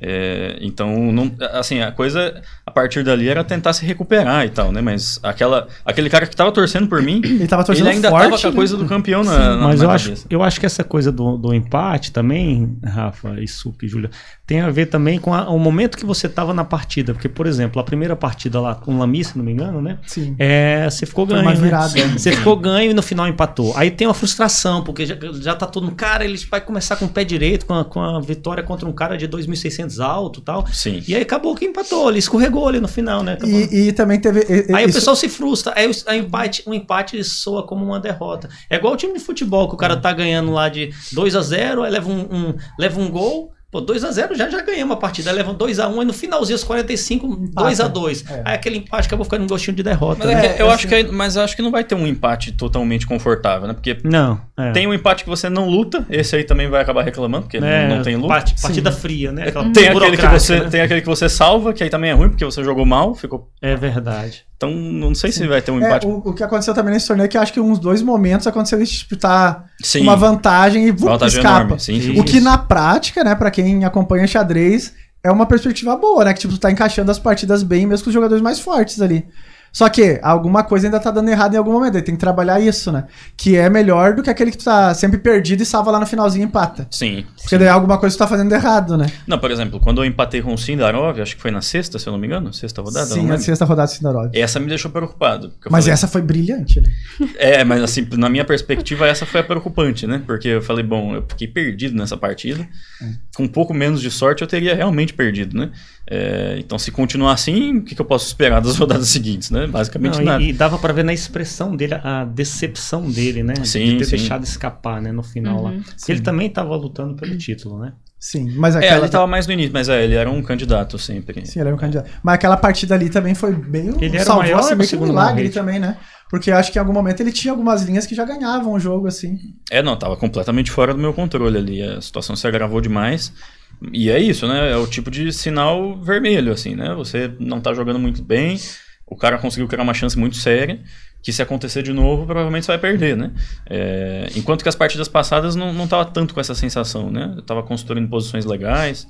Speaker 4: É, então, não, assim, a coisa a partir dali era tentar se recuperar e tal, né? Mas aquela, aquele cara que tava torcendo por mim, ele, tava torcendo ele ainda forte, tava com a né? coisa do campeão na, Sim, na Mas na eu, acho,
Speaker 2: eu acho que essa coisa do, do empate também, Rafa e Sup, Júlia, tem a ver também com a, o momento que você tava na partida. Porque, por exemplo, a primeira partida lá com o se não me engano, né? Sim. É, você ficou ganho. Mais virado, né? Você ficou ganho e no final empatou. Aí tem uma frustração, porque já, já tá todo. Cara, ele vai começar com o pé direito, com a, com a vitória contra um cara de 2.600 300 alto tal. Sim. E aí acabou que empatou ele escorregou ali no final, né?
Speaker 1: E, e, também teve. E, aí isso... o pessoal
Speaker 2: se frustra. Aí o empate, o empate soa como uma derrota. É igual o time de futebol, que o cara hum. tá ganhando lá de 2 a 0 aí leva um, um leva um gol. Pô, 2x0 já, já ganhamos a partida. Levam 2x1 e no finalzinho, os 45, 2x2. É. Aí aquele empate acabou ficando um gostinho de derrota. Mas, é né? é, assim. eu assim...
Speaker 4: acho que, mas acho que não vai ter um empate totalmente confortável, né? Porque não, é. tem um empate que você não luta, esse aí também vai acabar reclamando, porque não, é, não, tem luta. Parte, partida Sim. fria, né? Aquela tem, aquele que você, né? tem aquele que você salva, que aí também é ruim, porque você jogou mal, ficou. É verdade. Então, não
Speaker 2: sei Sim. se vai ter um empate. É,
Speaker 1: o, o, que aconteceu também nesse torneio é que acho que uns dois momentos aconteceu isso, disputar tipo, tá Sim. uma vantagem e vum, vantagem escapa. Sim, o que na prática, né, para quem acompanha xadrez, é uma perspectiva boa, né? Que tipo, tá encaixando as partidas bem, mesmo com os jogadores mais fortes ali. Só que alguma coisa ainda tá dando errado em algum momento, aí tem que trabalhar isso, né? Que é melhor do que aquele que tá sempre perdido e salva lá no finalzinho e empata. Sim. Porque sim. daí alguma coisa tu tá fazendo errado, né?
Speaker 4: Não, por exemplo, quando eu empatei com o Sindarov, acho que foi na sexta, se eu não me engano, sexta rodada. Sim, na sexta rodada do Sindarov. Essa me deixou preocupado. Mas falei... essa
Speaker 1: foi brilhante, né?
Speaker 4: É, mas assim, na minha perspectiva, essa foi a preocupante, né? Porque eu falei, bom, eu fiquei perdido nessa partida. É. Com um pouco menos de sorte, eu teria realmente perdido, né? É, então, se continuar assim, o que, que eu posso esperar das rodadas seguintes, né? né? Basicamente não, nada. E,
Speaker 2: e dava para ver na expressão dele a decepção dele, né?
Speaker 1: Sim, de ter sim. deixado escapar, né? No final uhum. lá. Sim. Ele também
Speaker 4: estava lutando pelo título, né?
Speaker 1: Sim, mas é, aquela... É, ele estava
Speaker 4: mais no início, mas é, ele era um candidato sempre. Sim,
Speaker 1: ele era um candidato. Mas aquela partida ali também foi meio... Ele era salvou, assim, o maior assim, meio que um milagre também, né? Porque acho que em algum momento ele tinha algumas linhas que já ganhavam o jogo, assim.
Speaker 4: É, não, tava completamente fora do meu controle ali. A situação se agravou demais. E é isso, né? É o tipo de sinal vermelho, assim, né? Você não tá jogando muito bem, o cara conseguiu criar uma chance muito séria, que se acontecer de novo, provavelmente você vai perder, né? É, enquanto que as partidas passadas não, não tava tanto com essa sensação, né? Eu tava construindo posições legais.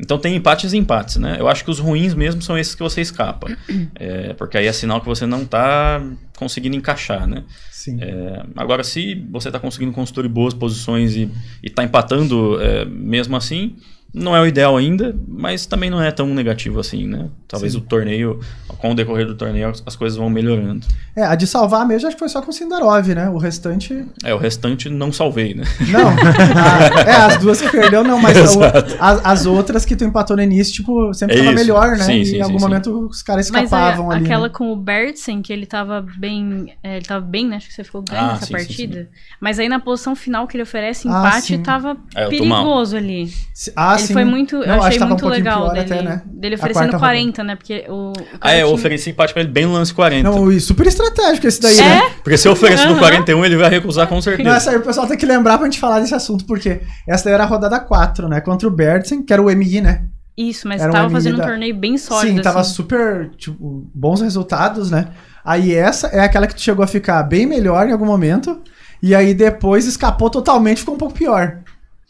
Speaker 4: Então tem empates e empates, né? Eu acho que os ruins mesmo são esses que você escapa. É, porque aí é sinal que você não tá conseguindo encaixar, né? Sim. É, agora, se você tá conseguindo construir boas posições e, e tá empatando é, mesmo assim, não é o ideal ainda, mas também não é tão negativo assim, né? Talvez Sim. o torneio, com o decorrer do torneio, as coisas vão melhorando.
Speaker 1: É, a de salvar mesmo acho que foi só com o Sindarov, né? O restante.
Speaker 4: É, o restante não salvei, né? Não.
Speaker 1: a, ah, é, as duas que perdeu, não, mas as, as, outras que tu empatou no início, tipo, sempre é tava isso. melhor, né? Sim, e sim, em algum sim, momento os caras escapavam mas ali. Aquela né?
Speaker 3: com o Bertsen, que ele tava bem. É, ele tava bem, né? Acho que você ficou ganho ah, nessa partida. Mas aí na posição final que ele oferece ah, empate, ah, tava é, perigoso ali. Ah, ele sim. foi muito. Não, eu achei muito um legal dele, até, né? dele oferecendo 40, né? Porque o. o ah, é, eu
Speaker 4: ofereci empate pra ele bem no lance 40. Não,
Speaker 1: e super
Speaker 3: estratégico esse daí, é? né?
Speaker 4: Porque se eu oferecer uhum. no 41, ele vai recusar com certeza.
Speaker 1: Não, essa aí o pessoal tem que lembrar pra gente falar desse assunto, porque essa daí era a rodada 4, né? Contra o Bertsen, que era o MI, né?
Speaker 3: Isso, mas era tava um fazendo da... um torneio bem sólido. Sim, tava assim.
Speaker 1: super, tipo, bons resultados, né? Aí essa é aquela que chegou a ficar bem melhor em algum momento. E aí depois escapou totalmente, ficou um pouco pior.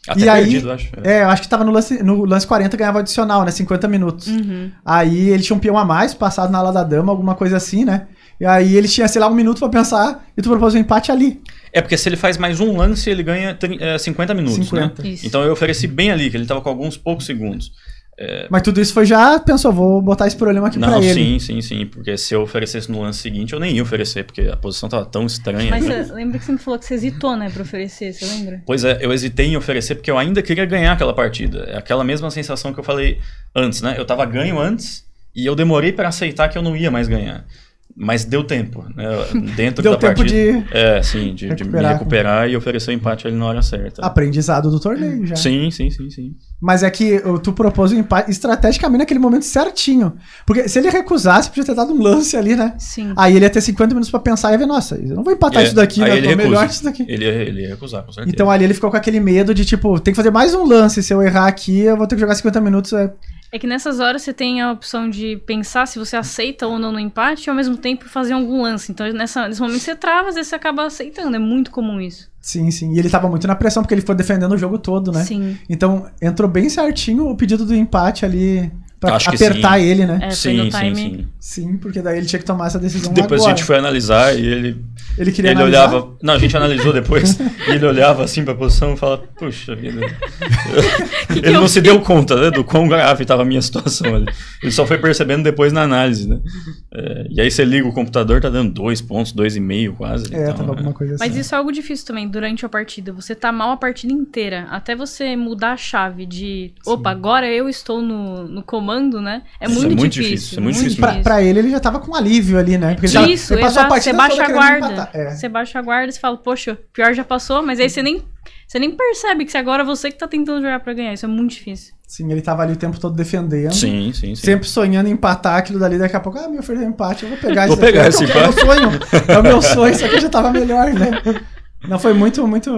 Speaker 1: Até e perdido, aí, acho. É. é, eu acho que tava no lance, no lance 40 ganhava adicional, né? 50 minutos. Uhum. Aí ele tinha um peão a mais, passado na ala da dama, alguma coisa assim, né? E aí ele tinha, sei lá, um minuto para pensar e tu propôs um empate ali.
Speaker 4: É, porque se ele faz mais um lance, ele ganha 30, é, 50 minutos, 50. né? Isso. Então eu ofereci bem ali, que ele tava com
Speaker 1: alguns poucos segundos. Mas tudo isso foi já, pensou, vou botar esse problema aqui não, pra ele.
Speaker 4: Sim, sim, sim. Porque se eu oferecesse no lance seguinte, eu nem ia oferecer, porque a posição tava tão estranha. Mas
Speaker 3: lembra que você me falou que você hesitou, né, pra oferecer, você lembra?
Speaker 4: Pois é, eu hesitei em oferecer porque eu ainda queria ganhar aquela partida. É aquela mesma sensação que eu falei antes, né? Eu tava ganho antes e eu demorei para aceitar que eu não ia mais ganhar. Mas deu tempo, né? Dentro deu da tempo partida. De... É, sim, de, de me recuperar e oferecer o empate ali na hora certa.
Speaker 1: Aprendizado do torneio hum. já. Sim,
Speaker 4: sim, sim, sim.
Speaker 1: Mas é que tu propôs o empate estrategicamente naquele momento certinho. Porque se ele recusasse, podia ter dado um lance ali, né? Sim. Aí ele ia ter 50 minutos para pensar e ia ver, nossa, eu não vou empatar é, isso daqui, né? Eu tô melhor isso
Speaker 4: daqui. Ele ia, ele ia recusar, com certeza.
Speaker 1: Então ali ele ficou com aquele medo de, tipo, tem que fazer mais um lance. Se eu errar aqui, eu vou ter que jogar 50 minutos. É...
Speaker 3: É que nessas horas você tem a opção de pensar se você aceita ou não no empate e ao mesmo tempo fazer algum lance. Então nessa, nesse momento você trava, às vezes você acaba aceitando. É muito comum isso.
Speaker 1: Sim, sim. E ele tava muito na pressão porque ele foi defendendo o jogo todo, né? Sim. Então entrou bem certinho o pedido do empate ali Pra Acho apertar ele, né? É, sim, sim, sim. Sim, porque daí ele tinha que tomar essa decisão Depois agora. a gente
Speaker 4: foi analisar e ele... Ele queria ele analisar? olhava Não, a gente analisou depois. e ele olhava assim pra posição e falava, puxa vida. ele que não se deu conta né, do quão grave estava a minha situação ali. Ele só foi percebendo depois na análise, né? É, e aí você liga o computador, tá dando dois pontos, dois e meio quase.
Speaker 3: É, então, tava é. alguma coisa assim. Mas isso é algo difícil também, durante a partida. Você tá mal a partida inteira. Até você mudar a chave de... Opa, sim. agora eu estou no, no comando né? É isso é muito, é muito difícil, difícil. É muito difícil.
Speaker 1: Pra, pra, ele, ele já tava com alívio ali, né? Porque ele isso, ele passou exato, a é. você baixa a guarda. É.
Speaker 3: baixa a guarda e fala, poxa, pior já passou, mas aí você nem, você nem percebe que agora você que tá tentando jogar pra ganhar. Isso é muito difícil.
Speaker 1: Sim, ele tava ali o tempo todo defendendo. Sim, sim, sim. Sempre sonhando em empatar aquilo dali. Daqui a pouco, ah, me ofereceu empate, eu vou pegar vou esse pegar aqui. Esse é, é o meu sonho, é o meu sonho, só que eu já tava melhor, né? Não, foi muito, muito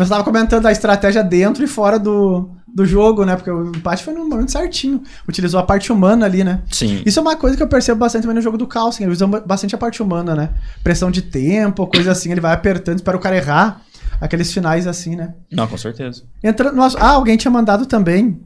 Speaker 1: pessoal estava comentando a estratégia dentro e fora do, do jogo, né? Porque o empate foi no momento certinho. Utilizou a parte humana ali, né? Sim. Isso é uma coisa que eu percebo bastante também no jogo do Carlsen. Ele usa bastante a parte humana, né? Pressão de tempo, coisa assim. Ele vai apertando, espera o cara errar. Aqueles finais assim, né?
Speaker 4: Não, com certeza.
Speaker 1: Entrando, nossa, ah, alguém tinha mandado também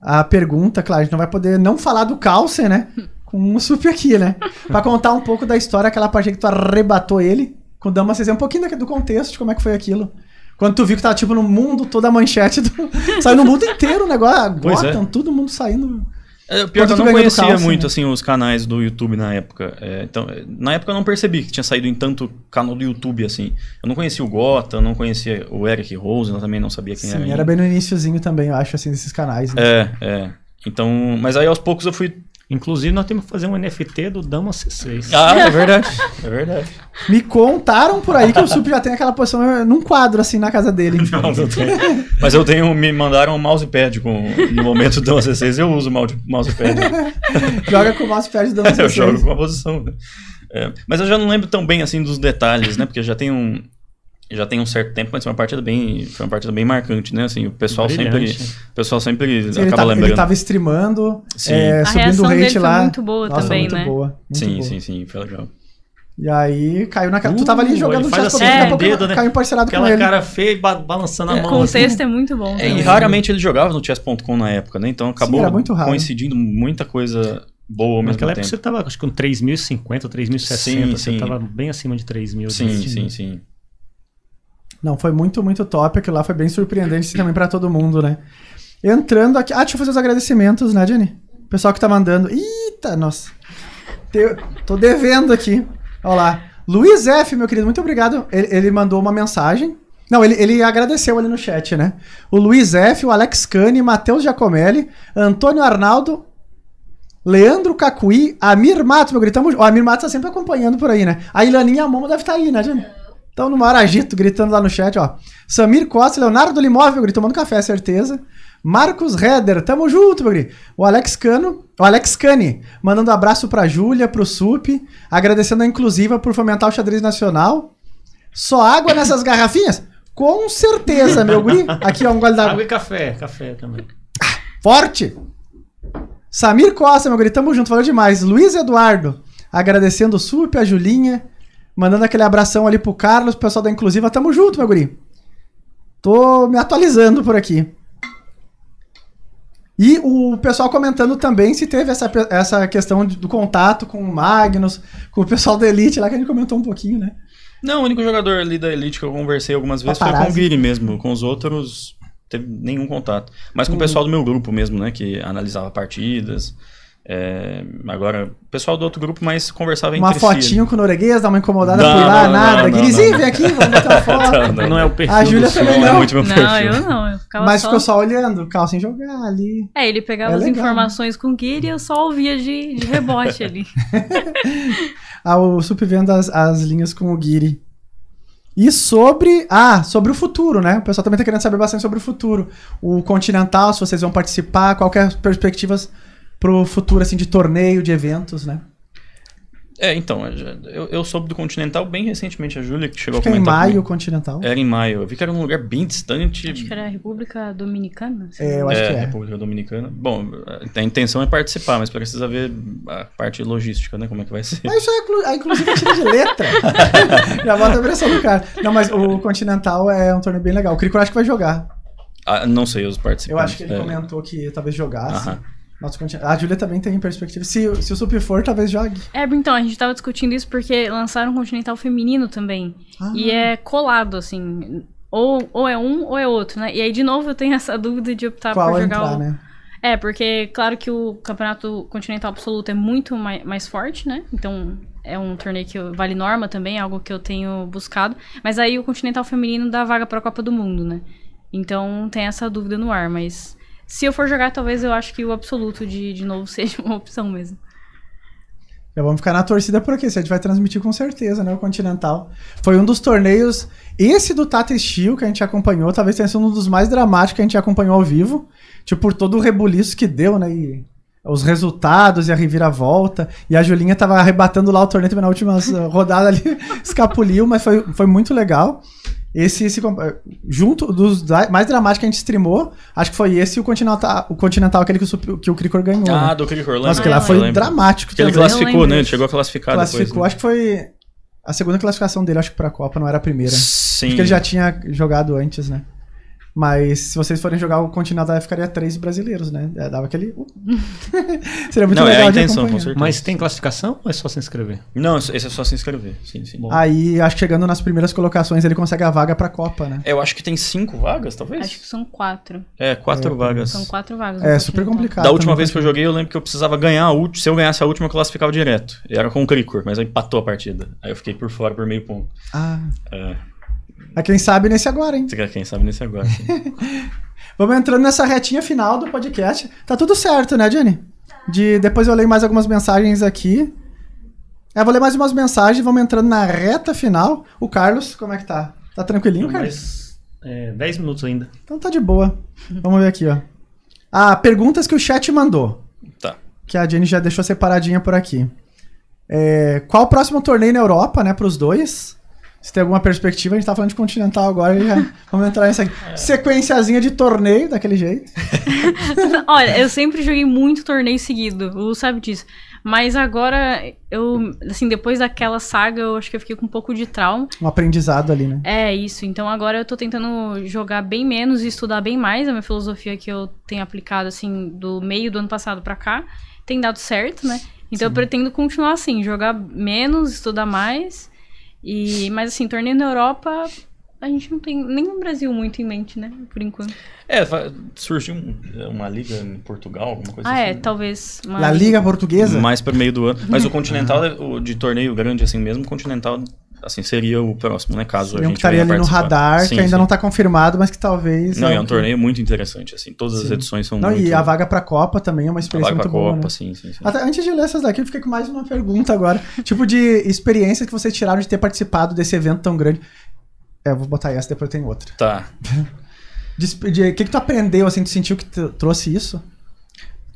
Speaker 1: a pergunta, claro. A gente não vai poder não falar do Carlsen, né? Com um sup aqui, né? Pra contar um pouco da história, aquela parte que tu arrebatou ele. Com o Damas, um pouquinho do contexto de como é que foi aquilo. Quando tu viu que tava, tipo, no mundo toda a manchete. Do... Saiu no mundo inteiro o negócio. Gotham, é. todo mundo saindo. É, pior que eu não conhecia calça, muito, né?
Speaker 4: assim, os canais do YouTube na época. É, então, é, na época eu não percebi que tinha saído em tanto canal do YouTube, assim. Eu não conhecia o Gotham, não conhecia o Eric Rose, eu também não sabia quem Sim, era. Sim, era bem
Speaker 1: no iníciozinho também, eu acho, assim, desses canais. Né? É,
Speaker 4: é. Então, mas aí aos poucos eu fui Inclusive, nós temos que fazer um NFT do
Speaker 2: Dama
Speaker 1: C6. Ah, é verdade. é verdade. Me contaram por aí que o Sup já tem aquela posição num quadro, assim, na casa dele. Não, não tem.
Speaker 4: Mas eu tenho, me mandaram um mousepad com, no momento do Dama C6, eu uso o mousepad.
Speaker 1: Joga com o mousepad do Dama C6. eu jogo com a posição. Né?
Speaker 4: É, mas eu já não lembro tão bem, assim, dos detalhes, né? Porque já tem um já tem um certo tempo, mas foi uma partida bem, foi uma partida bem marcante, né? Assim, o pessoal Brilhante. sempre, o pessoal sempre ele acaba tava, lembrando. Ele tava
Speaker 1: streamando, é, subindo o rate lá. Foi muito boa Nossa, também, muito né? Boa, muito sim, boa.
Speaker 4: sim, sim, foi legal.
Speaker 1: E aí caiu naquela. Uh, tu tava ali uh, jogando faz assim, é, pouco, dedo, né? caiu parcelado Aquela com ele. cara feia balançando
Speaker 3: é, a mão. O contexto assim. é muito bom. É, e raramente
Speaker 4: ele jogava no chess.com na época, né? Então acabou Sim, muito coincidindo muita coisa boa mesmo Naquela tempo. época você tava acho que com
Speaker 2: 3050, 3060, sim, você sim. tava bem acima de 3000. Assim. Sim, sim, sim, sim.
Speaker 1: Não, foi muito, muito top. Aquilo lá foi bem surpreendente também para todo mundo, né? Entrando aqui. Ah, deixa eu fazer os agradecimentos, né, Jenny? O pessoal que tá mandando. Eita, nossa. Te... Tô devendo aqui. Olha lá. Luiz F, meu querido, muito obrigado. Ele, ele mandou uma mensagem. Não, ele, ele, agradeceu ali no chat, né? O Luiz F, o Alex Cane, Matheus Giacomelli, Antônio Arnaldo, Leandro Cacuí, Amir Matos, meu querido. Tamo... O Amir Matos tá sempre acompanhando por aí, né? A Ilaninha Momo deve estar tá aí, né, Jenny? Então, no Maragito, gritando lá no chat, ó. Samir Costa, Leonardo Limóvel, meu tomando café, é certeza. Marcos Reder, tamo junto, meu grito. O Alex Cano, o Alex Cani, mandando abraço pra Júlia, pro SUP, agradecendo a Inclusiva por fomentar o xadrez nacional. Só água nessas garrafinhas? Com certeza, meu guri. Aqui, ó, um gole d'água. Água e café, café também. Ah, forte! Samir Costa, meu guri, tamo junto, valeu demais. Luiz Eduardo, agradecendo o SUP, a Julinha, Mandando aquele abração ali pro Carlos, pessoal da Inclusiva. Tamo junto, meu guri. Tô me atualizando por aqui. E o pessoal comentando também se teve essa, essa questão do contato com o Magnus, com o pessoal da Elite lá, que a gente comentou um pouquinho, né?
Speaker 4: Não, o único jogador ali da Elite que eu conversei algumas vezes Paparazzi. foi com o Guiri mesmo. Com os outros, teve nenhum contato. Mas com o uhum. pessoal do meu grupo mesmo, né? Que analisava partidas. É, agora, o pessoal do outro grupo, mas conversava em entre si. Uma fotinho
Speaker 1: com o norueguês, dá uma incomodada não, por lá, não, nada. Guirizinho, vem aqui, vamos botar uma foto.
Speaker 2: não, não, é o perfil. A
Speaker 1: Júlia também não. É não, não eu não. Eu mas só... ficou só olhando, ficava sem jogar
Speaker 3: ali. É, ele pegava é as informações com o Guiri e eu só ouvia de, de rebote ali.
Speaker 1: ah, o Sup vendo as, as linhas com o Guiri. E sobre. Ah, sobre o futuro, né? O pessoal também tá querendo saber bastante sobre o futuro. O Continental, se vocês vão participar, qual que é as perspectivas pro futuro assim de torneio, de eventos, né?
Speaker 4: É, então, é, eu, eu soube do Continental bem recentemente, a Júlia que chegou Acho a comentar. Era em maio o Continental? Era em maio. Eu vi que era um lugar bem distante. Acho que
Speaker 3: era a República Dominicana. É, eu acho é, que é.
Speaker 1: República
Speaker 4: Dominicana. Bom, a intenção é participar, mas precisa ver a parte logística, né? Como é que vai ser. Mas
Speaker 1: isso é, ah, inclusive, tira de letra. Já bota a pressão do cara. Não, mas o Continental é um torneio bem legal. O Crico acho que vai jogar.
Speaker 4: Ah, não sei os participantes. Eu acho que ele é.
Speaker 1: comentou que talvez jogasse. Aham a Julia também tem perspectiva. Se, se o Sup for, talvez jogue.
Speaker 3: É, então, a gente tava discutindo isso porque lançaram um Continental feminino também. Ah. E é colado, assim. Ou, ou é um ou é outro, né? E aí, de novo, eu tenho essa dúvida de optar Qual por jogar entrar, o... né? É, porque, claro que o campeonato continental absoluto é muito mais, mais forte, né? Então, é um torneio que vale norma também, é algo que eu tenho buscado. Mas aí, o continental feminino dá vaga pra Copa do Mundo, né? Então, tem essa dúvida no ar, mas se eu for jogar, talvez eu acho que o absoluto de, de novo seja uma opção mesmo.
Speaker 1: Já vamos ficar na torcida por aqui. A gente vai transmitir com certeza, né? O Continental. Foi um dos torneios. Esse do Tata Steel que a gente acompanhou, talvez tenha sido um dos mais dramáticos que a gente acompanhou ao vivo. Tipo, por todo o rebuliço que deu, né? E os resultados e a reviravolta. E a Julinha tava arrebatando lá o torneio também na última eh, rodada ali, escapuliu, mas foi, foi muito legal. Esse, esse junto dos mais dramáticos que a gente streamou, acho que foi esse e o Continental, o Continental aquele que o, que o Cricor ganhou. Ah, né? do Cricor, lembra? Nossa, que lá foi dramático. Porque ele classificou, né? Ele chegou a classificar Classificou, depois, né? acho que foi a segunda classificação dele, acho que pra Copa, não era a primeira. Sim. Acho que ele já tinha jogado antes, né? Mas se vocês forem jogar o Continental, ficaria três brasileiros, né? É, dava aquele. Uh. Seria muito Não, legal. É a intenção, com certeza. Mas
Speaker 2: tem classificação ou é só se
Speaker 4: inscrever? Não, esse é só se inscrever. Sim, sim. Bom.
Speaker 1: Aí, acho que chegando nas primeiras colocações, ele consegue a vaga pra Copa, né?
Speaker 4: eu acho que tem cinco vagas,
Speaker 3: talvez? Acho que são quatro. É, quatro é, vagas. São quatro vagas. É super complicado. Da última
Speaker 4: vez né? que eu joguei, eu lembro que eu precisava ganhar a última. Se eu ganhasse a última, eu classificava direto. E era com o Cricor, mas aí empatou a partida. Aí eu fiquei por fora por meio ponto. Ah. É.
Speaker 1: A quem sabe nesse agora, hein?
Speaker 4: A quem sabe nesse agora.
Speaker 1: Vamos entrando nessa retinha final do podcast. Tá tudo certo, né, Jenny? De, depois eu leio mais algumas mensagens aqui. É, vou ler mais umas mensagens, vamos entrando na reta final. O Carlos, como é que tá? Tá tranquilinho, Não, Carlos?
Speaker 2: Mais é, 10 minutos ainda.
Speaker 1: Então tá de boa. Vamos ver aqui, ó. Ah, perguntas que o chat mandou. Tá. Que a Jenny já deixou separadinha por aqui. É, qual o próximo torneio na Europa, né, pros dois? se tem alguma perspectiva, a gente tá falando de Continental agora já vamos entrar nessa é. sequenciazinha de torneio, daquele jeito.
Speaker 3: Olha, eu sempre joguei muito torneio seguido, o sabe disso. Mas agora, eu, assim, depois daquela saga, eu acho que eu fiquei com um pouco de trauma.
Speaker 1: Um aprendizado ali, né?
Speaker 3: É, isso. Então agora eu tô tentando jogar bem menos e estudar bem mais. É a minha filosofia que eu tenho aplicado, assim, do meio do ano passado para cá, tem dado certo, né? Então Sim. eu pretendo continuar assim, jogar menos, estudar mais e, mas assim, torneio na Europa, a gente não tem nem o Brasil muito em mente, né? Por enquanto.
Speaker 4: É, surgiu uma liga em Portugal, alguma coisa ah, é, assim. Ah, é, né?
Speaker 3: talvez. Uma... La Liga
Speaker 1: Portuguesa?
Speaker 4: Mais para meio do ano. Mas o Continental, é, o de torneio grande assim mesmo, o Continental assim, seria o próximo, né? Caso Sim, a gente que estaria ali no radar, sim, que ainda sim. não
Speaker 1: está confirmado, mas que talvez... Não, é, é um torneio
Speaker 4: muito interessante, assim, todas as edições são não, muito... E a
Speaker 1: vaga para a Copa também é uma experiência muito boa, Copa, né? sim, sim, Até, antes de ler essas daqui, eu fiquei com mais uma pergunta agora. tipo de experiência que vocês tiraram de ter participado desse evento tão grande. É, eu vou botar essa, depois eu tenho outra. Tá. O que, que tu aprendeu, assim, tu sentiu que tu trouxe isso?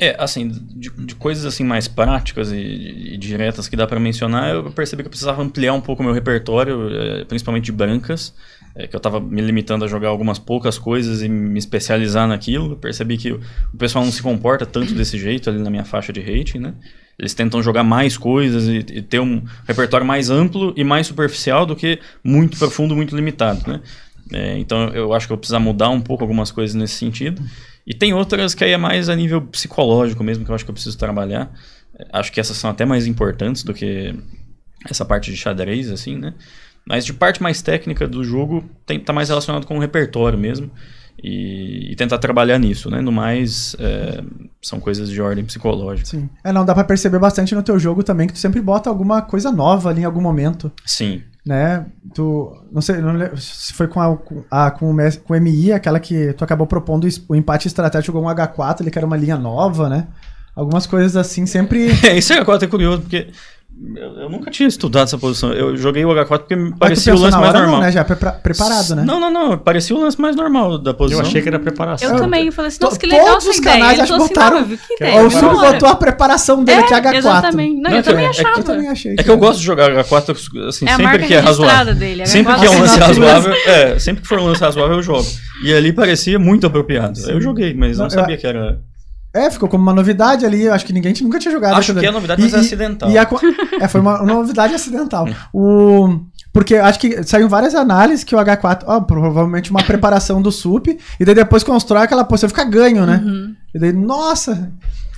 Speaker 4: É, assim, de, de, coisas assim mais práticas e, e diretas que dá para mencionar, eu percebi que eu precisava ampliar um pouco o meu repertório, eh, principalmente de brancas, eh, que eu estava me limitando a jogar algumas poucas coisas e me especializar naquilo. Eu percebi que o pessoal não se comporta tanto desse jeito ali na minha faixa de rating, né? Eles tentam jogar mais coisas e, e, ter um repertório mais amplo e mais superficial do que muito profundo, muito limitado, né? É, então eu acho que eu precisava mudar um pouco algumas coisas nesse sentido. E tem outras que aí é mais a nível psicológico mesmo, que eu acho que eu preciso trabalhar. Acho que essas são até mais importantes do que essa parte de xadrez, assim, né? Mas de parte mais técnica do jogo, tem, tá mais relacionado com o repertório mesmo. E, e, tentar trabalhar nisso, né? No mais, é, são coisas de ordem psicológica. Sim.
Speaker 1: É, não, dá para perceber bastante no teu jogo também que tu sempre bota alguma coisa nova ali em algum momento. Sim. Né? Tu, não sei, não se foi com a, com, a, com, o, com o MI, aquela que tu acabou propondo o empate estratégico com um H4, ele que era uma linha nova, né? Algumas coisas assim sempre.
Speaker 4: É, isso é agora é curioso, porque eu, nunca tinha estudado essa posição. Eu joguei o H4 porque parecia o lance mais normal. Não, né? Já é
Speaker 1: preparado, né? Não,
Speaker 4: não, não. Parecia o lance mais normal da posição. Eu achei que era preparação. Eu também.
Speaker 3: Eu falei assim, nossa, que legal Todos os canais acho assim, botaram... É,
Speaker 5: o Sul botou
Speaker 1: a preparação dele, é, que é H4. Exatamente. Não, não eu, também é,
Speaker 5: achava. eu também achei.
Speaker 4: É que eu gosto de jogar H4, assim, é sempre que é razoável. Dele, é sempre que é um lance razoável, é, sempre que for um lance razoável, eu jogo. E ali parecia muito apropriado. Eu joguei, mas não sabia que era...
Speaker 1: É, ficou como uma novidade ali. Eu acho que ninguém nunca tinha jogado. Acho que é novidade, é e, é acidental. E a, é, foi uma, uma novidade acidental. Hum. O, porque acho que saíram várias análises que o H4, ó, provavelmente uma preparação do SUP, e daí depois constrói aquela poção, fica ganho, né? Uhum. E daí, nossa!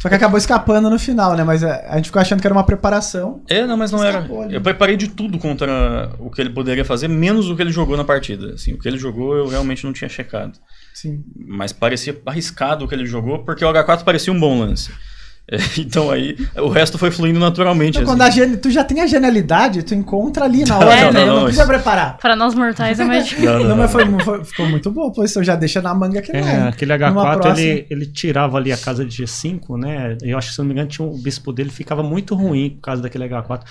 Speaker 1: Só que acabou escapando no final, né? Mas a, é, a gente ficou achando que era uma preparação.
Speaker 4: É, não, mas não era. Ali. Eu preparei de tudo contra o que ele poderia fazer, menos o que ele jogou na partida. Assim, o que ele jogou eu realmente não tinha checado. Sim. Mas parecia arriscado o que ele jogou, porque o H4 parecia um bom lance. Então aí o resto foi fluindo naturalmente. Então, assim.
Speaker 1: quando a, tu já tem a genialidade, tu encontra ali na hora, não, né? não, não, não precisa isso...
Speaker 3: preparar. Para nós mortais é mais difícil. Não, mas
Speaker 1: foi, foi, ficou muito bom, pois isso já deixa na manga é, é. aquele, é, lá, aquele H4 próxima... ele, ele tirava ali a
Speaker 2: casa de G5, né? Eu acho que se não me engano, tinha, o bispo dele ficava muito ruim por causa daquele H4.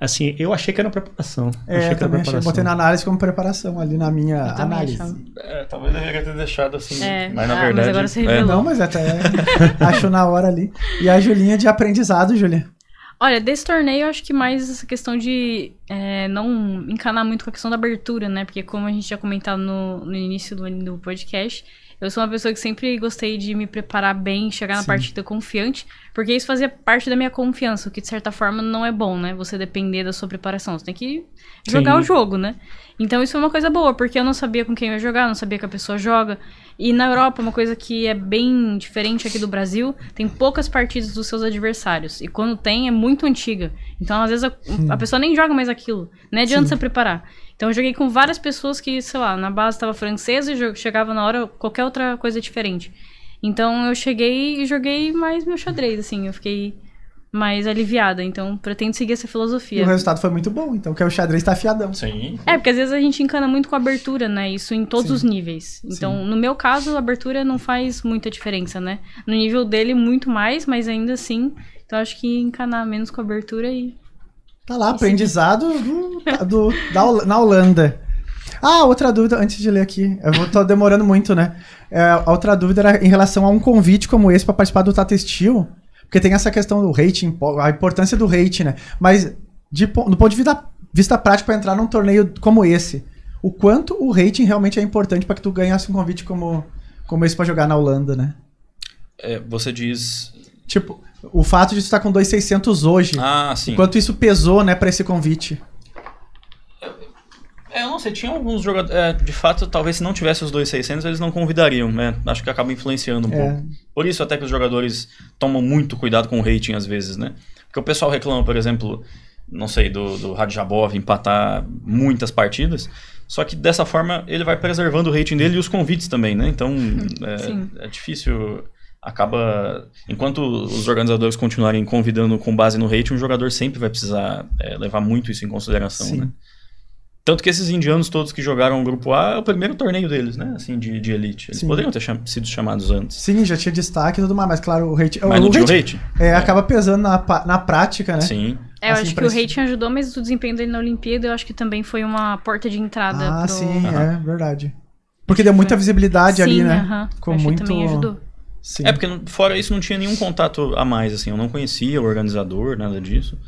Speaker 2: Assim, eu achei que era uma preparação. É, achei que era preparação. Achei, botei na
Speaker 1: análise como preparação ali na minha análise.
Speaker 4: É, talvez eu deveria ter deixado
Speaker 2: assim. É.
Speaker 3: Mas na ah, verdade. Mas agora você é.
Speaker 1: revelou. É. Não, mas é até achou na hora ali. E a Julinha de aprendizado, Julia.
Speaker 3: Olha, desse torneio eu acho que mais essa questão de é, não encanar muito com a questão da abertura, né? Porque como a gente já comentou no, no início do, do podcast, eu sou uma pessoa que sempre gostei de me preparar bem, chegar na Sim. partida confiante, porque isso fazia parte da minha confiança, o que de certa forma não é bom, né? Você depender da sua preparação, você tem que jogar Sim. o jogo, né? Então isso foi uma coisa boa, porque eu não sabia com quem eu ia jogar, não sabia que a pessoa joga. E na Europa, uma coisa que é bem diferente aqui do Brasil, tem poucas partidas dos seus adversários. E quando tem, é muito antiga. Então, às vezes, a, a pessoa nem joga mais aquilo. Não né? adianta Sim. você preparar. Então eu joguei com várias pessoas que, sei lá, na base estava francesa e chegava na hora qualquer outra coisa diferente. Então eu cheguei e joguei mais meu xadrez, assim, eu fiquei mais aliviada. Então, pretendo seguir essa filosofia. E o resultado
Speaker 1: foi muito bom, então, que é o xadrez tá afiadão. Sim.
Speaker 3: É, porque às vezes a gente encana muito com a abertura, né? Isso em todos Sim. os níveis. Então, Sim. no meu caso, a abertura não faz muita diferença, né? No nível dele, muito mais, mas ainda assim. Então, acho que encanar menos com a abertura e
Speaker 1: Tá lá, aprendizado do, do, da, na Holanda. Ah, outra dúvida, antes de ler aqui, eu vou, tô demorando muito, né? É, a outra dúvida era em relação a um convite como esse para participar do Tata Steel, porque tem essa questão do rating, a importância do rating, né? Mas, de, do ponto de vista, vista prático, para entrar num torneio como esse, o quanto o rating realmente é importante para que tu ganhasse um convite como, como esse para jogar na Holanda, né?
Speaker 4: É, você diz
Speaker 1: Tipo, o fato de tu estar tá com 2,600 hoje. Ah, sim. Quanto isso pesou, né, para esse convite?
Speaker 4: É, eu não sei, tinha alguns jogadores. É, de fato, talvez se não tivesse os 2,600, eles não convidariam, né? Acho que acaba influenciando um é. pouco. Por isso, até que os jogadores tomam muito cuidado com o rating às vezes, né? Porque o pessoal reclama, por exemplo, não sei, do, do Radjabov empatar muitas partidas. Só que dessa forma ele vai preservando o rating dele e os convites também, né? Então é, é difícil acaba. Enquanto os organizadores continuarem convidando com base no rating, o jogador sempre vai precisar é, levar muito isso em consideração, Sim. né? Tanto que esses indianos todos que jogaram o grupo A é o primeiro
Speaker 1: torneio deles, né? Assim, de, de elite. Eles Sim. poderiam ter cham sido chamados antes. Sim, já tinha destaque e tudo mais, mas claro, o hate. Mas o, não tinha hate, hate. É, é, acaba pesando na, na prática, né? Sim. É, eu assim, acho que o
Speaker 3: rating ajudou, mas o desempenho dele na Olimpíada eu acho que também foi uma porta de entrada. Ah, pro... sim, uhum. é
Speaker 1: verdade. Porque deu muita visibilidade sim, ali, né? Uhum. Com acho muito... que também ajudou.
Speaker 4: Sim. É, porque fora isso não tinha nenhum contato a mais, assim. Eu não conhecia o organizador, nada disso.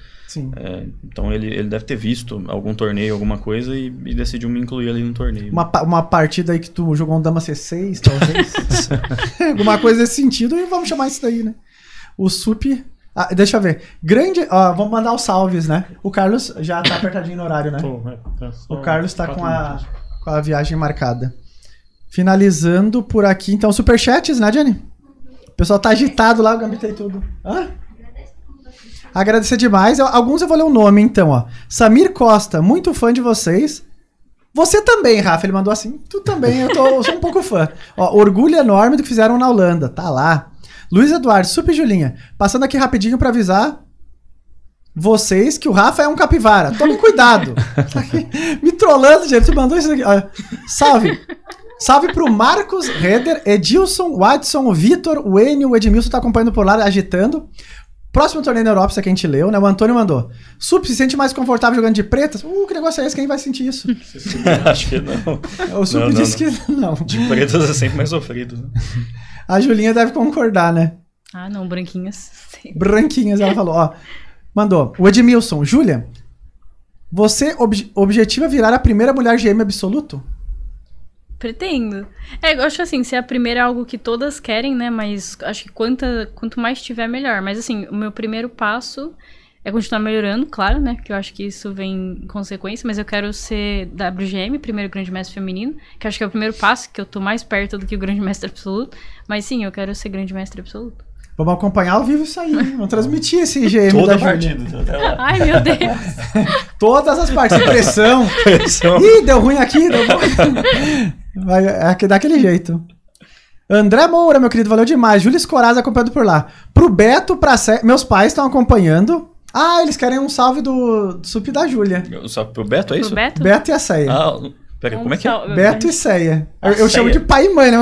Speaker 4: É, então ele, ele deve ter visto algum torneio, alguma coisa e, e decidiu me incluir ali no torneio. Uma,
Speaker 1: uma partida aí que tu jogou um Dama C6, talvez. alguma coisa nesse sentido e vamos chamar isso daí, né? O SUP. Ah, deixa eu ver. Grande. vamos mandar os salves, né? O Carlos já tá apertadinho no horário, né? é, tá o Carlos tá com a, com a viagem marcada. Finalizando por aqui, então, superchats, né, Jenny? pessoal tá agitado lá, eu gambitei tudo. Hã? Agradecer demais. Alguns eu vou ler o um nome, então, ó. Samir Costa, muito fã de vocês. Você também, Rafa, ele mandou assim. Tu também, eu, tô, eu sou um pouco fã. Ó, orgulho enorme do que fizeram na Holanda. Tá lá. Luiz Eduardo, Sup Julinha. Passando aqui rapidinho para avisar vocês que o Rafa é um capivara. tome cuidado. Me trollando, gente. Você mandou isso aqui. Ó. Salve. Salve pro Marcos Reder, Edilson, Watson, Vitor, o Enio, o Edmilson tá acompanhando por lá, agitando. Próximo torneio da Europa, isso aqui a gente leu, né? O Antônio mandou. Sup, se sente mais confortável jogando de pretas? Uh, que negócio é esse? Quem vai sentir isso?
Speaker 4: Acho que não. O Sup não, disse não. que não. De pretas é sempre mais sofrido. Né?
Speaker 1: A Julinha deve concordar, né?
Speaker 3: Ah, não, branquinhas. Sim.
Speaker 1: Branquinhas, ela falou, ó. Mandou. O Edmilson, Júlia, você ob objetiva virar a primeira mulher GM absoluto?
Speaker 3: Pretendo. É, eu acho assim, se é a primeira é algo que todas querem, né? Mas acho que quanta, quanto mais tiver, melhor. Mas assim, o meu primeiro passo é continuar melhorando, claro, né? Porque eu acho que isso vem em consequência, mas eu quero ser WGM, primeiro grande mestre feminino, que acho que é o primeiro passo, que eu tô mais perto do que o grande mestre absoluto. Mas sim, eu quero ser grande mestre absoluto.
Speaker 1: Vamos acompanhar ao vivo isso aí. Hein? Vamos transmitir esse GM Toda da partida.
Speaker 3: Ai, meu Deus.
Speaker 1: Todas as partes. Pressão. Pressão. Ih, deu ruim aqui. Deu ruim. Vai, é daquele jeito. André Moura, meu querido, valeu demais. Júlio Escoraz acompanhando por lá. Pro Beto, pra Se... meus pais estão acompanhando. Ah, eles querem um salve do, do sup da Júlia. Um salve pro Beto, é pro Beto? Beto e a Ah, como é que é? Beto e Ceia. Eu, eu chamo de pai e mãe, né?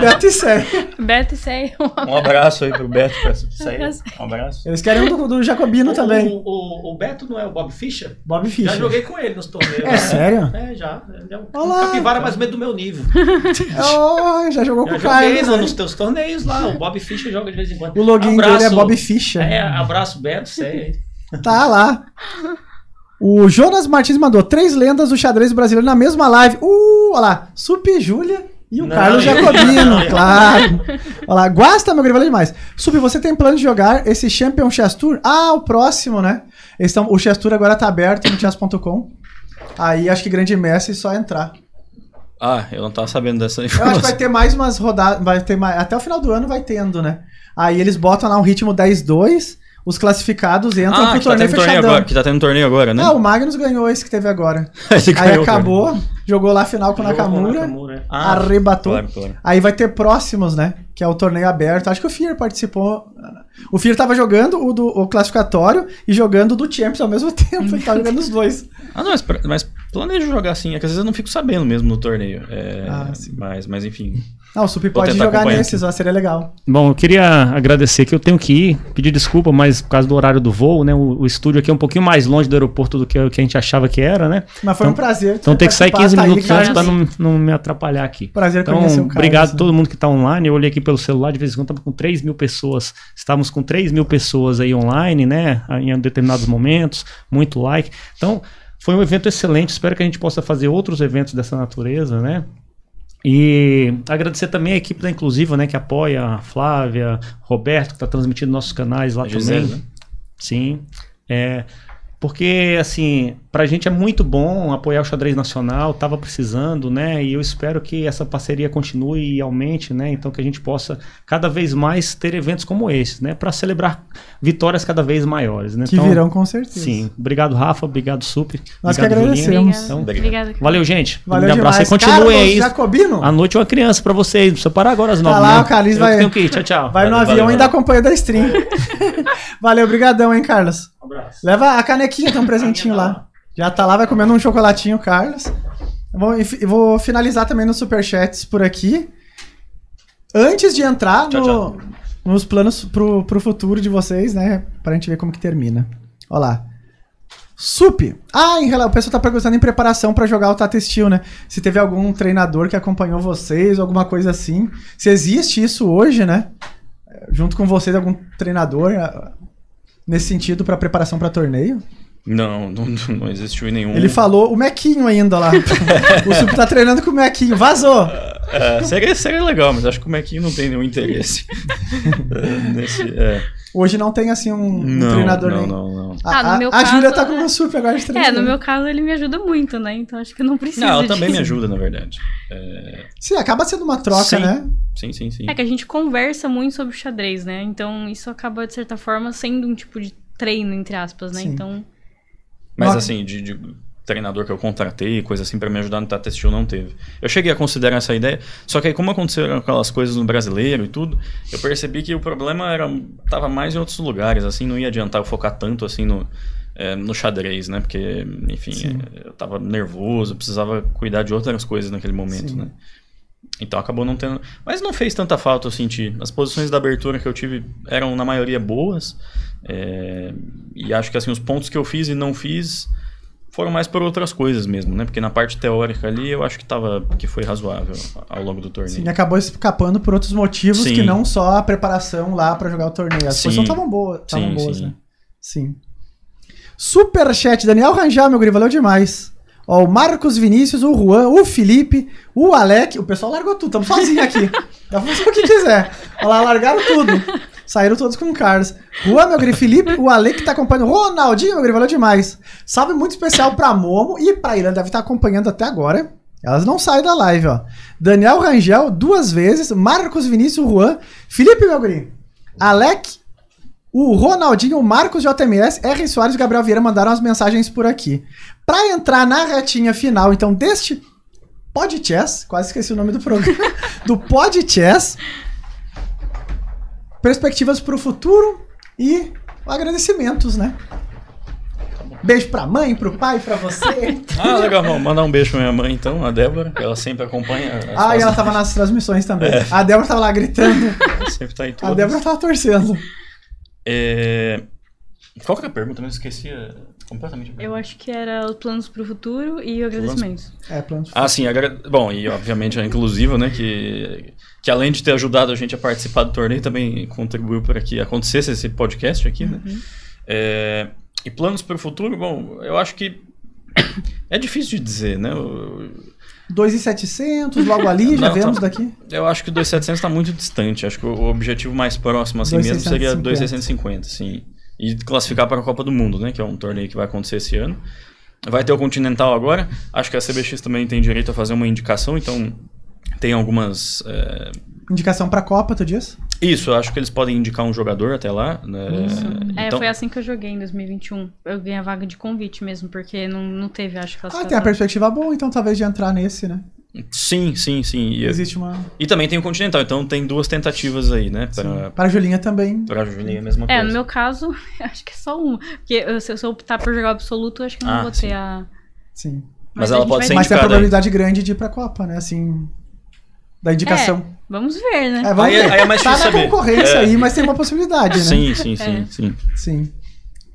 Speaker 1: Beto e Ceia.
Speaker 3: Beto e Ceia.
Speaker 1: Um abraço
Speaker 4: aí pro Beto e Ceia. Um abraço.
Speaker 1: Eles querem um do, do Jacobino o, também. O, o, o, Beto não é o
Speaker 2: Bob Fischer? Bob Fischer. Já joguei com ele nos torneios. É né? sério? É, já. Ele é um, Olá, um capivara mais ou do meu nível.
Speaker 1: oh, já jogou já com o Caio. Joguei né? nos
Speaker 2: teus torneios lá. O Bob Fischer joga de vez em quando. O login abraço, dele é Bob
Speaker 1: Fischer. É, abraço
Speaker 2: Beto Ceia.
Speaker 1: Tá lá. O Jonas Martins mandou três lendas do xadrez brasileiro na mesma live. Uh, olha lá. Sup Júlia e o não, Carlos Jacobino, não, claro. Olha lá. Gosta, meu valeu demais. Sup, você tem plano de jogar esse Champion Chess Tour? Ah, o próximo, né? Estão, o Chess Tour agora tá aberto no chess.com. Aí acho que grande mestre é só entrar.
Speaker 4: Ah, eu não tava sabendo dessa informação. Eu acho que vai ter
Speaker 1: mais umas rodadas, vai ter mais, até o final do ano vai tendo, né? Aí eles botam lá um ritmo 10-2, os classificados entram ah, pro tá torneio tá fechadão. agora,
Speaker 4: que tá tendo torneio agora, né? Ah, o
Speaker 1: Magnus ganhou esse que teve agora. aí acabou, cara. jogou lá a final com o Nakamura, Nakamura. É. Ah, arrebatou. Claro, claro. Aí vai ter próximos, né? Que é o torneio aberto. Acho que o Fier participou. O Fier tava jogando o, do, o classificatório e jogando do Champions ao mesmo tempo. Ele tava jogando os dois.
Speaker 4: Ah, não, mas, mas Planejo jogar assim, é que às vezes eu não fico sabendo mesmo no torneio. É, ah, mas, mas enfim.
Speaker 1: Ah, o Sup pode jogar nesses, ó, seria legal.
Speaker 2: Bom, eu queria agradecer que eu tenho que ir, pedir desculpa, mas por causa do horário do voo, né? O, o estúdio aqui é um pouquinho mais longe do aeroporto do que, que a gente achava que era, né? Mas foi então, um prazer. Então tem que sair 15 minutos tá aí, antes para não, não me atrapalhar aqui. Prazer então, conhecer o cara. Obrigado a todo mundo que está online. Eu olhei aqui pelo celular, de vez em quando estamos com 3 mil pessoas. Estávamos com 3 mil pessoas aí online, né? Em determinados momentos, muito like. Então. Foi um evento excelente, espero que a gente possa fazer outros eventos dessa natureza, né? E agradecer também a equipe da Inclusiva, né, que apoia a Flávia, Roberto, que está transmitindo nossos canais lá também. Né? Sim. É, porque, assim, pra gente é muito bom apoiar o xadrez nacional, tava precisando, né? E eu espero que essa parceria continue e aumente, né? Então que a gente possa cada vez mais ter eventos como esses, né? Pra celebrar vitórias cada vez maiores, né? Que então, virão com certeza. Sim. Obrigado, Rafa. Obrigado, Super. Nós obrigado, que agradecemos. Então, Obrigada. Valeu, gente. Valeu, um abraço e continuem aí. Jacobino? À noite é uma criança pra vocês. Não precisa parar agora às tá nove. Tá lá, né? o Carlos vai. Tenho que ir. Tchau, tchau. Vai valeu, no avião valeu, ainda
Speaker 1: acompanha da stream. valeu, obrigadão, hein, Carlos? Um abraço. Leva a canequinha aqui, tem um presentinho lá. Já tá lá, vai comendo um chocolatinho, Carlos. e vou finalizar também nos superchats por aqui. Antes de entrar no, tchau, tchau. nos planos pro, pro futuro de vocês, né? Pra gente ver como que termina. Olha lá. Sup. Ah, em relação, o pessoal tá perguntando em preparação para jogar o Tata Steel, né? Se teve algum treinador que acompanhou vocês, alguma coisa assim. Se existe isso hoje, né? Junto com vocês, algum treinador ah, nesse sentido para preparação para torneio?
Speaker 4: Não, não, não existiu nenhum. Ele
Speaker 1: falou o Mequinho ainda lá. o Sup tá treinando com o Mequinho, vazou!
Speaker 4: É, seria, seria legal, mas acho que o Mequinho não tem nenhum interesse. Nesse, é.
Speaker 1: Hoje não tem assim um, não, um treinador não, nem. Não, não, não. Ah, a, no a, a Júlia tá com o super agora de treinar. É, no meu
Speaker 3: caso ele me ajuda muito, né? Então acho que eu não preciso. Não, ela disso. também me ajuda, na verdade. É... Sim, acaba sendo uma troca, sim. né? Sim, sim, sim. É que a gente conversa muito sobre xadrez, né? Então isso acaba, de certa forma, sendo um tipo de treino, entre aspas, né? Sim. Então
Speaker 4: mas Nossa. assim, de, de, treinador que eu contratei, coisa assim, para me ajudar no Tata Steel, não teve. Eu cheguei a considerar essa ideia, só que aí como aconteceram aquelas coisas no brasileiro e tudo, eu percebi que o problema era tava mais em outros lugares, assim, não ia adiantar eu focar tanto assim no, é, no xadrez, né? Porque, enfim, é, eu tava nervoso, precisava cuidar de outras coisas naquele momento, Sim. né? Então acabou não tendo. Mas não fez tanta falta eu senti. As posições da abertura que eu tive eram, na maioria, boas. É, e acho que assim os pontos que eu fiz e não fiz foram mais por outras coisas mesmo, né? Porque na parte teórica ali eu acho que tava que foi razoável ao longo do torneio. Sim,
Speaker 1: acabou escapando por outros motivos sim. que não só a preparação lá para jogar o torneio. As sim. posições estavam boas, estavam sim, boas, sim. né? Sim. Superchat, Daniel Ranjá meu gringo, valeu demais. Ó, o Marcos Vinícius, o Juan, o Felipe, o Alec. O pessoal largou tudo, estamos sozinhos aqui. Dá pra fazer o que quiser. Olha lá, largaram tudo. Saíram todos com caras. Juan, meu Gri Felipe, o Ale que tá acompanhando. Ronaldinho, meu Gri, valeu demais. Salve muito especial pra Momo e pra Irã, deve estar tá acompanhando até agora. Elas não saem da live, ó. Daniel Rangel, duas vezes. Marcos Vinícius, Juan. Felipe, meu Gri. Alec, o Ronaldinho, o Marcos JMS, R. Soares e Gabriel Vieira mandaram as mensagens por aqui. Pra entrar na retinha final, então, deste Pod Chess, quase esqueci o nome do programa, do Pod Chess perspectivas para o futuro e agradecimentos, né? Beijo pra mãe, pro pai, pra você. ah,
Speaker 4: legal. Vou mandar um beijo pra minha mãe, então, a Débora, que ela sempre acompanha. Ah, e ela tava
Speaker 1: nas transmissões também. É. A Débora tava lá gritando. sempre tá em todas. A Débora tava torcendo.
Speaker 4: É... Qual que era a pergunta? Eu esqueci é, completamente.
Speaker 3: Eu acho que era os planos pro futuro e agradecimentos. Planos... É,
Speaker 4: planos pro futuro. Ah, sim. Agra... Bom, e obviamente a é inclusiva, né, que que além de ter ajudado a gente a participar do torneio, também contribuiu para que acontecesse esse podcast aqui, né? Uhum. É, e planos para o futuro, bom, eu acho que é difícil de dizer, né? Eu...
Speaker 1: 2,700, logo ali, já vemos tá... daqui.
Speaker 4: Eu acho que 2,700 está muito distante. Acho que o objetivo mais próximo, assim 2, mesmo, 650. seria 2,650, sim. E classificar para a Copa do Mundo, né? Que é um torneio que vai acontecer esse ano. Vai ter o Continental agora. Acho que a CBX também tem direito a fazer uma indicação, então tem algumas. É...
Speaker 1: Indicação para Copa, tu diz?
Speaker 4: Isso, eu acho que eles podem indicar um jogador até lá. Né? Isso. É, então foi
Speaker 3: assim que eu joguei em 2021. Eu ganhei a vaga de convite mesmo, porque não, não teve, acho que. Ah, tem a
Speaker 1: perspectiva boa, então talvez de entrar nesse, né?
Speaker 4: Sim, sim, sim. E, é Existe uma. E também tem o Continental, então tem duas tentativas aí, né? Pra... Para a
Speaker 1: Julinha também.
Speaker 4: Para a Julinha, a mesma coisa.
Speaker 3: É, no meu caso, acho que é só uma. Porque se eu optar tá por jogar absoluto, acho que não ah, vou sim. ter a.
Speaker 1: Sim. Mas, mas ela pode vai... ser indicada. Mas tem a probabilidade aí. grande de ir pra Copa, né? Assim da indicação. É,
Speaker 3: vamos ver, né? É, vamos aí, é- ver. aí é mais tá na saber. concorrência é. aí, mas tem uma
Speaker 1: possibilidade, né? Sim, sim, sim, é. sim. Sim.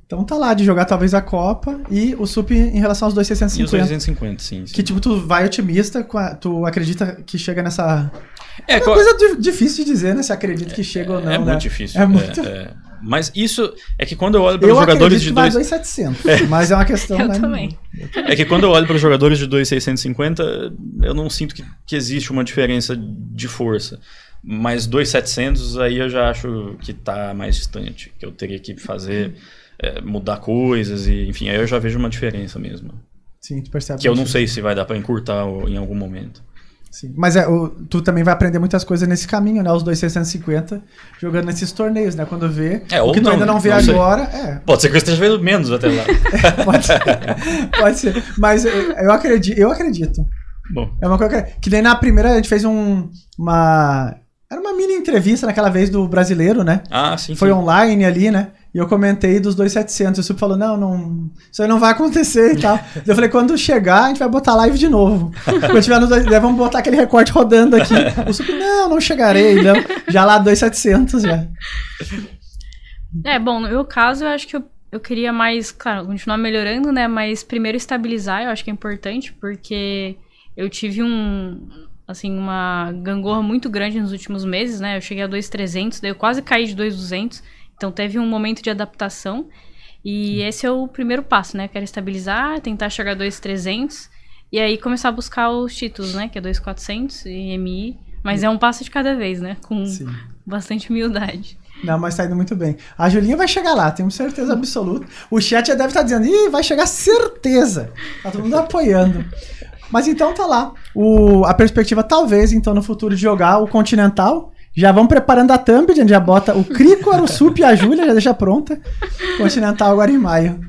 Speaker 1: Então tá lá de jogar talvez a Copa e o SUP em relação aos 2,650. E os 250, sim, sim. Que tipo, tu vai otimista, tu acredita que chega nessa. É, é uma co... coisa difícil de dizer, né? Se acredita que chega ou não. É né? muito difícil. É
Speaker 4: muito. É, mas isso é que quando eu olho para os jogadores de 2... 2,700, é. mas
Speaker 1: é uma questão... Eu né? também.
Speaker 4: É que quando eu olho para os jogadores de 2,650, eu não sinto que, que existe uma diferença de força. Mas 2,700 aí eu já acho que está mais distante, que eu teria que fazer, é, mudar coisas, e enfim, aí eu já vejo uma diferença mesmo.
Speaker 1: Sim, tu percebe. Que eu não sei
Speaker 4: se vai dar para encurtar em algum momento.
Speaker 1: Sim. Mas é, o, tu também vai aprender muitas coisas nesse caminho, né? Os dois 650 jogando nesses torneios, né? Quando vê. É, o que tu ainda não né? vê não agora. É.
Speaker 4: Pode ser que eu esteja vendo menos até lá. É, pode, ser,
Speaker 1: pode ser. Mas é, eu acredito. Eu acredito. Bom. É uma coisa que, que na primeira a gente fez um, uma. Era uma mini entrevista naquela vez do brasileiro, né?
Speaker 4: Ah, sim. Foi sim.
Speaker 1: online ali, né? E eu comentei dos 2,700. o Sup falou: não, não, isso aí não vai acontecer e tal. eu falei: quando chegar, a gente vai botar live de novo. Quando tiver no dois, vamos botar aquele recorte rodando aqui. O Sup: não, não chegarei. Não. Já lá 2,700 já.
Speaker 3: É, bom, no meu caso, eu acho que eu, eu queria mais, claro, continuar melhorando, né? Mas primeiro estabilizar, eu acho que é importante, porque eu tive um, assim, uma gangorra muito grande nos últimos meses, né? Eu cheguei a 2,300, daí eu quase caí de 2,200. Então teve um momento de adaptação e esse é o primeiro passo, né? Quero estabilizar, tentar chegar a 2,300 e aí começar a buscar os títulos, né? Que é 2,400 e MI. Mas é um passo de cada vez, né? Com Sim. bastante humildade. Não,
Speaker 1: mas tá indo muito bem. A Julinha vai chegar lá, tenho certeza absoluta. O chat já deve estar tá dizendo, ih, vai chegar certeza. Tá todo mundo apoiando. Mas então tá lá. O, a perspectiva, talvez, então, no futuro, de jogar o Continental já vamos preparando a thumb, gente já bota o Crico, o Sup e a Júlia, já deixa pronta. Continental agora em maio.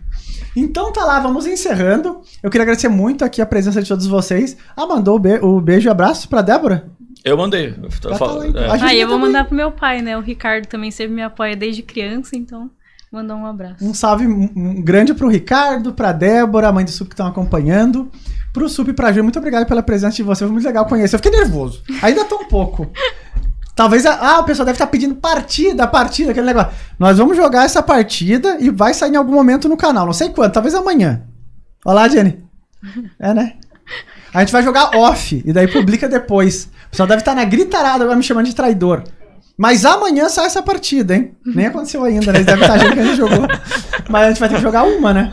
Speaker 1: Então tá lá, vamos encerrando. Eu queria agradecer muito aqui a presença de todos vocês. Ah, mandou o, be o beijo e abraço pra Débora?
Speaker 4: Eu mandei. Eu, tá fal... Então. é.
Speaker 3: ah, eu vou mandar pro meu pai, né? O Ricardo também sempre me apoia desde criança, então mandou um abraço.
Speaker 1: Um salve grande pro Ricardo, pra Débora, mãe do Sup que estão acompanhando. Pro Sup e pra Júlia, muito obrigado pela presença de vocês. Foi muito legal conhecer. Eu fiquei nervoso. Ainda tão pouco. Talvez, a, ah, o pessoal deve estar tá pedindo partida, partida, aquele negócio. Nós vamos jogar essa partida e vai sair em algum momento no canal, não sei quando, talvez amanhã. Olá, Jenny. É, né? A gente vai jogar off e daí publica depois. O pessoal deve estar tá na gritarada agora me chamando de traidor. Mas amanhã sai essa partida, hein? Nem aconteceu ainda, né? Eles devem estar tá achando que a gente jogou. Mas a gente vai ter que jogar uma, né?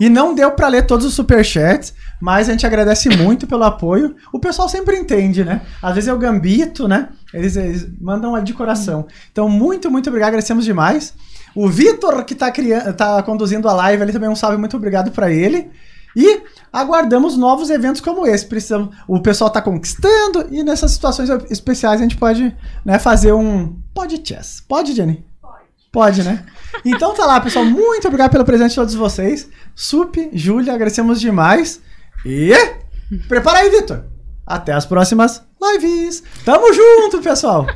Speaker 1: E não deu para ler todos os superchats, mas a gente agradece muito pelo apoio. O pessoal sempre entende, né? Às vezes é o gambito, né? Eles, eles mandam de coração. Então, muito, muito obrigado, agradecemos demais. O Vitor, que está tá conduzindo a live ali, também um salve muito obrigado para ele. E aguardamos novos eventos como esse. Precisamos, o pessoal está conquistando e nessas situações especiais a gente pode né, fazer um podcast. Pode, Jenny? Pode, pode né? Então tá lá, pessoal. Muito obrigado pelo presente de todos vocês. Sup, Júlia, agradecemos demais. E prepara aí, Vitor. Até as próximas lives. Tamo junto, pessoal.